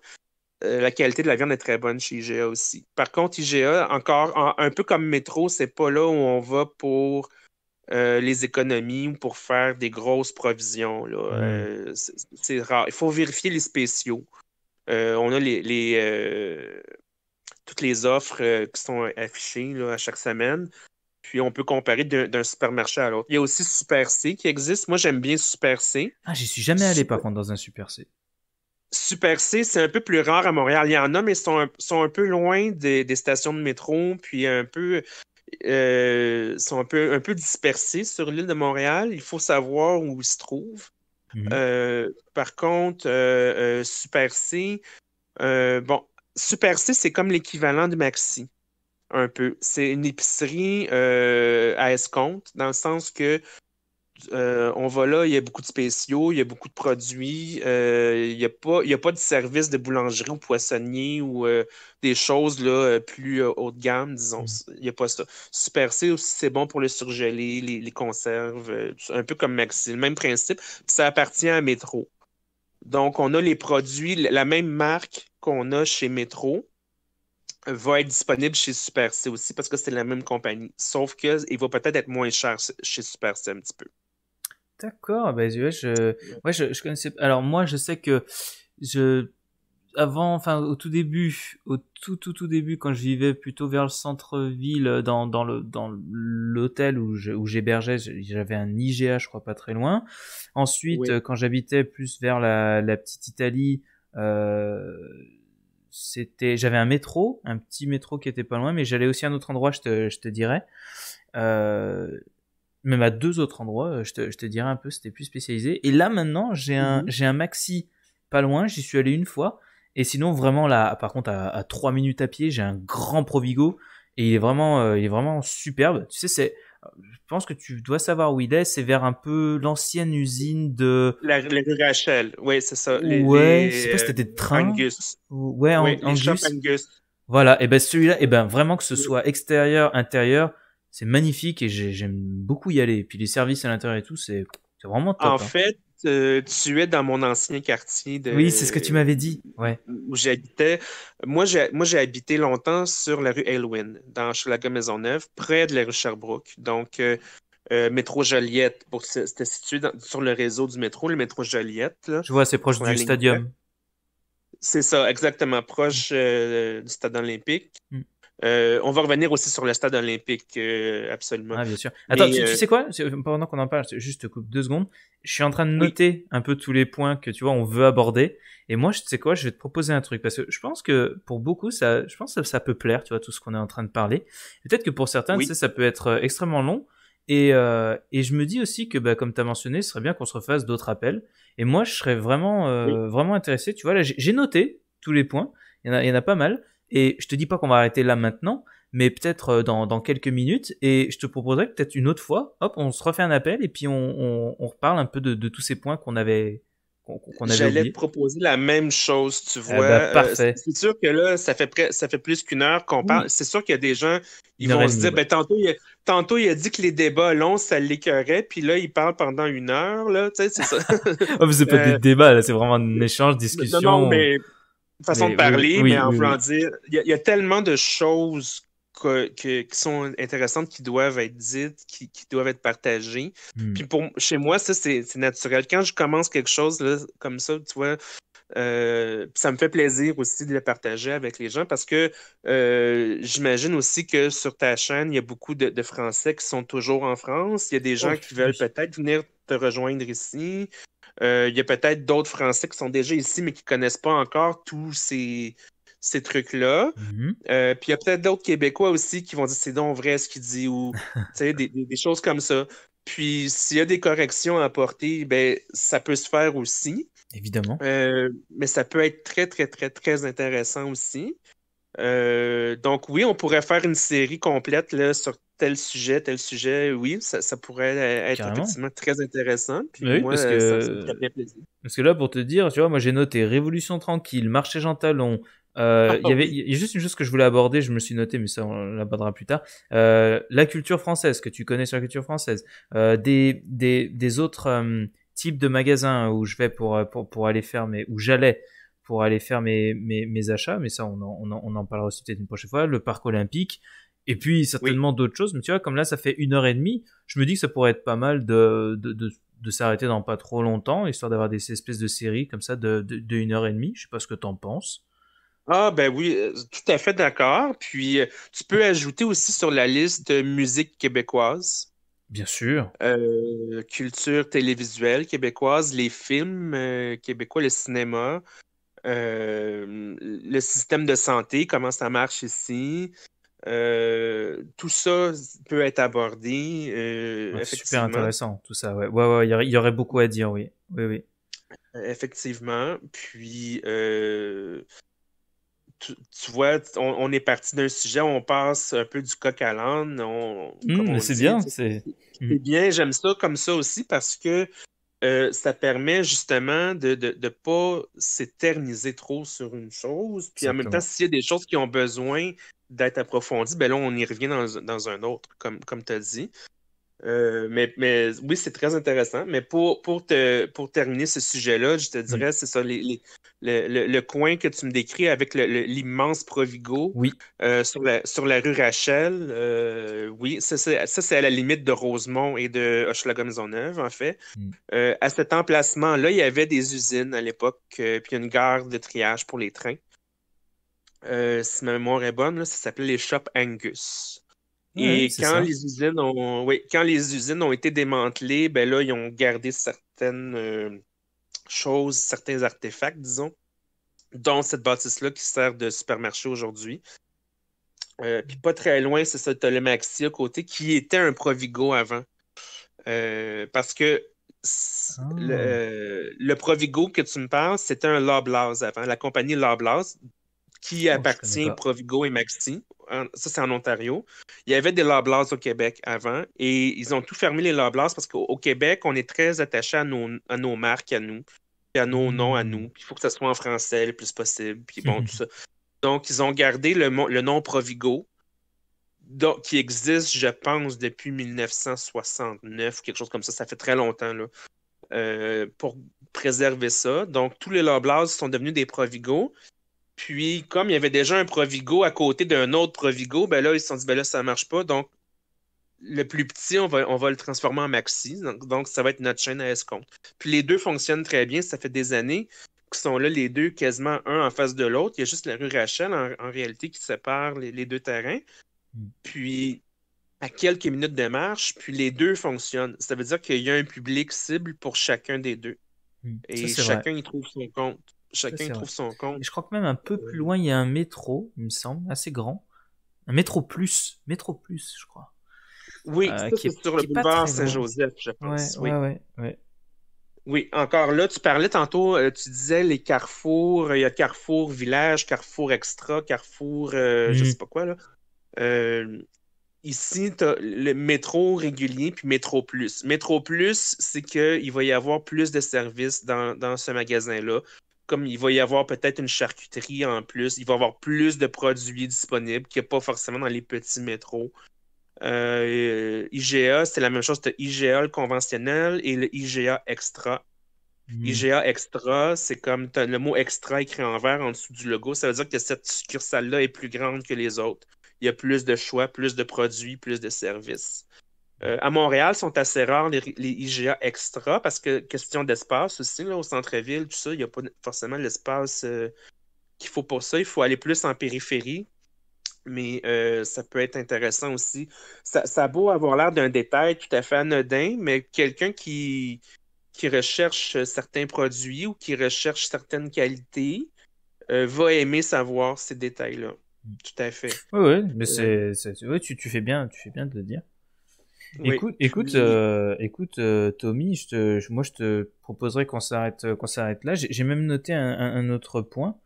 [SPEAKER 2] Euh, la qualité de la viande est très bonne chez IGA aussi. Par contre, IGA, encore un peu comme Métro, c'est pas là où on va pour les économies ou pour faire des grosses provisions. Mm-hmm. c'est rare. Il faut vérifier les spéciaux. Euh, on a les, euh, toutes les offres euh, qui sont affichées à chaque semaine. Puis on peut comparer d'un supermarché à l'autre. Il y a aussi Super C qui existe. Moi, j'aime bien Super C.
[SPEAKER 1] Ah, j'y suis jamais allé par contre dans un Super C.
[SPEAKER 2] Super C, c'est un peu plus rare à Montréal. Il y en a, mais ils sont, un peu loin des, stations de métro, puis un peu sont un peu, un peu dispersés sur l'île de Montréal. Il faut savoir où ils se trouvent. Mhm. Euh, par contre, euh, euh, Super C, bon, Super C, c'est comme l'équivalent de Maxi, un peu. C'est une épicerie à escompte, dans le sens que euh, on va là, il y a beaucoup de spéciaux, il y a beaucoup de produits, euh, il n'y a, pas, y a pas de service de boulangerie ou poissonnier ou euh, des choses là, plus haut de gamme, disons. Mm. Il n'y a pas ça. Super C aussi, c'est bon pour le surgelé, les, conserves, un peu comme Maxi, le même principe. ça appartient à Métro. Donc, on a les produits, la même marque qu'on a chez Métro va être disponible chez Super C aussi parce que c'est la même compagnie. Sauf qu'il va peut-être être moins cher chez Super C un petit peu.
[SPEAKER 1] D'accord, bah, je, je, je connaissais. Alors moi, je sais que je avant, enfin au tout début, au tout tout tout début, quand je vivais plutôt vers le centre-ville, euh, dans, dans le dans l'hôtel où où j'hébergeais, j'avais un IGA, je crois pas très loin. Ensuite, euh, quand j'habitais plus vers la, petite Italie, euh, c'était j'avais un métro, un petit métro qui était pas loin, mais j'allais aussi à un autre endroit, je te je te dirais. Euh, même à deux autres endroits, euh, je te, je te un peu, c'était plus spécialisé. Et là maintenant, j'ai un, mhm. j'ai un maxi pas loin, j'y suis allé une fois. Et sinon, vraiment, là, par contre, à, trois minutes à pied, j'ai un grand Provigo. Et il est vraiment, euh, il est vraiment superbe. Tu sais, c'est, euh, je pense que tu dois savoir où il est. C'est vers un peu l'ancienne usine de.
[SPEAKER 2] La, les rue oui, c'est ça. Les, ouais, les... sais pas si c'était des trains. Angus. Ouais, oui, Angus. Angus.
[SPEAKER 1] Voilà, et ben celui-là, et ben vraiment que ce soit extérieur, intérieur, c'est magnifique et j'aime beaucoup y aller. puis les services à l'intérieur et tout, c'est vraiment top. En hein.
[SPEAKER 2] fait, euh, tu es dans mon ancien quartier. De... Oui, c'est ce que tu m'avais dit. Où j'habitais. Moi, j'ai habité longtemps sur la rue Elwyn, dans maison Maisonneuve, près de la rue Sherbrooke. Donc, euh, euh, métro Joliette, pour c'était situé sur le réseau du métro, le métro Joliette. Je vois, c'est proche du stadium. C'est ça, exactement, proche du stade olympique. Mm. Euh, on va revenir aussi sur le stade olympique, euh, absolument. Ah, bien sûr. Attends, tu, euh, sais
[SPEAKER 1] quoi Pendant qu'on en parle, juste coupe deux secondes. Je suis en train de noter un peu tous les points que tu vois on veut aborder. Et moi, tu sais quoi Je vais te proposer un truc parce que je pense que pour beaucoup, ça, je pense ça peut plaire, tu vois, tout ce qu'on est en train de parler. Peut-être que pour certains, tu sais, ça peut être extrêmement long. Et, et, je me dis aussi que, bah, comme tu as mentionné, ce serait bien qu'on se refasse d'autres appels. Et moi, je serais vraiment, vraiment intéressé. Tu vois, là, j'ai noté tous les points. il y en a pas mal. Et je te dis pas qu'on va arrêter là maintenant, mais peut-être euh, dans, quelques minutes. Et je te proposerai peut-être une autre fois, hop, on se refait un appel et puis on, on, on reparle un peu de, tous ces points qu'on avait,
[SPEAKER 2] J'allais proposer la même chose, tu eh ben, vois. Euh, c'est sûr que là, ça fait, ça fait plus qu'une heure qu'on parle. C'est sûr qu'il y a des gens, ils vont se dire, ben, tantôt, il a, tantôt, il a dit que les débats longs, ça l'écœurait, puis là, il parle pendant une heure, là, tu sais, c'est ça. Ah, mais c'est pas euh, des
[SPEAKER 1] débats, là, c'est vraiment un échange, discussion. non mais
[SPEAKER 2] façon de parler, mais en voulant dire, il y, a tellement de choses qui sont intéressantes, qui doivent être dites, qui, doivent être partagées. Hmm. Puis pour, chez moi, ça, c'est naturel. Quand je commence quelque chose comme ça, tu vois, euh, ça me fait plaisir aussi de le partager avec les gens parce que euh, j'imagine aussi que sur ta chaîne, il y a beaucoup de, Français qui sont toujours en France. Il y a des oh, gens qui veulent peut-être venir te rejoindre ici. Euh, il y a peut-être d'autres Français qui sont déjà ici, mais qui ne connaissent pas encore tous ces, trucs-là. Mhm. Euh, puis il y a peut-être d'autres Québécois aussi qui vont dire c'est donc vrai ce qu'il dit ou des, choses comme ça. Puis s'il y a des corrections à apporter, ben, ça peut se faire aussi. Évidemment. Euh, mais ça peut être très, très, très, très intéressant aussi. Euh, donc oui, on pourrait faire une série complète sur tel sujet, tel sujet. Oui, ça, pourrait être effectivement très intéressant. oui, moi, parce, euh, que...
[SPEAKER 1] parce que là, pour te dire, tu vois, moi j'ai noté Révolution tranquille, Marché Jean Talon. Euh, ah, il y avait a juste une chose que je voulais aborder, je me suis noté, mais ça on l'abordera plus tard. la culture française que tu connais sur la culture française, des, des, des autres types de magasins où je vais pour, pour, pour aller faire, mais où j'allais pour aller faire mes, mes, achats, mais ça, on en, on on en parlera aussi peut-être une prochaine fois, le parc olympique, et puis certainement d'autres choses, mais tu vois, comme là, ça fait une heure et demie, je me dis que ça pourrait être pas mal de, de, de, s'arrêter dans pas trop longtemps, histoire d'avoir des espèces de séries comme ça de, de, une heure et demie, je sais pas ce que en penses.
[SPEAKER 2] Ah ben oui, euh, tout à fait d'accord. Puis euh, tu peux ajouter aussi sur la liste de musique québécoise.
[SPEAKER 1] Bien sûr.
[SPEAKER 2] Euh, culture télévisuelle québécoise, les films québécois, le cinéma. Euh, le système de santé, comment ça marche ici. Euh, tout ça peut être abordé. C'est euh, Super intéressant,
[SPEAKER 1] tout ça. Ouais, ouais, il, y aurait, beaucoup à dire, oui. Oui,
[SPEAKER 2] Effectivement. Puis, tu, vois, on, est parti d'un sujet, on passe un peu du coq à l'âne. Mmh, c'est bien.
[SPEAKER 1] C'est mmh.
[SPEAKER 2] bien, j'aime ça comme ça aussi parce que euh, ça permet justement de ne pas s'éterniser trop sur une chose. Puis en même temps, s'il y a des choses qui ont besoin d'être approfondies, ben là, on y revient dans, un autre, comme, comme tu as dit. Euh, mais, oui, c'est très intéressant. Mais pour, terminer ce sujet-là, je te dirais, c'est ça, le, coin que tu me décris avec l'immense Provigo oui. Euh, sur, la, rue Rachel. Euh, oui, ça, c'est à la limite de Rosemont et de Hochelaga-Maisonneuve, en fait. Mm. à cet emplacement-là, il y avait des usines à l'époque, puis une gare de triage pour les trains. si ma mémoire est bonne, ça s'appelait les Shops Angus. Et quand, les usines ont, quand les usines ont été démantelées, ben là, ils ont gardé certaines euh, choses, certains artefacts, disons, dans cette bâtisse-là qui sert de supermarché aujourd'hui. Euh, puis pas très loin, c'est ça, as le Maxi à côté, qui était un Provigo avant. Euh, parce que ah. le, Provigo que tu me parles, c'était un Loblaws avant, la compagnie Loblaws, qui oh, appartient Provigo et Maxi ça c'est en Ontario. Il y avait des Loblaws au Québec avant et ils ont tout fermé les Loblaws parce qu'au Québec, on est très attaché à nos, à nos marques, à nous, à nos mm. noms, à nous. il faut que ça soit en français le plus possible, puis bon, mm-hmm. Donc, ils ont gardé le, nom Provigo, donc, qui existe, je pense, depuis 1969 ou quelque chose comme ça. Ça fait très longtemps, là. Euh, pour préserver ça. Donc, tous les Loblaws sont devenus des Provigo. Puis, comme il y avait déjà un Provigo à côté d'un autre Provigo, ben là, ils se sont dit, ben là, ça marche pas. Donc, le plus petit, on va, on va le transformer en maxi. Donc, ça va être notre chaîne à escompte. Puis, les deux fonctionnent très bien. Ça fait des années qu'ils sont là, les deux, quasiment un en face de l'autre. Il y a juste la rue Rachel, en, réalité, qui sépare les, deux terrains. Puis, à quelques minutes de marche, puis les deux fonctionnent. Ça veut dire qu'il y a un public cible pour chacun des deux. Hmm. Et chacun y trouve son compte chacun trouve son compte. je crois que même un peu plus
[SPEAKER 1] loin, il y a un métro, il me semble, assez grand. Un métro plus, métro plus, je crois. Oui, euh, sur le boulevard Saint-Joseph, je pense. Oui, oui.
[SPEAKER 2] oui, encore là, tu parlais tantôt, euh, tu disais les carrefours, euh, il y a Carrefour Village, Carrefour Extra, Carrefour, je ne mm. je sais pas quoi, là. ici, tu as le métro régulier puis Métro Plus. Métro Plus, c'est qu'il va y avoir plus de services dans, dans ce magasin-là comme il va y avoir peut-être une charcuterie en plus, il va y avoir plus de produits disponibles qu'il n'y a pas forcément dans les petits métros. Euh, IGA, c'est la même chose, que IGA le conventionnel et le IGA extra. Hmm. IGA extra, c'est comme le mot extra écrit en vert en dessous du logo, ça veut dire que cette succursale-là est plus grande que les autres. Il y a plus de choix, plus de produits, plus de services. Euh, à Montréal, sont assez rares les, IGA extra parce que, question d'espace aussi, là, au centre-ville, tout ça, il n'y a pas forcément l'espace euh, qu'il faut pour ça. Il faut aller plus en périphérie, mais euh, ça peut être intéressant aussi. Ça, ça beau avoir l'air d'un détail tout à fait anodin, mais quelqu'un qui, qui recherche certains produits ou qui recherche certaines qualités va aimer savoir ces détails-là. Tout à fait. Oui, oui, mais c'est,
[SPEAKER 1] tu, fais bien, tu fais bien de le dire.
[SPEAKER 2] Écoute, écoute,
[SPEAKER 1] euh, écoute euh, Tommy, je moi je te proposerais qu'on s'arrête, euh, qu'on s'arrête là. J'ai même noté un, un autre point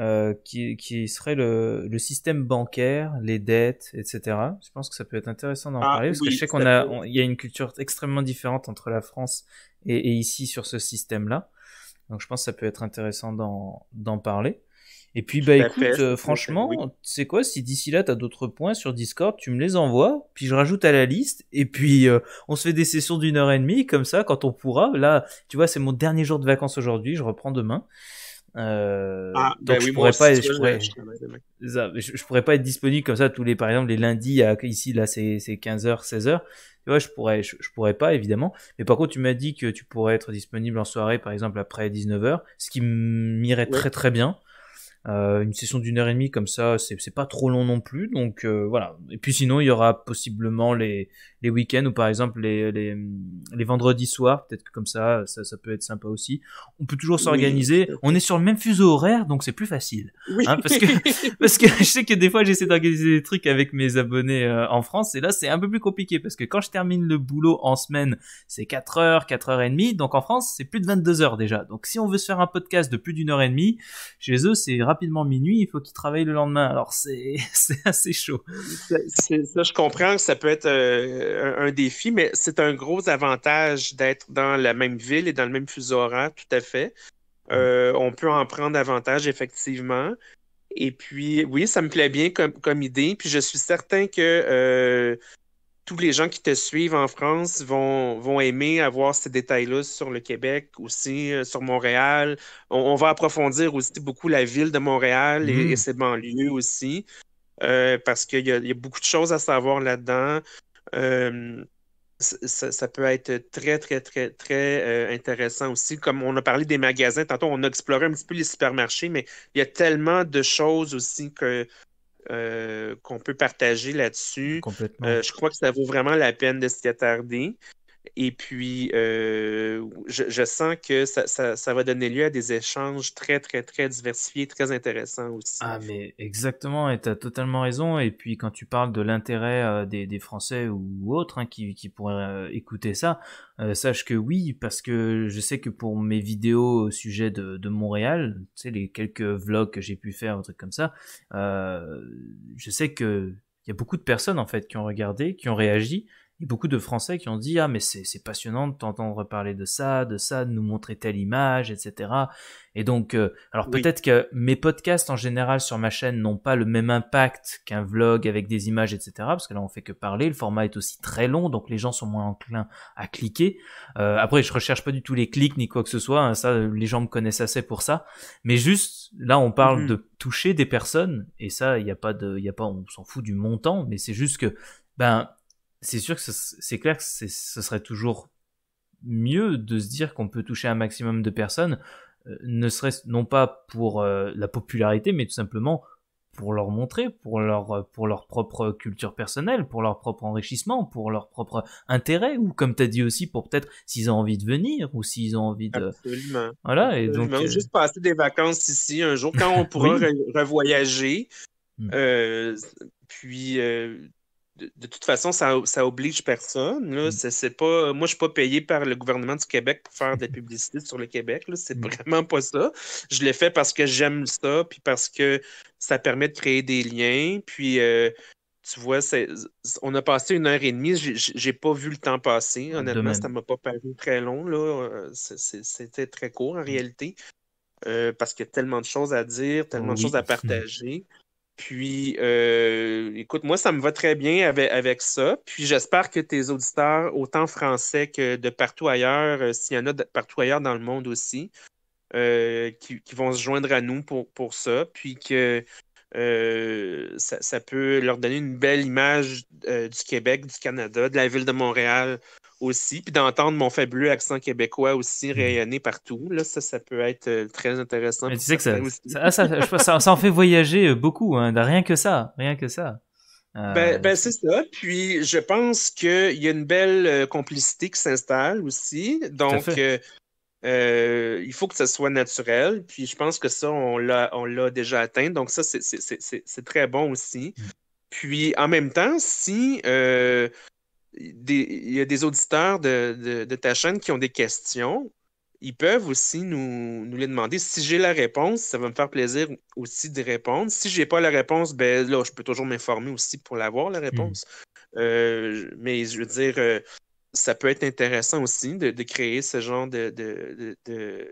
[SPEAKER 1] euh, qui, qui, serait le, le, système bancaire, les dettes, etc. Je pense que ça peut être intéressant d'en ah parler parce que je sais qu'on a, il y a une culture extrêmement différente entre la France et, et ici sur ce système-là. Donc je pense que ça peut être intéressant d'en parler. Et puis, bah écoute, euh, franchement, c'est sais quoi, si d'ici là, t'as d'autres points sur Discord, tu me les envoies, puis je rajoute à la liste, et puis euh, on se fait des sessions d'une heure et demie, comme ça, quand on pourra. Là, tu vois, c'est mon dernier jour de vacances aujourd'hui, je reprends demain. Euh, ah, donc ben je pourrais pas, je pourrais, je, pourrais pas être disponible comme ça tous les, par exemple, les lundis à, ici, là, c'est, 15h, 16h. Tu vois, je pourrais, je, pourrais pas, évidemment. Mais par contre, tu m'as dit que tu pourrais être disponible en soirée, par exemple, après 19h, ce qui m'irait très très bien. Euh, une session d'une heure et demie comme ça, c'est pas trop long non plus. Donc euh, voilà. Et puis sinon, il y aura possiblement les, les week-ends ou par exemple les, les, les vendredis soirs. Peut-être comme ça, ça, ça, peut être sympa aussi. On peut toujours s'organiser. On est sur le même fuseau horaire, donc c'est plus facile. Hein, parce, que, parce que je sais que des fois, j'essaie d'organiser des trucs avec mes abonnés euh, en France. Et là, c'est un peu plus compliqué parce que quand je termine le boulot en semaine, c'est 4 h 4 4h30 Donc en France, c'est plus de 22 h déjà. Donc si on veut se faire un podcast de plus d'une heure et demie, chez eux, c'est rapidement minuit, il faut qu'il travaille le lendemain. Alors
[SPEAKER 2] c'est assez chaud. Ça, je comprends que ça peut être euh, un, défi, mais c'est un gros avantage d'être dans la même ville et dans le même fuseau horaire, tout à fait. Mm. Euh, on peut en prendre avantage, effectivement. Et puis, oui, ça me plaît bien comme, comme idée. Puis je suis certain que euh, tous les gens qui te suivent en France vont, vont aimer avoir ces détails-là sur le Québec, aussi euh, sur Montréal. On, va approfondir aussi beaucoup la ville de Montréal et, mm. ses banlieues aussi, euh, parce qu'il y, a beaucoup de choses à savoir là-dedans. Euh, ça, ça, peut être très, très, très, très intéressant aussi. Comme on a parlé des magasins, tantôt on a exploré un petit peu les supermarchés, mais il y a tellement de choses aussi que euh, qu'on peut partager là-dessus. Euh, je crois que ça vaut vraiment la peine de s'y attarder. Et puis, euh, je, sens que ça, va donner lieu à des échanges très, très, très diversifiés, très intéressants aussi. Ah, mais
[SPEAKER 1] exactement, et tu as totalement raison. Et puis, quand tu parles de l'intérêt euh, des, Français ou autres hein, qui, pourraient euh, écouter ça, sache que oui, parce que je sais que pour mes vidéos au sujet de, Montréal, tu sais, les quelques vlogs que j'ai pu faire, un truc comme ça, je sais qu'il y a beaucoup de personnes en fait qui ont regardé, qui ont réagi il beaucoup de Français qui ont dit Ah, mais c'est passionnant de t'entendre parler de ça, de ça, de nous montrer telle image, etc. Et donc, euh, alors peut-être que mes podcasts en général sur ma chaîne n'ont pas le même impact qu'un vlog avec des images, etc. Parce que là, on fait que parler. Le format est aussi très long, donc les gens sont moins enclins à cliquer. Euh, après, je recherche pas du tout les clics ni quoi que ce soit. Hein. ça, les gens me connaissent assez pour ça. Mais juste, là, on parle mhm. de toucher des personnes. Et ça, il n'y a pas de, il a pas, on s'en fout du montant. Mais c'est juste que, ben, c'est sûr que c'est clair que ce serait toujours mieux de se dire qu'on peut toucher un maximum de personnes, euh, ne serait non pas pour euh, la popularité, mais tout simplement pour leur montrer, pour leur, euh, pour leur propre culture personnelle, pour leur propre enrichissement, pour leur propre intérêt, ou comme tu as dit aussi, pour peut-être s'ils ont envie de venir, ou s'ils ont envie de...
[SPEAKER 2] Absolument. Voilà, et donc... Juste passer des vacances ici un jour, quand on pourra revoyager, mm. puis de, toute façon, ça, oblige personne. Mm. pas, moi, je ne suis pas payé par le gouvernement du Québec pour faire des publicités sur le Québec. C'est mm. vraiment pas ça. Je l'ai fait parce que j'aime ça, puis parce que ça permet de créer des liens. Puis, euh, tu vois, on a passé une heure et demie. J'ai pas vu le temps passer. Honnêtement, ça m'a pas paru très long. Euh, c'était très court en mm. réalité. Euh, parce qu'il y a tellement de choses à dire, tellement de choses à partager. Puis, euh, écoute, moi, ça me va très bien avec, ça. Puis, j'espère que tes auditeurs, autant français que de partout ailleurs, euh, s'il y en a de partout ailleurs dans le monde aussi, euh, qui, vont se joindre à nous pour, ça. Puis que ça, peut leur donner une belle image du Québec, du Canada, de la ville de Montréal, aussi, puis d'entendre mon fabuleux accent québécois aussi mm. rayonner partout. Là, ça, ça peut être euh, très intéressant. Mais tu sais que ça, ça,
[SPEAKER 1] en fait voyager euh, beaucoup, hein, rien que ça, rien que ça. Euh, ben,
[SPEAKER 2] ben c'est ça. Puis je pense qu'il y a une belle complicité qui s'installe aussi. Donc, il faut que ça soit naturel. Puis je pense que ça, on l'a déjà atteint. Donc, ça, c'est très bon aussi. Mm. Puis en même temps, si il y a des auditeurs de, ta chaîne qui ont des questions. Ils peuvent aussi nous, les demander. Si j'ai la réponse, ça va me faire plaisir aussi de répondre. Si je n'ai pas la réponse, ben là, je peux toujours m'informer aussi pour l'avoir, la hmm. réponse. Euh, mais je veux dire, euh, ça peut être intéressant aussi de, créer ce genre de là de, de,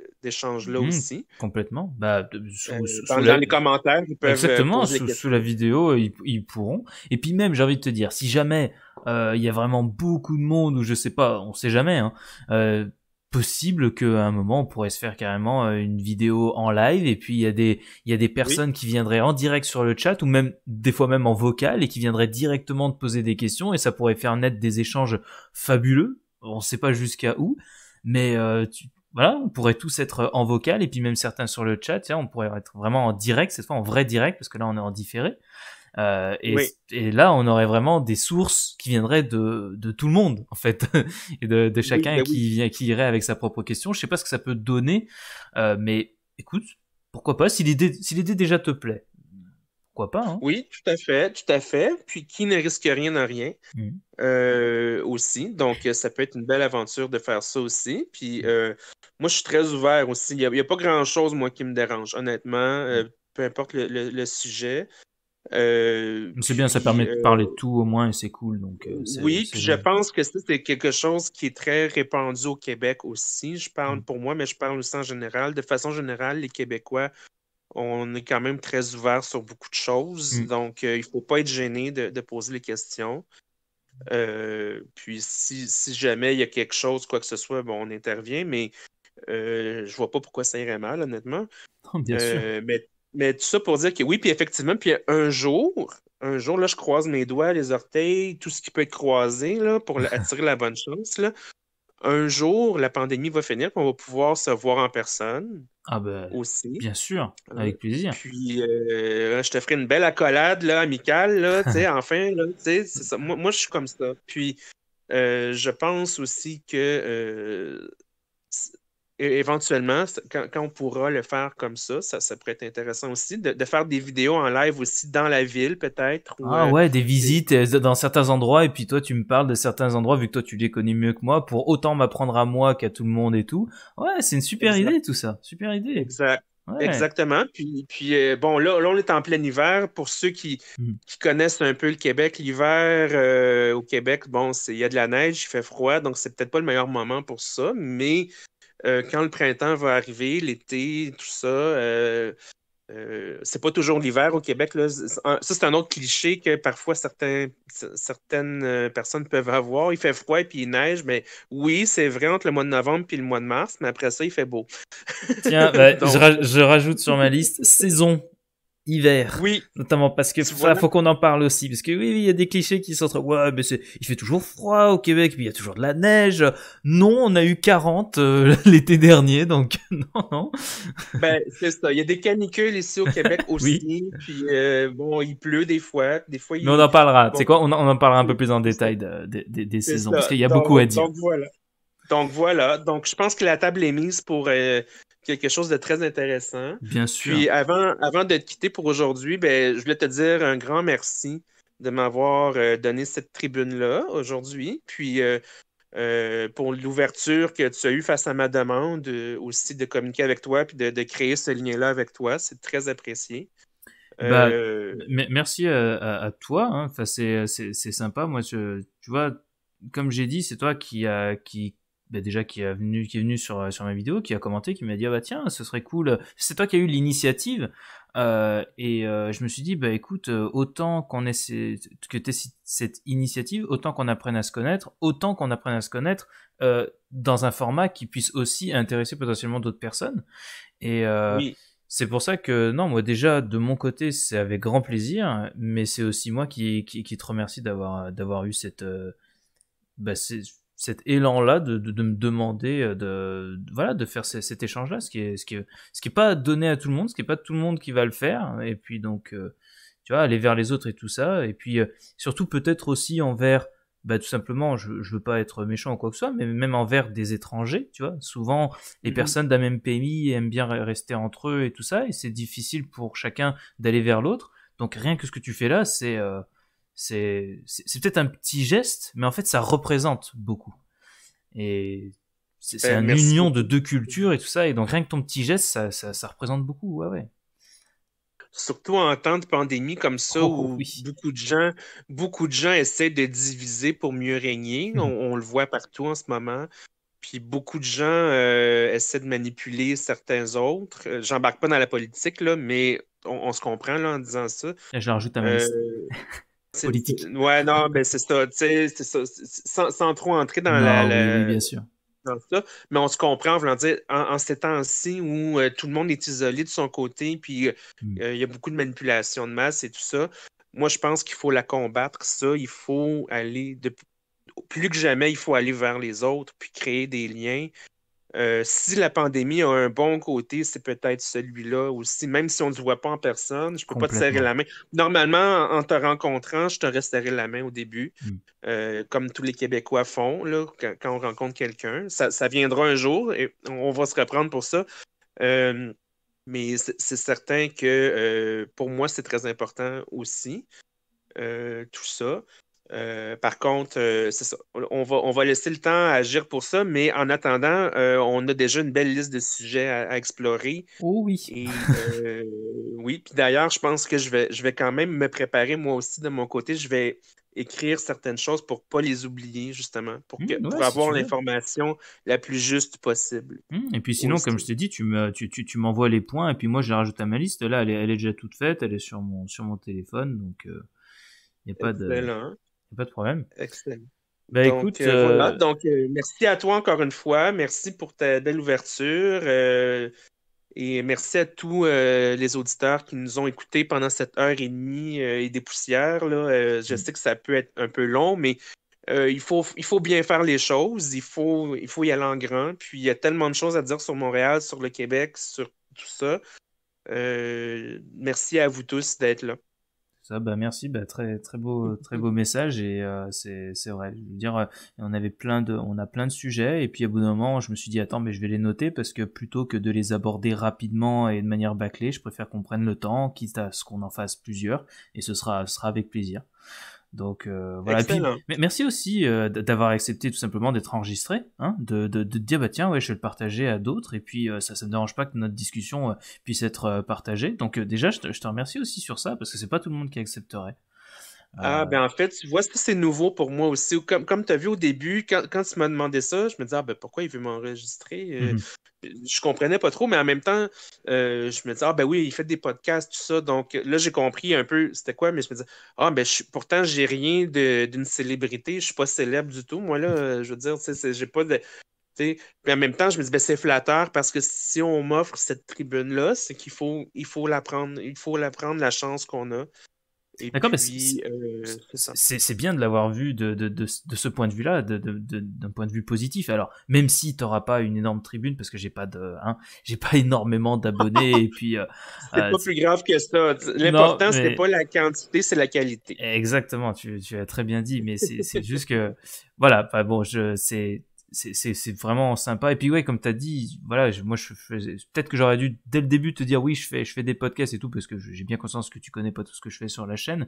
[SPEAKER 2] là mhm. aussi.
[SPEAKER 1] Complètement. Bah, euh, dans, les commentaires, euh, Exactement, sous, la vidéo, euh, ils, pourront. Et puis même, j'ai envie de te dire, si jamais il y a vraiment beaucoup de monde, ou je sais pas, on sait jamais, hein, euh, possible qu'à un moment on pourrait se faire carrément euh, une vidéo en live et puis il y a des il y a des personnes qui viendraient en direct sur le chat ou même des fois même en vocal et qui viendraient directement te poser des questions et ça pourrait faire naître des échanges fabuleux on sait pas jusqu'à où mais euh, voilà on pourrait tous être euh, en vocal et puis même certains sur le chat tiens on pourrait être vraiment en direct cette fois en vrai direct parce que là on est en différé euh, et, là, on aurait vraiment des sources qui viendraient de, tout le monde, en fait, et de, chacun ben qui, qui irait avec sa propre question. Je sais pas ce que ça peut donner, euh, mais écoute, pourquoi pas, si l'idée si déjà te plaît.
[SPEAKER 2] Pourquoi pas, hein. Oui, tout à fait, tout à fait. Puis qui ne risque rien en rien mmh. euh, aussi. Donc, ça peut être une belle aventure de faire ça aussi. Puis mmh. moi, je suis très ouvert aussi. Il n'y a, pas grand-chose, moi, qui me dérange, honnêtement. Mmh. peu importe le sujet c'est euh, bien, ça permet de euh, parler de
[SPEAKER 1] tout au moins et c'est cool. Euh, oui,
[SPEAKER 2] je pense que c'est quelque chose qui est très répandu au Québec aussi. Je parle mm. pour moi, mais je parle aussi en général. De façon générale, les Québécois, on est quand même très ouverts sur beaucoup de choses. Mm. Donc, il ne faut pas être gêné de, poser les questions. puis si, jamais il y a quelque chose, quoi que ce soit, bon, on intervient, mais je vois pas pourquoi ça irait mal, honnêtement.
[SPEAKER 1] bien sûr.
[SPEAKER 2] Mais mais tout ça pour dire que oui, puis effectivement, puis un jour, un jour, là, je croise mes doigts, les orteils, tout ce qui peut être croisé là, pour attirer la bonne chance. Là. Un jour, la pandémie va finir, puis on va pouvoir se voir en personne.
[SPEAKER 1] Ah ben, aussi. Bien sûr, euh, avec plaisir.
[SPEAKER 2] Puis euh, je te ferai une belle accolade là, amicale, là, tu sais, enfin, là, tu sais, c'est ça. Moi, je suis comme ça. Puis euh, je pense aussi que éventuellement, quand, on pourra le faire comme ça, ça, ça pourrait être intéressant aussi, de, faire des vidéos en live aussi dans la ville, peut-être. Ah euh, ouais, des
[SPEAKER 1] visites euh, dans certains endroits, et puis toi, tu me parles de certains endroits, vu que toi, tu les connais mieux que moi, pour autant m'apprendre à moi qu'à tout le monde et tout. Ouais, c'est une super idée, tout ça. Super
[SPEAKER 2] idée. Exactement. Puis, puis euh, bon, là, on est en plein hiver. Pour ceux qui, mmh. connaissent un peu le Québec, l'hiver au Québec, bon, il y a de la neige, il fait froid, donc c'est peut-être pas le meilleur moment pour ça, mais euh, quand le printemps va arriver, l'été, tout ça. Euh, euh, c'est pas toujours l'hiver au Québec. Ça, c'est un autre cliché que parfois certaines personnes peuvent avoir. Il fait froid et puis il neige, mais oui, c'est vrai entre le mois de novembre et le mois de mars, mais après ça, il fait beau. Tiens, ben, je, rajoute sur ma
[SPEAKER 1] liste saison hiver. Oui. Notamment parce que faut qu'on en parle aussi. Parce que oui, il y a des clichés qui sont Ouais, mais c'est, il fait toujours froid au Québec, puis il y a toujours de la neige. Non, on a eu 40 euh, l'été dernier, donc non,
[SPEAKER 2] non. Ben, c'est ça. Il y a des canicules ici au Québec aussi. Puis euh, bon, il pleut des fois. Des fois il... Mais on en parlera. C'est quoi
[SPEAKER 1] on, en parlera un peu plus en détail des saisons. Parce qu'il y a beaucoup à dire. Donc
[SPEAKER 2] voilà. Donc voilà. Donc je pense que la table est mise pour euh, quelque chose de très intéressant.
[SPEAKER 1] Bien sûr. Puis
[SPEAKER 2] avant, avant de te quitter pour aujourd'hui, ben, je voulais te dire un grand merci de m'avoir euh, donné cette tribune-là aujourd'hui. Puis euh, euh, pour l'ouverture que tu as eue face à ma demande aussi de communiquer avec toi puis de, créer ce lien-là avec toi, c'est très apprécié.
[SPEAKER 1] Bah, merci à, toi, hein. c'est sympa. Moi, tu vois, comme j'ai dit, c'est toi qui, a, qui bah, déjà qui est venu qui est venu sur euh, sur ma vidéo qui a commenté qui m'a dit ah bah tiens ce serait cool c'est toi qui as eu l'initiative euh, et euh, je me suis dit bah écoute autant qu'on essaie que que t'aies cette initiative autant qu'on apprenne à se connaître autant qu'on apprenne à se connaître dans un format qui puisse aussi intéresser potentiellement d'autres personnes et C'est pour ça que, non, moi déjà, de mon côté, c'est avec grand plaisir, mais c'est aussi moi qui, qui, te remercie d'avoir eu cette, bah, cet élan-là de, me demander euh, de, voilà de faire cet échange-là, ce qui est ce qui pas donné à tout le monde, ce qui est pas tout le monde qui va le faire, et puis donc euh, tu vois aller vers les autres et tout ça, et puis euh, surtout peut-être aussi envers bah, tout simplement, je, je veux pas être méchant ou quoi que ce soit, mais même envers des étrangers, tu vois. Souvent, les mm-hmm. personnes d'un même pays aiment bien rester entre eux et tout ça, et c'est difficile pour chacun d'aller vers l'autre. Donc rien que ce que tu fais là, c'est c'est peut-être un petit geste, mais en fait ça représente beaucoup. Et c'est eh, une union de deux cultures et tout ça, et donc rien que ton petit geste, ça, représente beaucoup, ouais,
[SPEAKER 2] Surtout en temps de pandémie comme ça, où beaucoup, de gens, beaucoup de gens essaient de diviser pour mieux régner. Mmh. On, le voit partout en ce moment. Puis beaucoup de gens euh, essaient de manipuler certains autres. Euh, j'embarque pas dans la politique, là, mais on, se comprend là, en disant ça. Je rajoute à ma euh, politique. Ouais, non, mais c'est ça, tu sais, sans, trop entrer dans la, bien sûr. mais on se comprend, voulant dire, en, ces temps-ci où euh, tout le monde est isolé de son côté, puis euh, mm. euh, il y a beaucoup de manipulation de masse et tout ça, moi, je pense qu'il faut la combattre, ça. Il faut aller, plus que jamais, il faut aller vers les autres, puis créer des liens, euh, si la pandémie a un bon côté, c'est peut-être celui-là aussi, même si on ne se voit pas en personne, je ne peux pas te serrer la main. Normalement, en te rencontrant, je te serré la main au début, mm. euh, comme tous les Québécois font quand, on rencontre quelqu'un. Ça, viendra un jour et on va se reprendre pour ça. Euh, mais c'est certain que pour moi, c'est très important aussi, tout ça. Euh, par contre, euh, On va, on va laisser le temps à agir pour ça, mais en attendant, euh, on a déjà une belle liste de sujets à, explorer. Oh oui. oui, puis d'ailleurs, je pense que je vais, je vais quand même me préparer moi aussi de mon côté. Je vais écrire certaines choses pour ne pas les oublier, justement, pour, mmh, avoir l'information la plus juste possible. Mmh, et puis sinon, comme je
[SPEAKER 1] t'ai dit, tu, me, tu, m'envoies les points et puis moi, je les rajoute à ma liste. Là, elle est, déjà toute faite, elle est sur mon, sur mon téléphone, donc il n'y a pas de hein? pas de problème.
[SPEAKER 2] Excellent. Ben, écoute, euh, euh, euh, merci à toi encore une fois. Merci pour ta belle ouverture. et merci à tous les auditeurs qui nous ont écoutés pendant cette heure et demie et des poussières. Là. je mm. sais que ça peut être un peu long, mais il, faut, il faut bien faire les choses, il faut, il faut y aller en grand. Puis il y a tellement de choses à dire sur Montréal, sur le Québec, sur tout ça. merci à vous tous d'être là.
[SPEAKER 1] Ça, bah merci, bah, très très beau très beau message et euh, c'est vrai. Je veux dire, euh, on avait plein de on a plein de sujets et puis à bout d'un moment, je me suis dit attends mais je vais les noter parce que plutôt que de les aborder rapidement et de manière bâclée, je préfère qu'on prenne le temps, quitte à ce qu'on en fasse plusieurs et ce sera ce sera avec plaisir. Donc euh, voilà. merci aussi euh, d'avoir accepté tout simplement d'être enregistré, hein, de, de, dire bah tiens ouais je vais le partager à d'autres et puis euh, ça ça dérange pas que notre discussion puisse être partagée. Donc déjà je te, je te, remercie aussi sur ça parce que c'est pas tout le monde qui accepterait.
[SPEAKER 2] Ah, euh, ben en fait, tu vois, c'est nouveau pour moi aussi. Comme, comme tu as vu au début, quand, tu m'as demandé ça, je me disais, ah, ben pourquoi il veut m'enregistrer? Euh, mm-hmm. Je comprenais pas trop, mais en même temps, euh, je me disais, ah, ben oui, il fait des podcasts, tout ça. Donc là, j'ai compris un peu c'était quoi, mais je me disais, ah, ben je, pourtant, j'ai rien d'une célébrité, je suis pas célèbre du tout. Moi, là, mm-hmm. je veux dire, j'ai pas de. Puis en même temps, je me dis, ben, c'est flatteur parce que si on m'offre cette tribune-là, c'est qu'il faut, il faut la prendre, il faut la prendre, la chance qu'on a. D'accord, mais euh,
[SPEAKER 1] c'est bien de l'avoir vu de, ce point de vue-là, d'un point de vue positif. Alors, même si tu n'auras pas une énorme tribune, parce que j'ai pas de, hein, j'ai pas énormément d'abonnés, et puis. Euh, c'est euh, pas plus
[SPEAKER 2] grave que ça. L'important, ce c'est pas la quantité, c'est
[SPEAKER 1] la qualité. Exactement, tu, tu as très bien dit, mais c'est juste que, voilà, bon, je, c'est c'est vraiment sympa. Et puis ouais, comme t'as dit, voilà, moi je peut-être que j'aurais dû dès le début te dire oui, je fais je fais des podcasts et tout parce que j'ai bien conscience que tu connais pas tout ce que je fais sur la chaîne.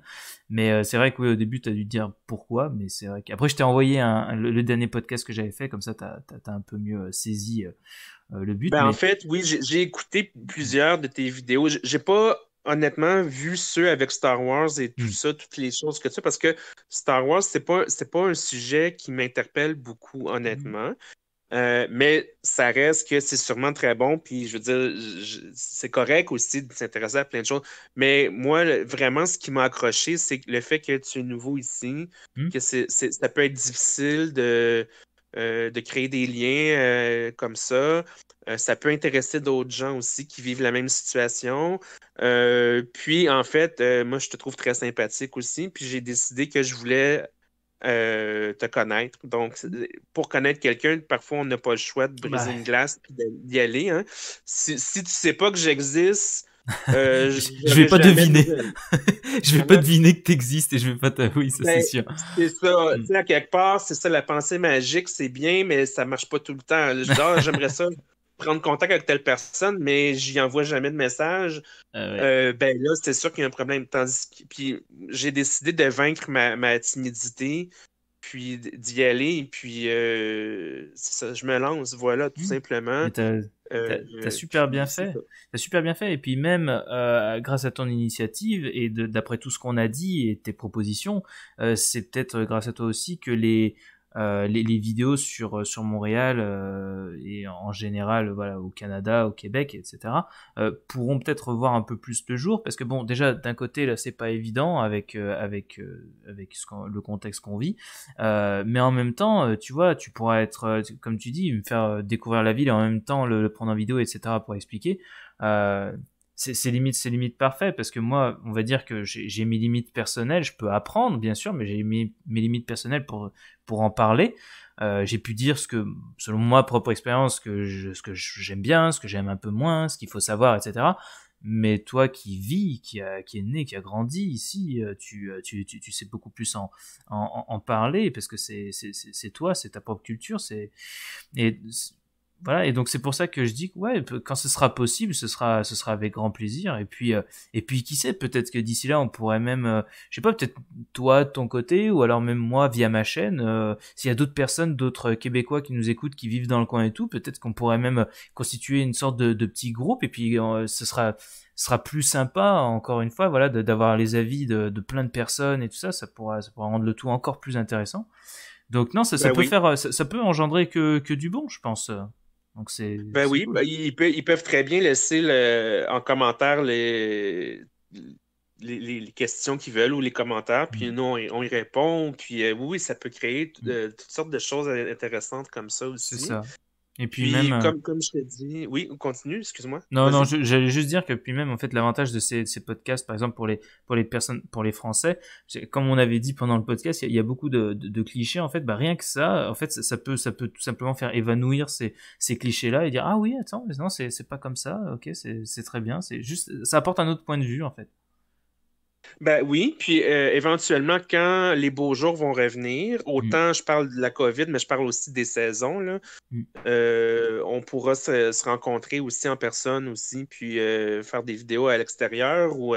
[SPEAKER 1] Mais euh, c'est vrai que au début t'as dû dire pourquoi, mais c'est vrai qu'après je t'ai envoyé le, dernier podcast que j'avais fait, comme ça t'as as, un peu mieux euh, saisi euh, le but. Ben En
[SPEAKER 2] fait, oui, j'ai écouté plusieurs de tes vidéos. J'ai pas honnêtement, vu ceux avec Star Wars et tout hmm. ça, toutes les choses que tu as, parce que Star Wars, c'est pas, pas un sujet qui m'interpelle beaucoup, hmm. honnêtement. Euh, mais ça reste que c'est sûrement très bon, puis je veux dire, c'est correct aussi de s'intéresser à plein de choses. Mais moi, vraiment, ce qui m'a accroché, c'est le fait que tu es nouveau ici, hmm. que ça peut être difficile de, euh, de créer des liens euh, comme ça. Euh, ça peut intéresser d'autres gens aussi qui vivent la même situation. puis, en fait, moi, je te trouve très sympathique aussi. Puis, j'ai décidé que je voulais te connaître. Donc, pour connaître quelqu'un, parfois, on n'a pas le choix de briser une glace et d'y aller. Hein. Si, si, tu ne sais pas que j'existe, euh, je, vais ah pas deviner. je vais pas deviner
[SPEAKER 1] que existes et je vais pas t'avouer, ça c'est ben, sûr.
[SPEAKER 2] C'est ça. Hmm. quelque part, c'est ça la pensée magique, c'est bien, mais ça marche pas tout le temps. Genre, ah, j'aimerais ça prendre contact avec telle personne, mais j'y envoie jamais de message. Ah euh, ben là, c'est sûr qu'il y a un problème. puis j'ai décidé de vaincre ma, timidité, puis d'y aller, puis euh, je me lance, voilà, tout hmm. simplement. Euh, t'as super bien fait.
[SPEAKER 1] T'as super bien fait. Et puis même euh, grâce à ton initiative et d'après tout ce qu'on a dit et tes propositions, euh, c'est peut-être grâce à toi aussi que les euh, les, vidéos sur euh, sur Montréal euh, et en général voilà au Canada, au Québec, etc. pourront peut-être voir un peu plus le jour parce que bon déjà d'un côté là c'est pas évident avec avec avec ce le contexte qu'on vit, mais en même temps tu vois tu pourras être comme tu dis me faire découvrir la ville et en même temps le, le prendre en vidéo etc pour expliquer c'est limite c'est limite parfait parce que moi on va dire que j'ai mes limites personnelles je peux apprendre bien sûr mais j'ai mis mes limites personnelles pour pour en parler euh, j'ai pu dire ce que selon moi propre expérience que je, ce que j'aime bien ce que j'aime un peu moins ce qu'il faut savoir etc mais toi qui vis qui a qui est né qui a grandi ici euh, tu euh, tu, tu, tu sais beaucoup plus en en, en parler parce que c'est c'est toi c'est ta propre culture c'est et voilà et donc c'est pour ça que je dis que ouais quand ce sera possible ce sera ce sera avec grand plaisir et puis euh, et puis qui sait peut-être que d'ici là on pourrait même euh, je sais pas peut-être toi de ton côté ou alors même moi via ma chaîne euh, s'il y a d'autres personnes d'autres québécois qui nous écoutent qui vivent dans le coin et tout peut-être qu'on pourrait même constituer une sorte de, petit groupe et puis ce sera sera plus sympa encore une fois voilà d'avoir les avis de, de, plein de personnes et tout ça ça pourra ça rendre le tout encore plus intéressant donc non ça, ça bah peut faire ça, peut engendrer que que du bon je pense ben
[SPEAKER 2] oui, ben, ils, peuvent, très bien laisser en commentaire les, questions qu'ils veulent ou les commentaires, puis mm. nous, on, y répond. Puis euh, oui, ça peut créer mm. euh, toutes sortes de choses intéressantes comme ça aussi. C'est ça. Et puis, même. Euh, comme, comme je t'ai dit. Oui, continue, excuse-moi. Non, non,
[SPEAKER 1] j'allais juste dire que, puis même, en fait, l'avantage de ces, ces, podcasts, par exemple, pour les, pour les personnes, pour les Français, comme on avait dit pendant le podcast, il y, a beaucoup de, de, clichés, en fait, bah, rien que ça, en fait, ça, peut, ça peut tout simplement faire évanouir ces, ces clichés-là et dire, ah oui, attends, mais non, c'est pas comme ça, ok, c'est très bien, c'est juste, ça apporte un autre point de vue, en fait.
[SPEAKER 2] Ben oui, puis euh, éventuellement, quand les beaux jours vont revenir, mm. autant je parle de la COVID, mais je parle aussi des saisons, mm. euh, on pourra se, rencontrer aussi en personne aussi, puis euh, faire des vidéos à l'extérieur ou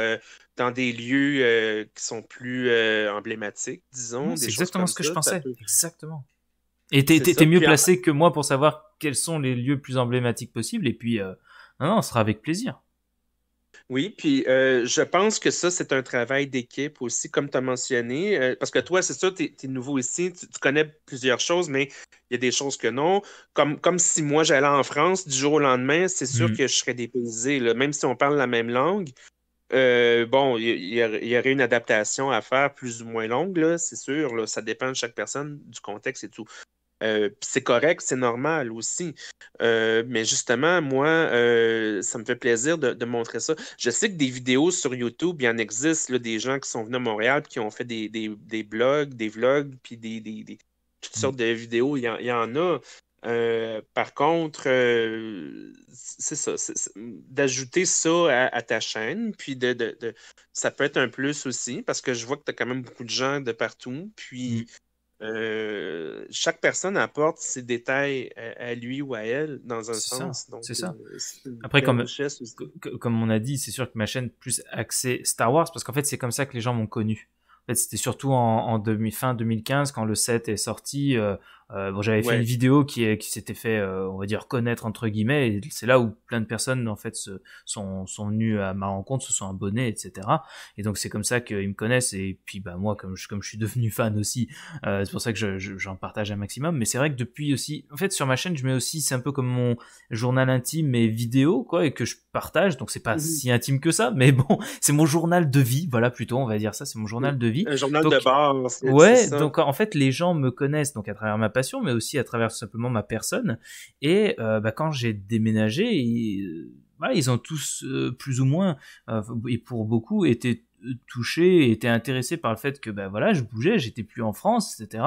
[SPEAKER 2] dans des lieux qui sont plus emblématiques, disons. c'est exactement ce que je pensais.
[SPEAKER 1] Exactement.
[SPEAKER 2] Et t'es mieux
[SPEAKER 1] placé que moi pour savoir quels sont les lieux plus emblématiques possibles, et puis, non, on sera avec plaisir.
[SPEAKER 2] Oui, puis euh, je pense que ça, c'est un travail d'équipe aussi, comme tu as mentionné, euh, parce que toi, c'est sûr, tu es, nouveau ici, tu, connais plusieurs choses, mais il y a des choses que non. Comme, si moi, j'allais en France du jour au lendemain, c'est sûr mm. que je serais dépaysé, même si on parle la même langue. Euh, bon, il y, aurait une adaptation à faire plus ou moins longue, c'est sûr, ça dépend de chaque personne, du contexte et tout. Euh, c'est correct, c'est normal aussi. Euh, mais justement, moi, euh, ça me fait plaisir de, montrer ça. Je sais que des vidéos sur YouTube, il y en existe, des gens qui sont venus à Montréal, qui ont fait des, blogs, des vlogs, puis des, toutes mm. sortes de vidéos, il y en, a. par contre, c'est ça, d'ajouter ça à, ta chaîne, puis de, ça peut être un plus aussi, parce que je vois que tu as quand même beaucoup de gens de partout, puis mm. Euh, chaque personne apporte ses détails à, lui ou à elle dans un sens. donc, c'est ça. Euh, Après, comme,
[SPEAKER 1] comme on a dit, c'est sûr que ma chaîne plus axée Star Wars, parce qu'en fait, c'est comme ça que les gens m'ont connu. En fait, c'était surtout en, fin 2015, quand le 7 est sorti, euh, euh, bon, j'avais fait une vidéo qui, qui s'était fait, euh, on va dire, connaître entre guillemets, et c'est là où plein de personnes en fait se, sont, sont venues à ma rencontre, se sont abonnées, etc. Et donc c'est comme ça qu'ils me connaissent. Et puis bah moi, comme je, comme je suis devenu fan aussi, euh, c'est pour ça que j'en je, partage un maximum. Mais c'est vrai que depuis aussi, en fait, sur ma chaîne, je mets aussi, c'est un peu comme mon journal intime et vidéo quoi, et que je partage. Donc c'est pas mmh si intime que ça, mais bon, c'est mon journal de vie, voilà plutôt, on va dire ça, c'est mon journal mmh. de vie. Un
[SPEAKER 2] journal de base. Ouais, donc
[SPEAKER 1] en fait, les gens me connaissent donc à travers ma mais aussi à travers tout simplement ma personne. Et euh, bah, quand j'ai déménagé, ils, euh, ont tous euh, plus ou moins, et pour beaucoup, été touchés, étaient intéressés par le fait que bah, voilà, je bougeais, j'étais plus en France, etc.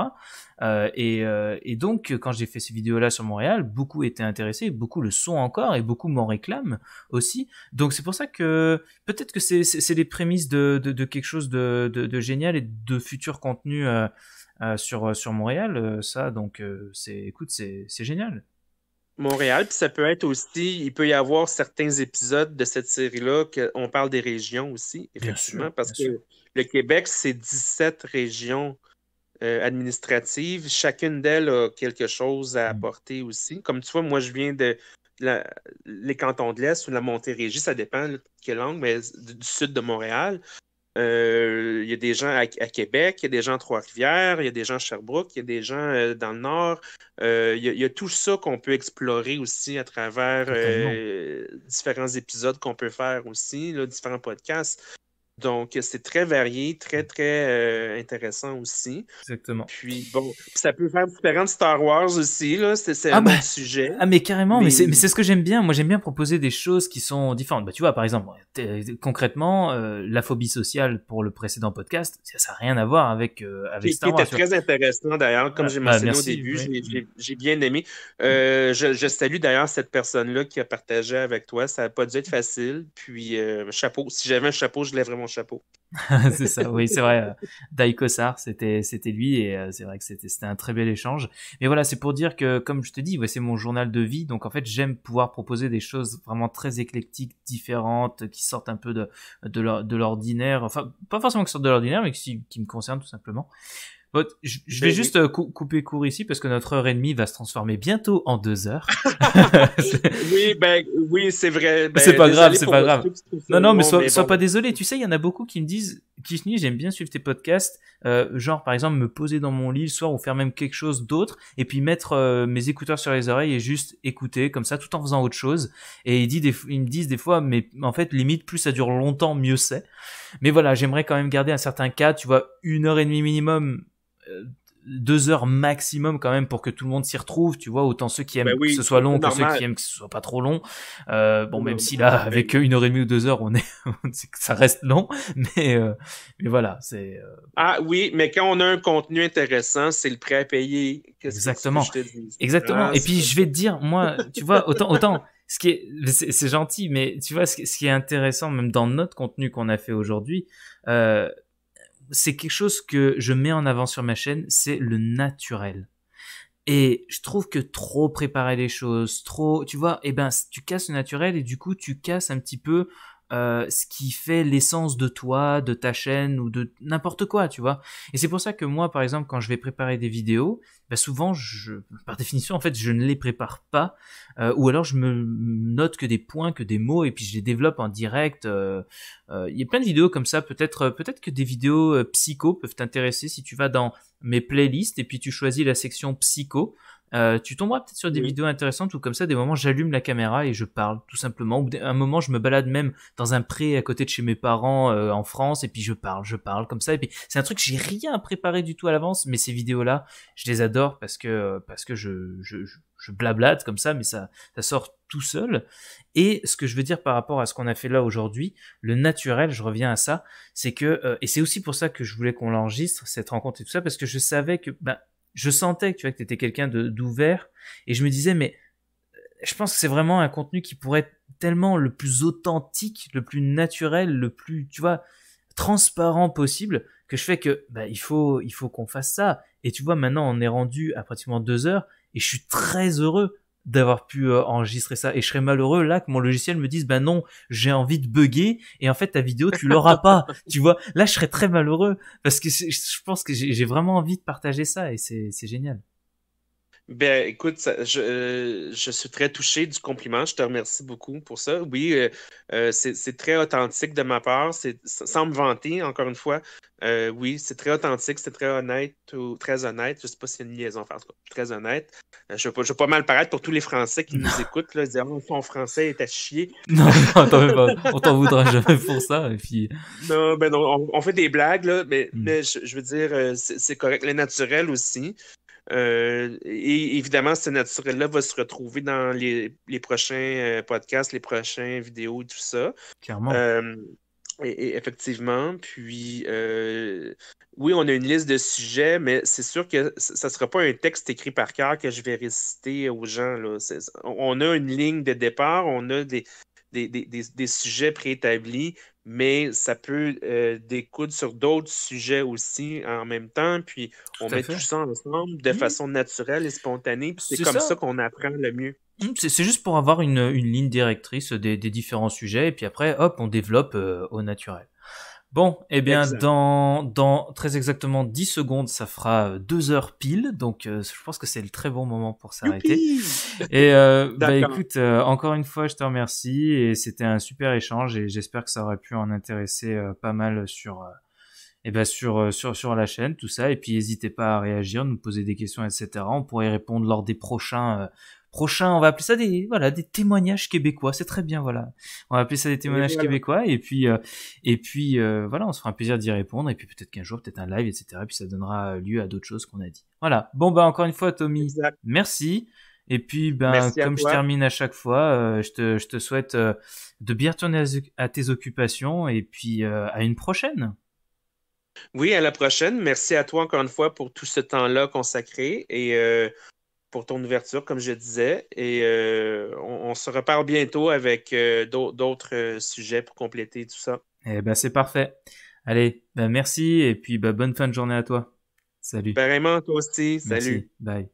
[SPEAKER 1] Et, donc, quand j'ai fait ces vidéos-là sur Montréal, beaucoup étaient intéressés, beaucoup le sont encore, et beaucoup m'en réclament aussi. Donc c'est pour ça que peut-être que c'est les prémices de, de, quelque chose de, de, génial et de futur contenu. Euh, euh, sur, Montréal. Euh, ça, donc, c'est, écoute, c'est, génial.
[SPEAKER 2] Montréal, puis ça peut être aussi, il peut y avoir certains épisodes de cette série-là qu'on parle des régions aussi, effectivement, parce que le Québec, c'est 17 régions administratives. Chacune d'elles a quelque chose à mm. apporter aussi. Comme tu vois, moi, je viens de les cantons de l'Est ou de la Montérégie, ça dépend de quelle langue, mais du sud de Montréal. Euh, il y a des gens à, Québec, il y a des gens à Trois-Rivières, il y a des gens à Sherbrooke, il y a des gens euh, dans le Nord. Euh, il y, a tout ça qu'on peut explorer aussi à travers différents épisodes qu'on peut faire aussi, différents podcasts. Donc, c'est très varié, très, très euh, intéressant aussi. Exactement. Puis, bon, ça peut faire différentes Star Wars aussi, là. C'est ah, un bah, sujet. Ah, mais carrément, mais, c'est
[SPEAKER 1] ce que j'aime bien. Moi, j'aime bien proposer des choses qui sont différentes. Bah, tu vois, par exemple, concrètement, euh, la phobie sociale pour le précédent podcast, ça n'a rien à voir avec, euh, avec Star Wars. C'était très
[SPEAKER 2] intéressant, d'ailleurs, comme ah, j'ai bah, mentionné au début. j'ai bien aimé. Mm. Je, salue d'ailleurs cette personne-là qui a partagé avec toi. Ça n'a pas dû être mm. facile. Puis, chapeau. Si j'avais un chapeau, je lèverais vraiment chapeau. c'est ça, oui, c'est vrai.
[SPEAKER 1] Euh, Dai c'était c'était lui et euh, c'est vrai que c'était un très bel échange. Mais voilà, c'est pour dire que comme je te dis, c'est mon journal de vie, donc en fait j'aime pouvoir proposer des choses vraiment très éclectiques, différentes, qui sortent un peu de de l'ordinaire. Enfin, pas forcément qui sortent de l'ordinaire, mais qui me concernent tout simplement je, vais ben juste euh, couper court ici parce que notre heure et demie va se transformer bientôt en deux heures.
[SPEAKER 2] oui, ben oui, c'est vrai. Ben, c'est pas grave, c'est pas grave. Non, non, mais sois, pas
[SPEAKER 1] désolé. Tu sais, il y en a beaucoup qui me disent, Kishni, j'aime bien suivre tes podcasts. Euh, genre, par exemple, me poser dans mon lit le soir ou faire même quelque chose d'autre et puis mettre euh, mes écouteurs sur les oreilles et juste écouter comme ça tout en faisant autre chose. Et ils me disent des fois, mais en fait, limite, plus ça dure longtemps, mieux c'est. Mais voilà, j'aimerais quand même garder un certain cadre, tu vois, une heure et demie minimum euh, deux heures maximum quand même pour que tout le monde s'y retrouve, tu vois, autant ceux qui aiment bah que ce soit long que ceux qui aiment que ce soit pas trop long. Euh, bon, même si là, avec une heure et demie ou deux heures, on est, ça reste long, mais, euh, mais voilà, c'est. Euh,
[SPEAKER 2] ah oui, mais quand on a un contenu intéressant, c'est le prêt à payer. Exactement. Exactement. Ah, et puis je
[SPEAKER 1] vais te dire, moi, tu vois, autant, autant. Ce qui est, c'est, gentil, mais tu vois, ce, ce, qui est intéressant, même dans notre contenu qu'on a fait aujourd'hui, euh, c'est quelque chose que je mets en avant sur ma chaîne, c'est le naturel. Et je trouve que trop préparer les choses, trop, tu vois, eh ben, tu casses le naturel et du coup, tu casses un petit peu euh, ce qui fait l'essence de toi, de ta chaîne ou de n'importe quoi, tu vois. Et c'est pour ça que moi, par exemple, quand je vais préparer des vidéos, bah, souvent, par définition, en fait, je ne les prépare pas, euh, ou alors je me note que des points, que des mots, et puis je les développe en direct. Euh, il y a plein de vidéos comme ça. Peut-être, peut-être que des vidéos psycho peuvent t'intéresser si tu vas dans mes playlists et puis tu choisis la section psycho. Euh, tu tomberas peut-être sur des vidéos intéressantes ou comme ça, des moments j'allume la caméra et je parle tout simplement. Ou un moment je me balade même dans un pré à côté de chez mes parents euh, en France et puis je parle, je parle comme ça. Et puis c'est un truc j'ai rien préparé du tout à l'avance, mais ces vidéos là, je les adore parce que parce que je, je, blablate comme ça, mais ça ça sort tout seul. Et ce que je veux dire par rapport à ce qu'on a fait là aujourd'hui, le naturel, je reviens à ça, c'est que, euh, et c'est aussi pour ça que je voulais qu'on l'enregistre, cette rencontre et tout ça, parce que je savais que bah, je sentais que tu vois que t'étais quelqu'un d'ouvert et je me disais mais euh, je pense que c'est vraiment un contenu qui pourrait être tellement le plus authentique, le plus naturel, le plus tu vois transparent possible que je fais que bah, il faut il faut qu'on fasse ça et tu vois maintenant on est rendu à pratiquement deux heures et je suis très heureux d'avoir pu euh, enregistrer ça. Et je serais malheureux là que mon logiciel me dise, ben non, j'ai envie de bugger, et en fait ta vidéo, tu l'auras pas. Tu vois, là, je serais très malheureux, parce que je pense que j'ai vraiment envie de partager ça, et c'est génial.
[SPEAKER 2] Ben, écoute, euh, je, suis très touché du compliment. Je te remercie beaucoup pour ça. Oui, euh, euh, c'est très authentique de ma part. Sans me vanter, encore une fois, oui, c'est très authentique, c'est très honnête, ou, très honnête. Je ne sais pas si y une liaison, enfin, très honnête. je ne vais pas mal paraître pour tous les Français qui nous écoutent. Là, ils ton oh, français est à chier. Non, non on t'en voudra jamais pour ça. Non, ben on, fait des blagues, là, mais, mm. je, veux dire, c'est correct. Le naturel aussi. Euh, et évidemment, ce naturel-là va se retrouver dans les, prochains euh, podcasts, les prochaines vidéos et tout ça. Clairement. Euh, et, effectivement. Puis, oui, on a une liste de sujets, mais c'est sûr que ça ne sera pas un texte écrit par cœur que je vais réciter aux gens. Là. On a une ligne de départ, on a des, des, sujets préétablis, mais ça peut euh, découdre sur d'autres sujets aussi en même temps. Puis on met tout ça ensemble de mmh. façon naturelle et spontanée. Puis c'est comme ça, qu'on apprend le mieux.
[SPEAKER 1] Mmh, c'est juste pour avoir une, ligne directrice des, différents sujets, et puis après, hop, on développe euh, au naturel. Bon, eh bien, dans, dans très exactement 10 secondes, ça fera 2 euh, heures pile. Donc, euh, je pense que c'est le très bon moment pour s'arrêter. Et euh, bah, écoute, encore une fois, je te remercie. Et c'était un super échange. Et j'espère que ça aurait pu en intéresser pas mal sur, eh ben, sur, sur, sur la chaîne, tout ça. Et puis, n'hésitez pas à réagir, nous poser des questions, etc. On pourrait répondre lors des prochains prochain, on va appeler ça des voilà des témoignages québécois, c'est très bien voilà. On va appeler ça des témoignages québécois et puis euh, et puis euh, voilà, on se fera un plaisir d'y répondre et puis peut-être qu'un jour peut-être un live etc. puis ça donnera lieu à d'autres choses qu'on a dit. Voilà. Bon bah encore une fois Tommy, merci. Et puis, ben, comme je termine à chaque fois, euh, je, te, souhaite de bien retourner à, tes occupations et puis à une prochaine.
[SPEAKER 2] Oui, à la prochaine. Merci à toi encore une fois pour tout ce temps-là consacré et pour ton ouverture, comme je disais. Et euh, on, se reparle bientôt avec euh, d'autres euh, sujets pour compléter tout ça.
[SPEAKER 1] Eh ben, c'est parfait. Allez, ben, merci et puis ben, bonne fin de journée à toi. Salut.
[SPEAKER 2] Pareillement, toi aussi. Salut.
[SPEAKER 1] Bye.